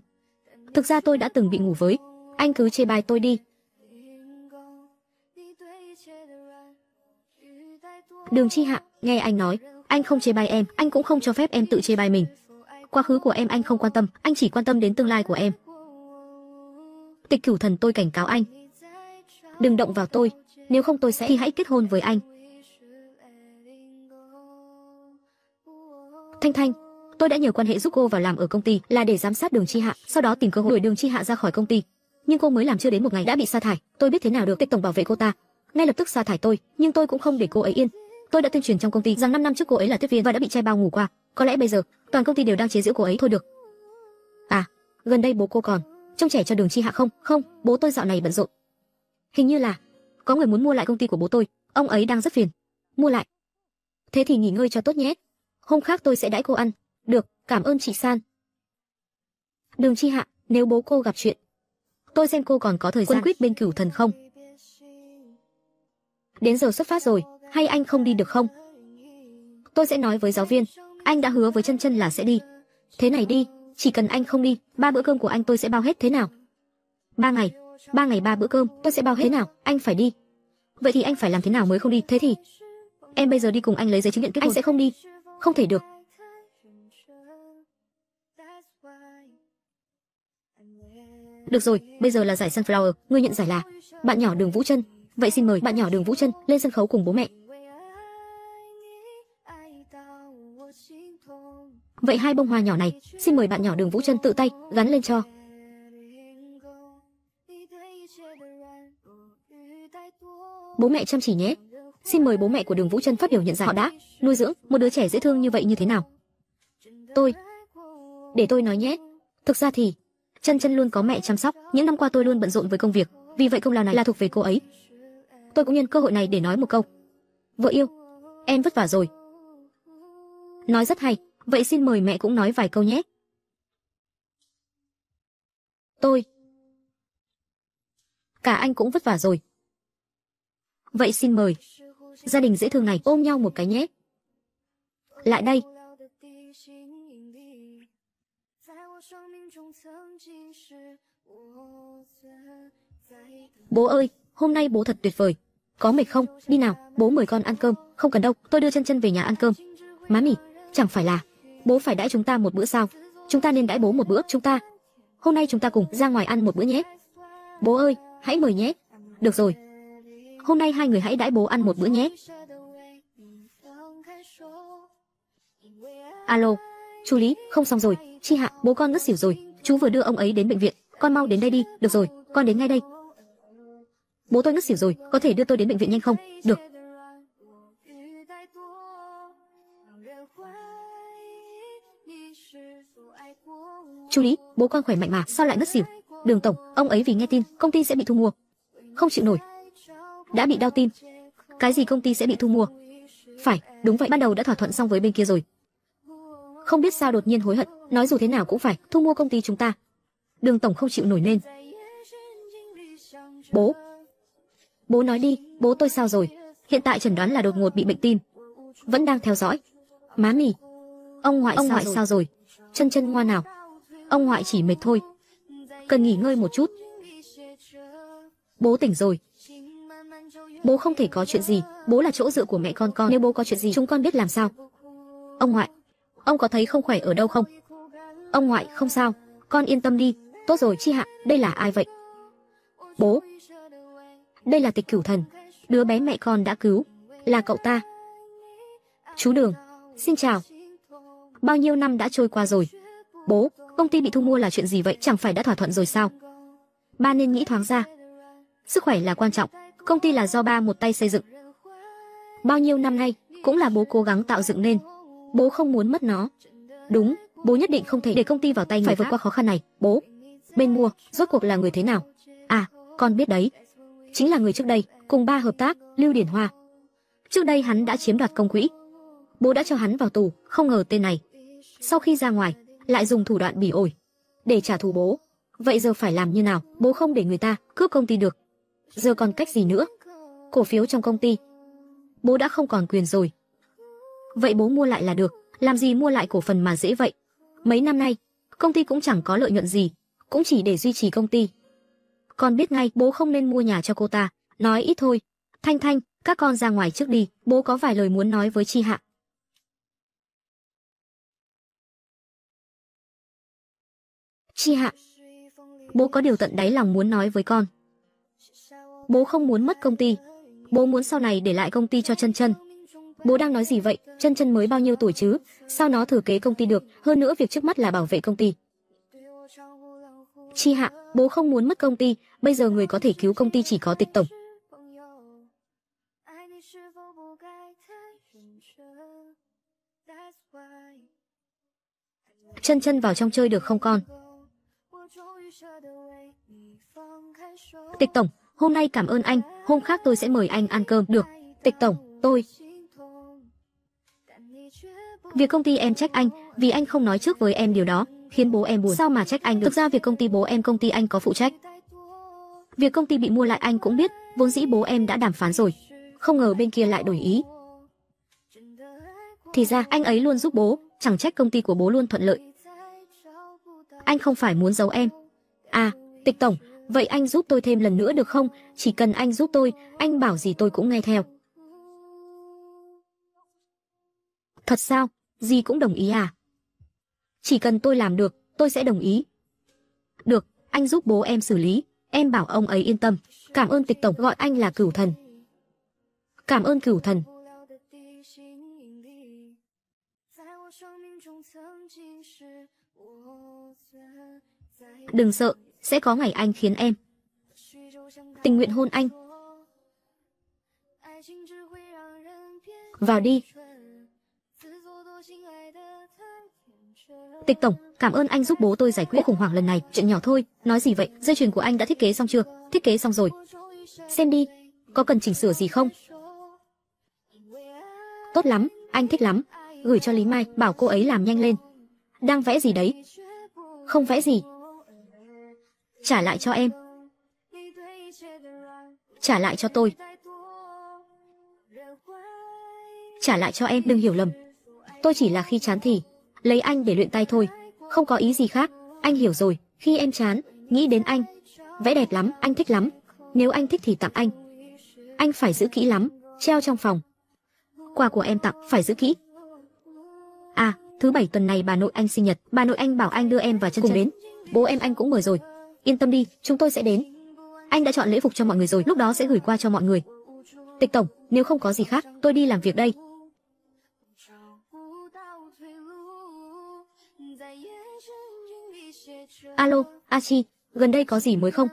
Thực ra tôi đã từng bị ngủ với. Anh cứ chê bai tôi đi, Đường Chi Hạ, nghe anh nói, anh không chế bài em, anh cũng không cho phép em tự chế bài mình. Quá khứ của em anh không quan tâm, anh chỉ quan tâm đến tương lai của em. Tịch Cửu Thần tôi cảnh cáo anh, đừng động vào tôi, nếu không tôi sẽ thì hãy kết hôn với anh. Thanh Thanh, tôi đã nhờ quan hệ giúp cô vào làm ở công ty là để giám sát Đường Chi Hạ, sau đó tìm cơ hội đuổi Đường Chi Hạ ra khỏi công ty. Nhưng cô mới làm chưa đến một ngày đã bị sa thải, tôi biết thế nào được. Tịch tổng bảo vệ cô ta, ngay lập tức sa thải tôi, nhưng tôi cũng không để cô ấy yên, Tôi đã tuyên truyền trong công ty rằng 5 năm trước cô ấy là tiếp viên và đã bị trai bao ngủ qua. Có lẽ bây giờ toàn công ty đều đang chế giễu cô ấy thôi được. À, gần đây bố cô còn trông trẻ cho Đường Chi Hạ không? Không, bố tôi dạo này bận rộn. Hình như là có người muốn mua lại công ty của bố tôi, ông ấy đang rất phiền. Mua lại. Thế thì nghỉ ngơi cho tốt nhé. Hôm khác tôi sẽ đãi cô ăn. Được, cảm ơn chị San. Đường Chi Hạ, nếu bố cô gặp chuyện, tôi xem cô còn có thời gian quyết bên cửu thần không. Đến giờ xuất phát rồi, hay anh không đi được không? Tôi sẽ nói với giáo viên, anh đã hứa với chân chân là sẽ đi. Thế này đi, chỉ cần anh không đi, ba bữa cơm của anh tôi sẽ bao hết thế nào? Ba ngày, ba ngày ba bữa cơm, tôi sẽ bao hết thế nào, anh phải đi. Vậy thì anh phải làm thế nào mới không đi, thế thì... Em bây giờ đi cùng anh lấy giấy chứng nhận kết hôn. Anh sẽ không đi, không thể được. Được rồi, bây giờ là giải Sunflower, người nhận giải là bạn nhỏ Đường Vũ Chân. Vậy xin mời bạn nhỏ Đường Vũ Chân lên sân khấu cùng bố mẹ. Vậy hai bông hoa nhỏ này, xin mời bạn nhỏ Đường Vũ Chân tự tay gắn lên cho. Bố mẹ chăm chỉ nhé. Xin mời bố mẹ của Đường Vũ Chân phát biểu nhận giải họ đã nuôi dưỡng một đứa trẻ dễ thương như vậy như thế nào. Tôi, để tôi nói nhé. Thực ra thì, Chân Chân luôn có mẹ chăm sóc, những năm qua tôi luôn bận rộn với công việc, vì vậy công lao này là thuộc về cô ấy. Tôi cũng nhân cơ hội này để nói một câu. Vợ yêu, em vất vả rồi. Nói rất hay vậy xin mời mẹ cũng nói vài câu nhé. Tôi. Cả anh cũng vất vả rồi. Vậy xin mời. Gia đình dễ thương này ôm nhau một cái nhé. Lại đây. Bố ơi, hôm nay bố thật tuyệt vời. Có mệt không? Đi nào, bố mời con ăn cơm. Không cần đâu, tôi đưa chân chân về nhà ăn cơm. Má mỉ, chẳng phải là bố phải đãi chúng ta một bữa sao? Chúng ta nên đãi bố một bữa, chúng ta. Hôm nay chúng ta cùng ra ngoài ăn một bữa nhé. Bố ơi, hãy mời nhé. Được rồi. Hôm nay hai người hãy đãi bố ăn một bữa nhé. Alo, chú Lý, không xong rồi, Chi Hạ, bố con ngất xỉu rồi, chú vừa đưa ông ấy đến bệnh viện, con mau đến đây đi, được rồi, con đến ngay đây. Bố tôi ngất xỉu rồi, có thể đưa tôi đến bệnh viện nhanh không? Được, Chú Lý, bố con khỏe mạnh mà sao lại ngất xỉu? Đường tổng, ông ấy vì nghe tin công ty sẽ bị thu mua, không chịu nổi, đã bị đau tim. Cái gì công ty sẽ bị thu mua? Phải, đúng vậy, ban đầu đã thỏa thuận xong với bên kia rồi. Không biết sao đột nhiên hối hận, nói dù thế nào cũng phải thu mua công ty chúng ta. Đường tổng không chịu nổi nên. Bố. Bố nói đi, bố tôi sao rồi? Hiện tại chẩn đoán là đột ngột bị bệnh tim. Vẫn đang theo dõi. Má mì. Ông ngoại ông sao ngoại rồi? sao rồi? Chân chân ngoan nào? Ông ngoại chỉ mệt thôi. Cần nghỉ ngơi một chút. Bố tỉnh rồi. Bố không thể có chuyện gì, bố là chỗ dựa của mẹ con con, nếu bố có chuyện gì chúng con biết làm sao. Ông ngoại, ông có thấy không khỏe ở đâu không? Ông ngoại, không sao, con yên tâm đi, tốt rồi chi hạ, đây là ai vậy? Bố. Đây là tịch cửu thần, đứa bé mẹ con đã cứu, là cậu ta. Chú Đường, xin chào. Bao nhiêu năm đã trôi qua rồi? Bố, công ty bị thu mua là chuyện gì vậy, chẳng phải đã thỏa thuận rồi sao? Ba nên nghĩ thoáng ra. Sức khỏe là quan trọng, công ty là do ba một tay xây dựng. Bao nhiêu năm nay cũng là bố cố gắng tạo dựng nên. Bố không muốn mất nó. Đúng, bố nhất định không thể để công ty vào tay người phải vượt qua khó khăn này, bố. Bên mua, rốt cuộc là người thế nào? À, con biết đấy. Chính là người trước đây cùng ba hợp tác, Lưu Điển Hoa. Trước đây hắn đã chiếm đoạt công quỹ. Bố đã cho hắn vào tù, không ngờ tên này. Sau khi ra ngoài, lại dùng thủ đoạn bỉ ổi để trả thù bố. Vậy giờ phải làm như nào? Bố không để người ta cướp công ty được. Giờ còn cách gì nữa? Cổ phiếu trong công ty. Bố đã không còn quyền rồi. Vậy bố mua lại là được, làm gì mua lại cổ phần mà dễ vậy? Mấy năm nay, công ty cũng chẳng có lợi nhuận gì, cũng chỉ để duy trì công ty. Con biết ngay bố không nên mua nhà cho cô ta, nói ít thôi. Thanh Thanh, các con ra ngoài trước đi, bố có vài lời muốn nói với Chi Hạ. Chi hạ, bố có điều tận đáy lòng muốn nói với con. Bố không muốn mất công ty, bố muốn sau này để lại công ty cho chân chân. Bố đang nói gì vậy, chân chân mới bao nhiêu tuổi chứ, sao nó thừa kế công ty được, hơn nữa việc trước mắt là bảo vệ công ty. Chi hạ, bố không muốn mất công ty, bây giờ người có thể cứu công ty chỉ có tịch tổng. Chân chân vào trong chơi được không con? Tịch Tổng, hôm nay cảm ơn anh, hôm khác tôi sẽ mời anh ăn cơm. Được, Tịch Tổng, tôi... Việc công ty em trách anh, vì anh không nói trước với em điều đó, khiến bố em buồn. Sao mà trách anh được? Thực ra việc công ty bố em công ty anh có phụ trách. Việc công ty bị mua lại anh cũng biết, vốn dĩ bố em đã đàm phán rồi. Không ngờ bên kia lại đổi ý. Thì ra anh ấy luôn giúp bố, chẳng trách công ty của bố luôn thuận lợi. Anh không phải muốn giấu em, À, tịch tổng, vậy anh giúp tôi thêm lần nữa được không? Chỉ cần anh giúp tôi, anh bảo gì tôi cũng nghe theo. Thật sao? Dì cũng đồng ý à? Chỉ cần tôi làm được, tôi sẽ đồng ý. Được, anh giúp bố em xử lý. Em bảo ông ấy yên tâm. Cảm ơn tịch tổng gọi anh là cửu thần. Cảm ơn cửu thần. Đừng sợ, sẽ có ngày anh khiến em tình nguyện hôn anh. Vào đi. Tịch tổng, cảm ơn anh giúp bố tôi giải quyết khủng hoảng lần này, chuyện nhỏ thôi, nói gì vậy, dây chuyền của anh đã thiết kế xong chưa? Thiết kế xong rồi. Xem đi, có cần chỉnh sửa gì không? Tốt lắm, anh thích lắm. Gửi cho Lý Mai, bảo cô ấy làm nhanh lên. Đang vẽ gì đấy? Không vẽ gì, Trả lại cho em. Trả lại cho tôi. Trả lại cho em, đừng hiểu lầm. Tôi chỉ là khi chán thì lấy anh để luyện tay thôi, không có ý gì khác. Anh hiểu rồi, khi em chán, nghĩ đến anh. Vẽ đẹp lắm, anh thích lắm. Nếu anh thích thì tặng anh. Anh phải giữ kỹ lắm, treo trong phòng. Quà của em tặng phải giữ kỹ. À, thứ bảy tuần này bà nội anh sinh nhật, bà nội anh bảo anh đưa em và chân cùng chân. đến. Bố em anh cũng mời rồi. Yên tâm đi, chúng tôi sẽ đến. Anh đã chọn lễ phục cho mọi người rồi, lúc đó sẽ gửi qua cho mọi người. Tịch tổng, nếu không có gì khác, tôi đi làm việc đây. Alo, Achi, gần đây có gì mới không?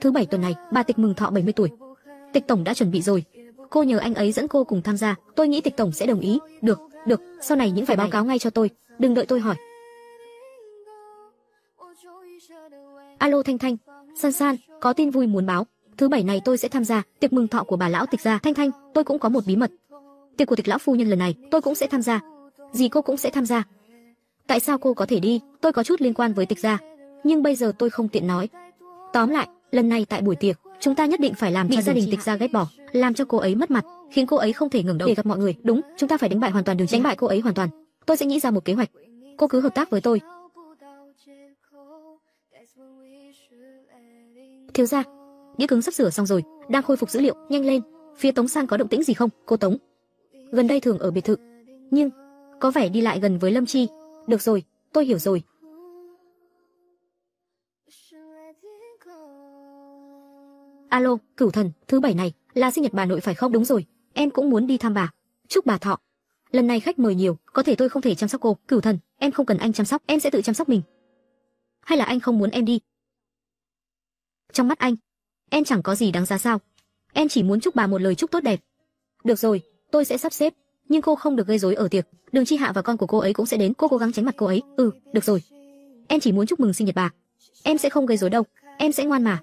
Thứ bảy tuần này, bà Tịch mừng thọ 70 tuổi. Tịch tổng đã chuẩn bị rồi. Cô nhờ anh ấy dẫn cô cùng tham gia, tôi nghĩ Tịch tổng sẽ đồng ý. Được, được, sau này những phải báo cáo ngay cho tôi, đừng đợi tôi hỏi. Alo Thanh Thanh, San San, có tin vui muốn báo. Thứ bảy này tôi sẽ tham gia tiệc mừng thọ của bà lão Tịch gia. Thanh Thanh, tôi cũng có một bí mật. Tiệc của Tịch lão phu nhân lần này, tôi cũng sẽ tham gia. Dì cô cũng sẽ tham gia. Tại sao cô có thể đi? Tôi có chút liên quan với Tịch gia, nhưng bây giờ tôi không tiện nói. Tóm lại, lần này tại buổi tiệc, chúng ta nhất định phải làm bị cho gia đình Tịch gia ghét bỏ, làm cho cô ấy mất mặt, khiến cô ấy không thể ngừng đầu để gặp mọi người. Đúng, chúng ta phải đánh bại hoàn toàn Đường Chính. Đánh bại cô ấy hoàn toàn. Tôi sẽ nghĩ ra một kế hoạch. Cô cứ hợp tác với tôi, thiếu gia đĩa cứng sắp sửa xong rồi đang khôi phục dữ liệu nhanh lên phía tống sang có động tĩnh gì không cô tống gần đây thường ở biệt thự nhưng có vẻ đi lại gần với lâm chi được rồi tôi hiểu rồi alo cửu thần thứ bảy này là sinh nhật bà nội phải không đúng rồi em cũng muốn đi thăm bà chúc bà thọ lần này khách mời nhiều có thể tôi không thể chăm sóc cô cửu thần em không cần anh chăm sóc em sẽ tự chăm sóc mình hay là anh không muốn em đi trong mắt anh, em chẳng có gì đáng giá sao? Em chỉ muốn chúc bà một lời chúc tốt đẹp. Được rồi, tôi sẽ sắp xếp, nhưng cô không được gây rối ở tiệc, Đường Chi Hạ và con của cô ấy cũng sẽ đến, cô cố gắng tránh mặt cô ấy. Ừ, được rồi. Em chỉ muốn chúc mừng sinh nhật bà. Em sẽ không gây rối đâu, em sẽ ngoan mà.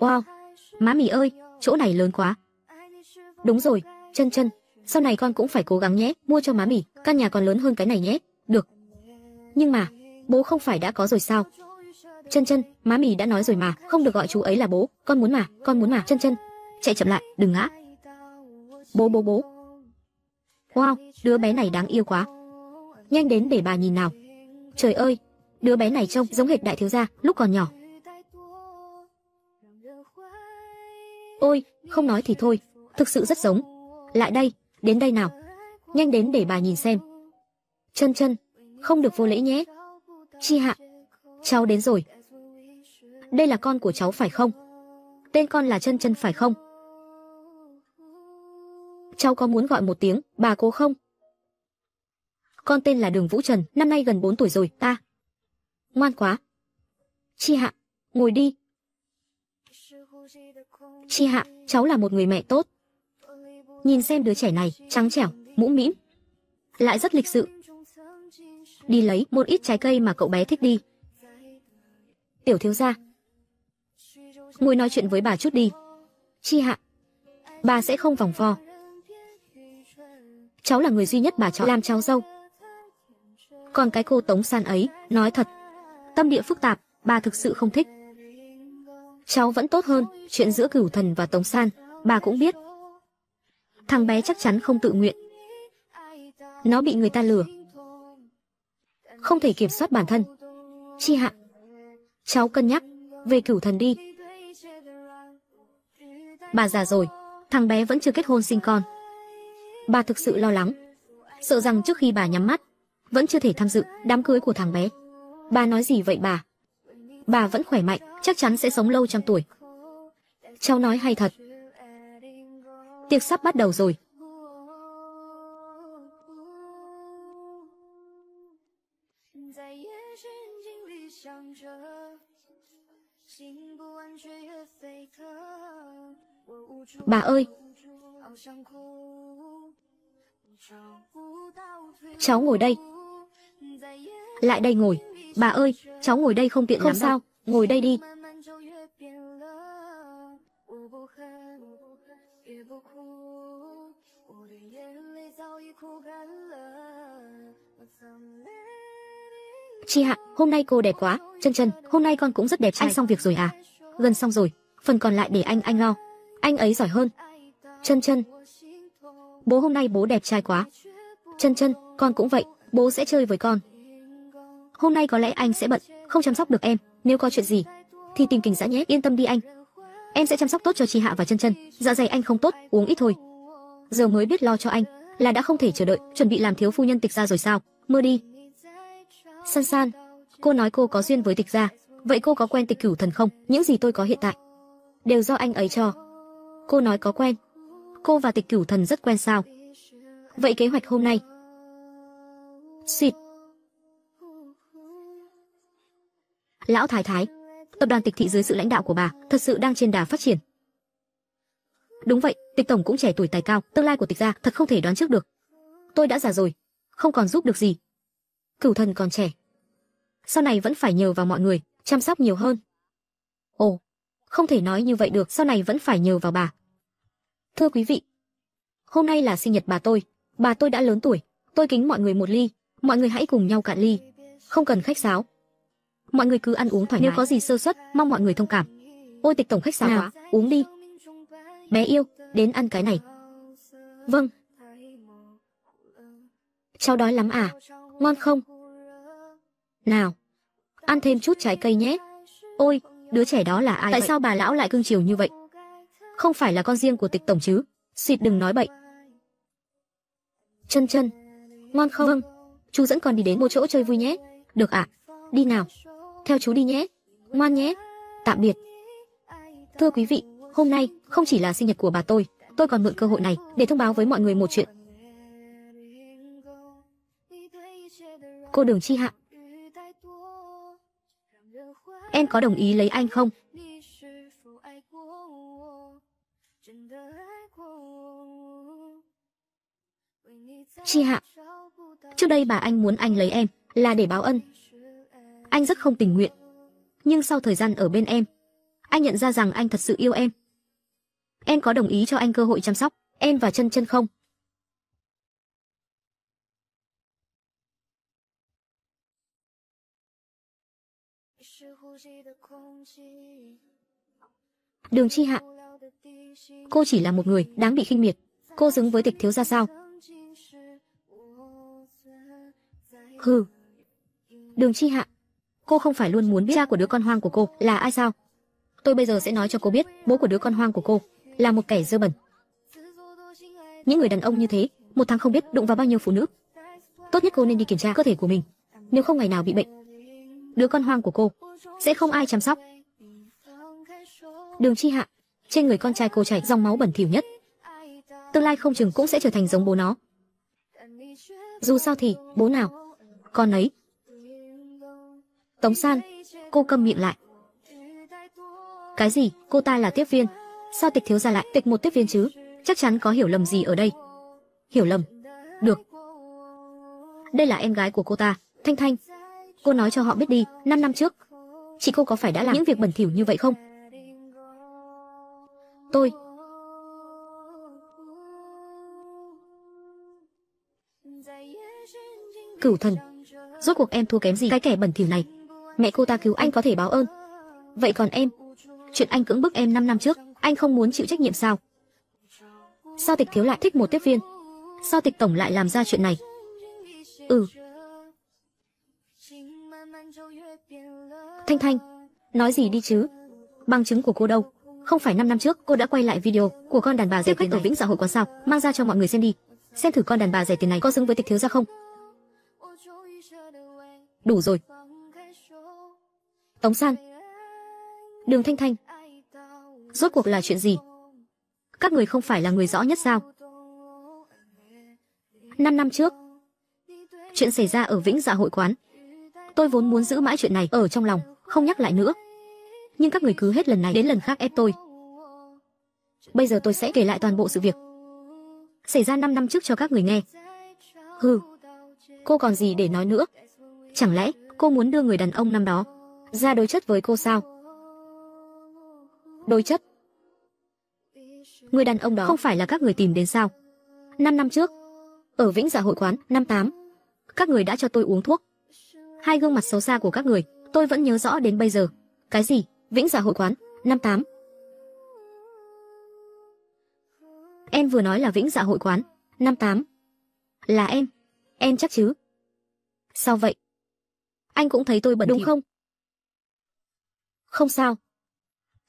Wow, má mì ơi, chỗ này lớn quá. Đúng rồi, chân chân, sau này con cũng phải cố gắng nhé, mua cho má mì, căn nhà còn lớn hơn cái này nhé. Được. Nhưng mà, bố không phải đã có rồi sao? Chân chân, má mì đã nói rồi mà, không được gọi chú ấy là bố, con muốn mà, con muốn mà, chân chân. Chạy chậm lại, đừng ngã. Bố bố bố. Wow, đứa bé này đáng yêu quá. Nhanh đến để bà nhìn nào. Trời ơi, đứa bé này trông giống hệt đại thiếu gia lúc còn nhỏ. Ôi, không nói thì thôi, thực sự rất giống. Lại đây, đến đây nào. Nhanh đến để bà nhìn xem. Chân chân, không được vô lễ nhé. Chi hạ, cháu đến rồi. Đây là con của cháu phải không? Tên con là chân chân phải không? Cháu có muốn gọi một tiếng, bà cố không? Con tên là Đường Vũ Trần, năm nay gần 4 tuổi rồi, ta. Ngoan quá. Chi hạ, ngồi đi, Chi hạ, cháu là một người mẹ tốt. Nhìn xem đứa trẻ này, trắng trẻo, mũ mĩm. Lại rất lịch sự. Đi lấy một ít trái cây mà cậu bé thích đi. Tiểu thiếu gia. Ngồi nói chuyện với bà chút đi. Chi hạ. Bà sẽ không vòng vo. Cháu là người duy nhất bà chọn làm cháu dâu. Còn cái cô Tống San ấy, nói thật, tâm địa phức tạp, bà thực sự không thích cháu vẫn tốt hơn, chuyện giữa cửu thần và Tống San, bà cũng biết. Thằng bé chắc chắn không tự nguyện. Nó bị người ta lừa. Không thể kiểm soát bản thân. Chi hạ. Cháu cân nhắc, về cửu thần đi. Bà già rồi, thằng bé vẫn chưa kết hôn sinh con. Bà thực sự lo lắng. Sợ rằng trước khi bà nhắm mắt, vẫn chưa thể tham dự đám cưới của thằng bé. Bà nói gì vậy bà? bà vẫn khỏe mạnh, chắc chắn sẽ sống lâu trăm tuổi. Cháu nói hay thật. Tiệc sắp bắt đầu rồi. Bà ơi! Cháu ngồi đây. Lại đây ngồi. Bà ơi, cháu ngồi đây không tiện không lắm sao, đâu. ngồi đây đi. Chi hạ, hôm nay cô đẹp quá, chân chân, hôm nay con cũng rất đẹp trai. Anh xong việc rồi à? Gần xong rồi, phần còn lại để anh anh lo. Anh ấy giỏi hơn. Chân chân. Bố hôm nay bố đẹp trai quá. Chân chân, con cũng vậy bố sẽ chơi với con. Hôm nay có lẽ anh sẽ bận, không chăm sóc được em, nếu có chuyện gì thì tìm Kình Dã nhé, yên tâm đi anh. Em sẽ chăm sóc tốt cho Chi Hạ và Chân Chân, dạ dày anh không tốt, uống ít thôi. Giờ mới biết lo cho anh, là đã không thể chờ đợi, chuẩn bị làm thiếu phu nhân Tịch gia rồi sao? Mơ đi. San San, cô nói cô có duyên với Tịch gia, vậy cô có quen Tịch Cửu Thần không? Những gì tôi có hiện tại đều do anh ấy cho. Cô nói có quen. Cô và Tịch Cửu Thần rất quen sao? Vậy kế hoạch hôm nay Xịt. Lão Thái Thái, tập đoàn tịch thị dưới sự lãnh đạo của bà thật sự đang trên đà phát triển. Đúng vậy, tịch tổng cũng trẻ tuổi tài cao, tương lai của tịch gia thật không thể đoán trước được. Tôi đã già rồi, không còn giúp được gì. Cửu thần còn trẻ. Sau này vẫn phải nhờ vào mọi người, chăm sóc nhiều hơn. Ồ, không thể nói như vậy được, sau này vẫn phải nhờ vào bà. Thưa quý vị, hôm nay là sinh nhật bà tôi, bà tôi đã lớn tuổi, tôi kính mọi người một ly, mọi người hãy cùng nhau cạn ly, không cần khách sáo. Mọi người cứ ăn uống thoải mái. Nếu có gì sơ suất, mong mọi người thông cảm. Ôi Tịch tổng khách sáo quá, uống đi. Bé yêu, đến ăn cái này. Vâng. Cháu đói lắm à? Ngon không? Nào, ăn thêm chút trái cây nhé. Ôi, đứa trẻ đó là ai Tại vậy? sao bà lão lại cưng chiều như vậy? Không phải là con riêng của tịch tổng chứ? Xịt đừng nói bậy. Chân chân, ngon không? Vâng chú dẫn con đi đến một chỗ chơi vui nhé được ạ à? đi nào theo chú đi nhé ngoan nhé tạm biệt thưa quý vị hôm nay không chỉ là sinh nhật của bà tôi tôi còn mượn cơ hội này để thông báo với mọi người một chuyện cô đường chi hạ em có đồng ý lấy anh không Chi Hạ, trước đây bà anh muốn anh lấy em là để báo ân. Anh rất không tình nguyện, nhưng sau thời gian ở bên em, anh nhận ra rằng anh thật sự yêu em. Em có đồng ý cho anh cơ hội chăm sóc em và chân chân không? Đường Chi Hạ Cô chỉ là một người đáng bị khinh miệt Cô xứng với tịch thiếu ra sao Hừ. Đường Chi Hạ, cô không phải luôn muốn biết cha của đứa con hoang của cô là ai sao? Tôi bây giờ sẽ nói cho cô biết, bố của đứa con hoang của cô là một kẻ dơ bẩn. Những người đàn ông như thế, một tháng không biết đụng vào bao nhiêu phụ nữ. Tốt nhất cô nên đi kiểm tra cơ thể của mình, nếu không ngày nào bị bệnh, đứa con hoang của cô sẽ không ai chăm sóc. Đường Chi Hạ, trên người con trai cô chảy dòng máu bẩn thỉu nhất. Tương lai không chừng cũng sẽ trở thành giống bố nó. Dù sao thì, bố nào con ấy. Tống San, cô câm miệng lại. Cái gì, cô ta là tiếp viên? Sao tịch thiếu gia lại tịch một tiếp viên chứ? Chắc chắn có hiểu lầm gì ở đây. Hiểu lầm? Được. Đây là em gái của cô ta, Thanh Thanh. Cô nói cho họ biết đi, 5 năm trước, chị cô có phải đã làm những việc bẩn thỉu như vậy không? Tôi, cửu thần rốt cuộc em thua kém gì cái kẻ bẩn thỉu này. Mẹ cô ta cứu anh có thể báo ơn. Vậy còn em? Chuyện anh cưỡng bức em 5 năm trước, anh không muốn chịu trách nhiệm sao? Sao Tịch thiếu lại thích một tiếp viên? Sao Tịch tổng lại làm ra chuyện này? Ừ. Thanh Thanh, nói gì đi chứ? Bằng chứng của cô đâu? Không phải 5 năm trước cô đã quay lại video của con đàn bà rẻ tiền này. ở Vĩnh Dạ hội quán sao? Mang ra cho mọi người xem đi. Xem thử con đàn bà rẻ tiền này có xứng với Tịch thiếu gia không? đủ rồi. Tống San Đường Thanh Thanh Rốt cuộc là chuyện gì? Các người không phải là người rõ nhất sao? Năm năm trước Chuyện xảy ra ở Vĩnh Dạ hội quán Tôi vốn muốn giữ mãi chuyện này ở trong lòng Không nhắc lại nữa Nhưng các người cứ hết lần này đến lần khác ép tôi Bây giờ tôi sẽ kể lại toàn bộ sự việc Xảy ra 5 năm trước cho các người nghe Hừ Cô còn gì để nói nữa Chẳng lẽ cô muốn đưa người đàn ông năm đó ra đối chất với cô sao? Đối chất? Người đàn ông đó không phải là các người tìm đến sao? năm năm trước, ở Vĩnh Dạ hội quán, năm tám các người đã cho tôi uống thuốc. Hai gương mặt xấu xa của các người, tôi vẫn nhớ rõ đến bây giờ. Cái gì? Vĩnh Dạ hội quán, năm tám Em vừa nói là Vĩnh Dạ hội quán, năm tám Là em. Em chắc chứ? Sao vậy? anh cũng thấy tôi bận đúng thiệu. không? Không sao.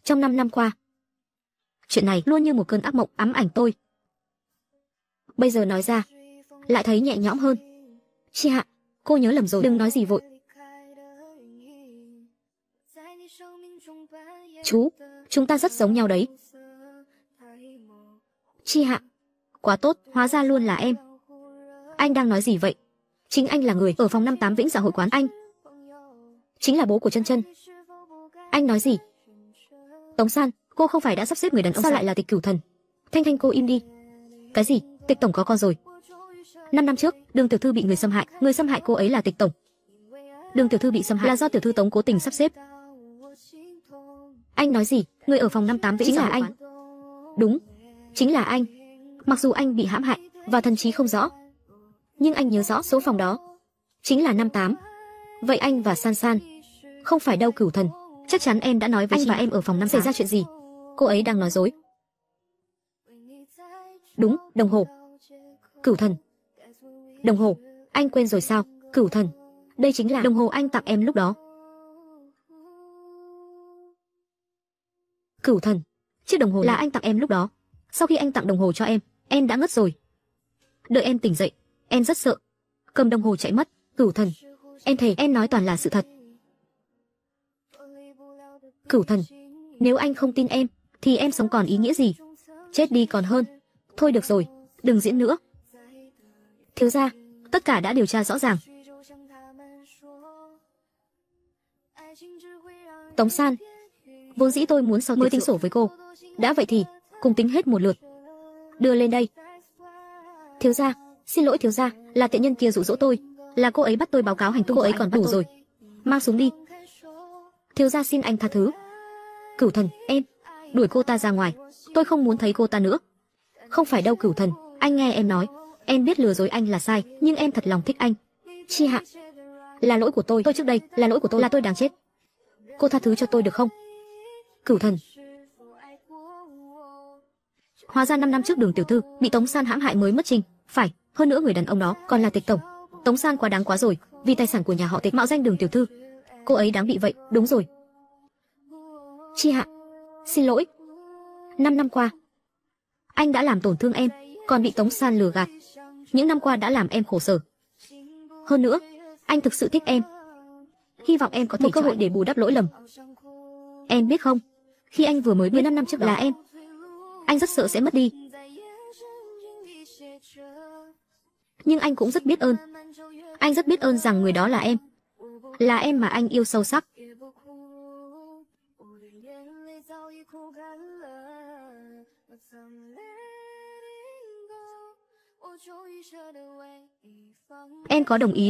Trong 5 năm qua, chuyện này luôn như một cơn ác mộng ám ảnh tôi. Bây giờ nói ra, lại thấy nhẹ nhõm hơn. Chi hạ, cô nhớ lầm rồi, đừng nói gì vội. Chú, chúng ta rất giống nhau đấy. Chi hạ, quá tốt, hóa ra luôn là em. Anh đang nói gì vậy? Chính anh là người ở phòng 58 Vĩnh Dạ hội quán anh chính là bố của chân chân anh nói gì tống san cô không phải đã sắp xếp người đàn ông sao lại là tịch cửu thần thanh thanh cô im đi cái gì tịch tổng có con rồi năm năm trước đường tiểu thư bị người xâm hại người xâm hại cô ấy là tịch tổng đường tiểu thư bị xâm hại là do tiểu thư tống cố tình sắp xếp anh nói gì người ở phòng năm tám chính là anh quán. đúng chính là anh mặc dù anh bị hãm hại và thần trí không rõ nhưng anh nhớ rõ số phòng đó chính là năm tám Vậy anh và San San Không phải đâu cửu thần Chắc chắn em đã nói với anh chị. và em ở phòng năm xảy ra chuyện gì Cô ấy đang nói dối Đúng, đồng hồ Cửu thần Đồng hồ, anh quên rồi sao Cửu thần Đây chính là đồng hồ anh tặng em lúc đó Cửu thần Chiếc đồng hồ là anh tặng em lúc đó Sau khi anh tặng đồng hồ cho em Em đã ngất rồi Đợi em tỉnh dậy Em rất sợ Cầm đồng hồ chạy mất Cửu thần Em thề em nói toàn là sự thật. Cửu thần, nếu anh không tin em, thì em sống còn ý nghĩa gì? Chết đi còn hơn. Thôi được rồi, đừng diễn nữa. Thiếu gia, tất cả đã điều tra rõ ràng. Tống San, vốn dĩ tôi muốn sau mới tính sổ với cô. Đã vậy thì, cùng tính hết một lượt. Đưa lên đây. Thiếu gia, xin lỗi thiếu gia, là tiện nhân kia rủ rỗ tôi, là cô ấy bắt tôi báo cáo hành tung cô ấy còn đủ tôi. rồi mang súng đi thiếu gia xin anh tha thứ cửu thần em đuổi cô ta ra ngoài tôi không muốn thấy cô ta nữa không phải đâu cửu thần anh nghe em nói em biết lừa dối anh là sai nhưng em thật lòng thích anh chi hạ là lỗi của tôi tôi trước đây là lỗi của tôi là tôi đáng chết cô tha thứ cho tôi được không cửu thần hóa ra 5 năm trước đường tiểu thư bị tống san hãm hại mới mất trình phải hơn nữa người đàn ông đó còn là tịch tổng Tống sang quá đáng quá rồi, vì tài sản của nhà họ Tịch mạo danh Đường tiểu thư. Cô ấy đáng bị vậy, đúng rồi. Chi hạ, xin lỗi. Năm năm qua, anh đã làm tổn thương em, còn bị Tống San lừa gạt. Những năm qua đã làm em khổ sở. Hơn nữa, anh thực sự thích em. Hy vọng em có thể một cơ hội để bù đắp lỗi lầm. Em biết không, khi anh vừa mới 15 năm trước là em, anh rất sợ sẽ mất đi. Nhưng anh cũng rất biết ơn, anh rất biết ơn rằng người đó là em. Là em mà anh yêu sâu sắc. Em có đồng ý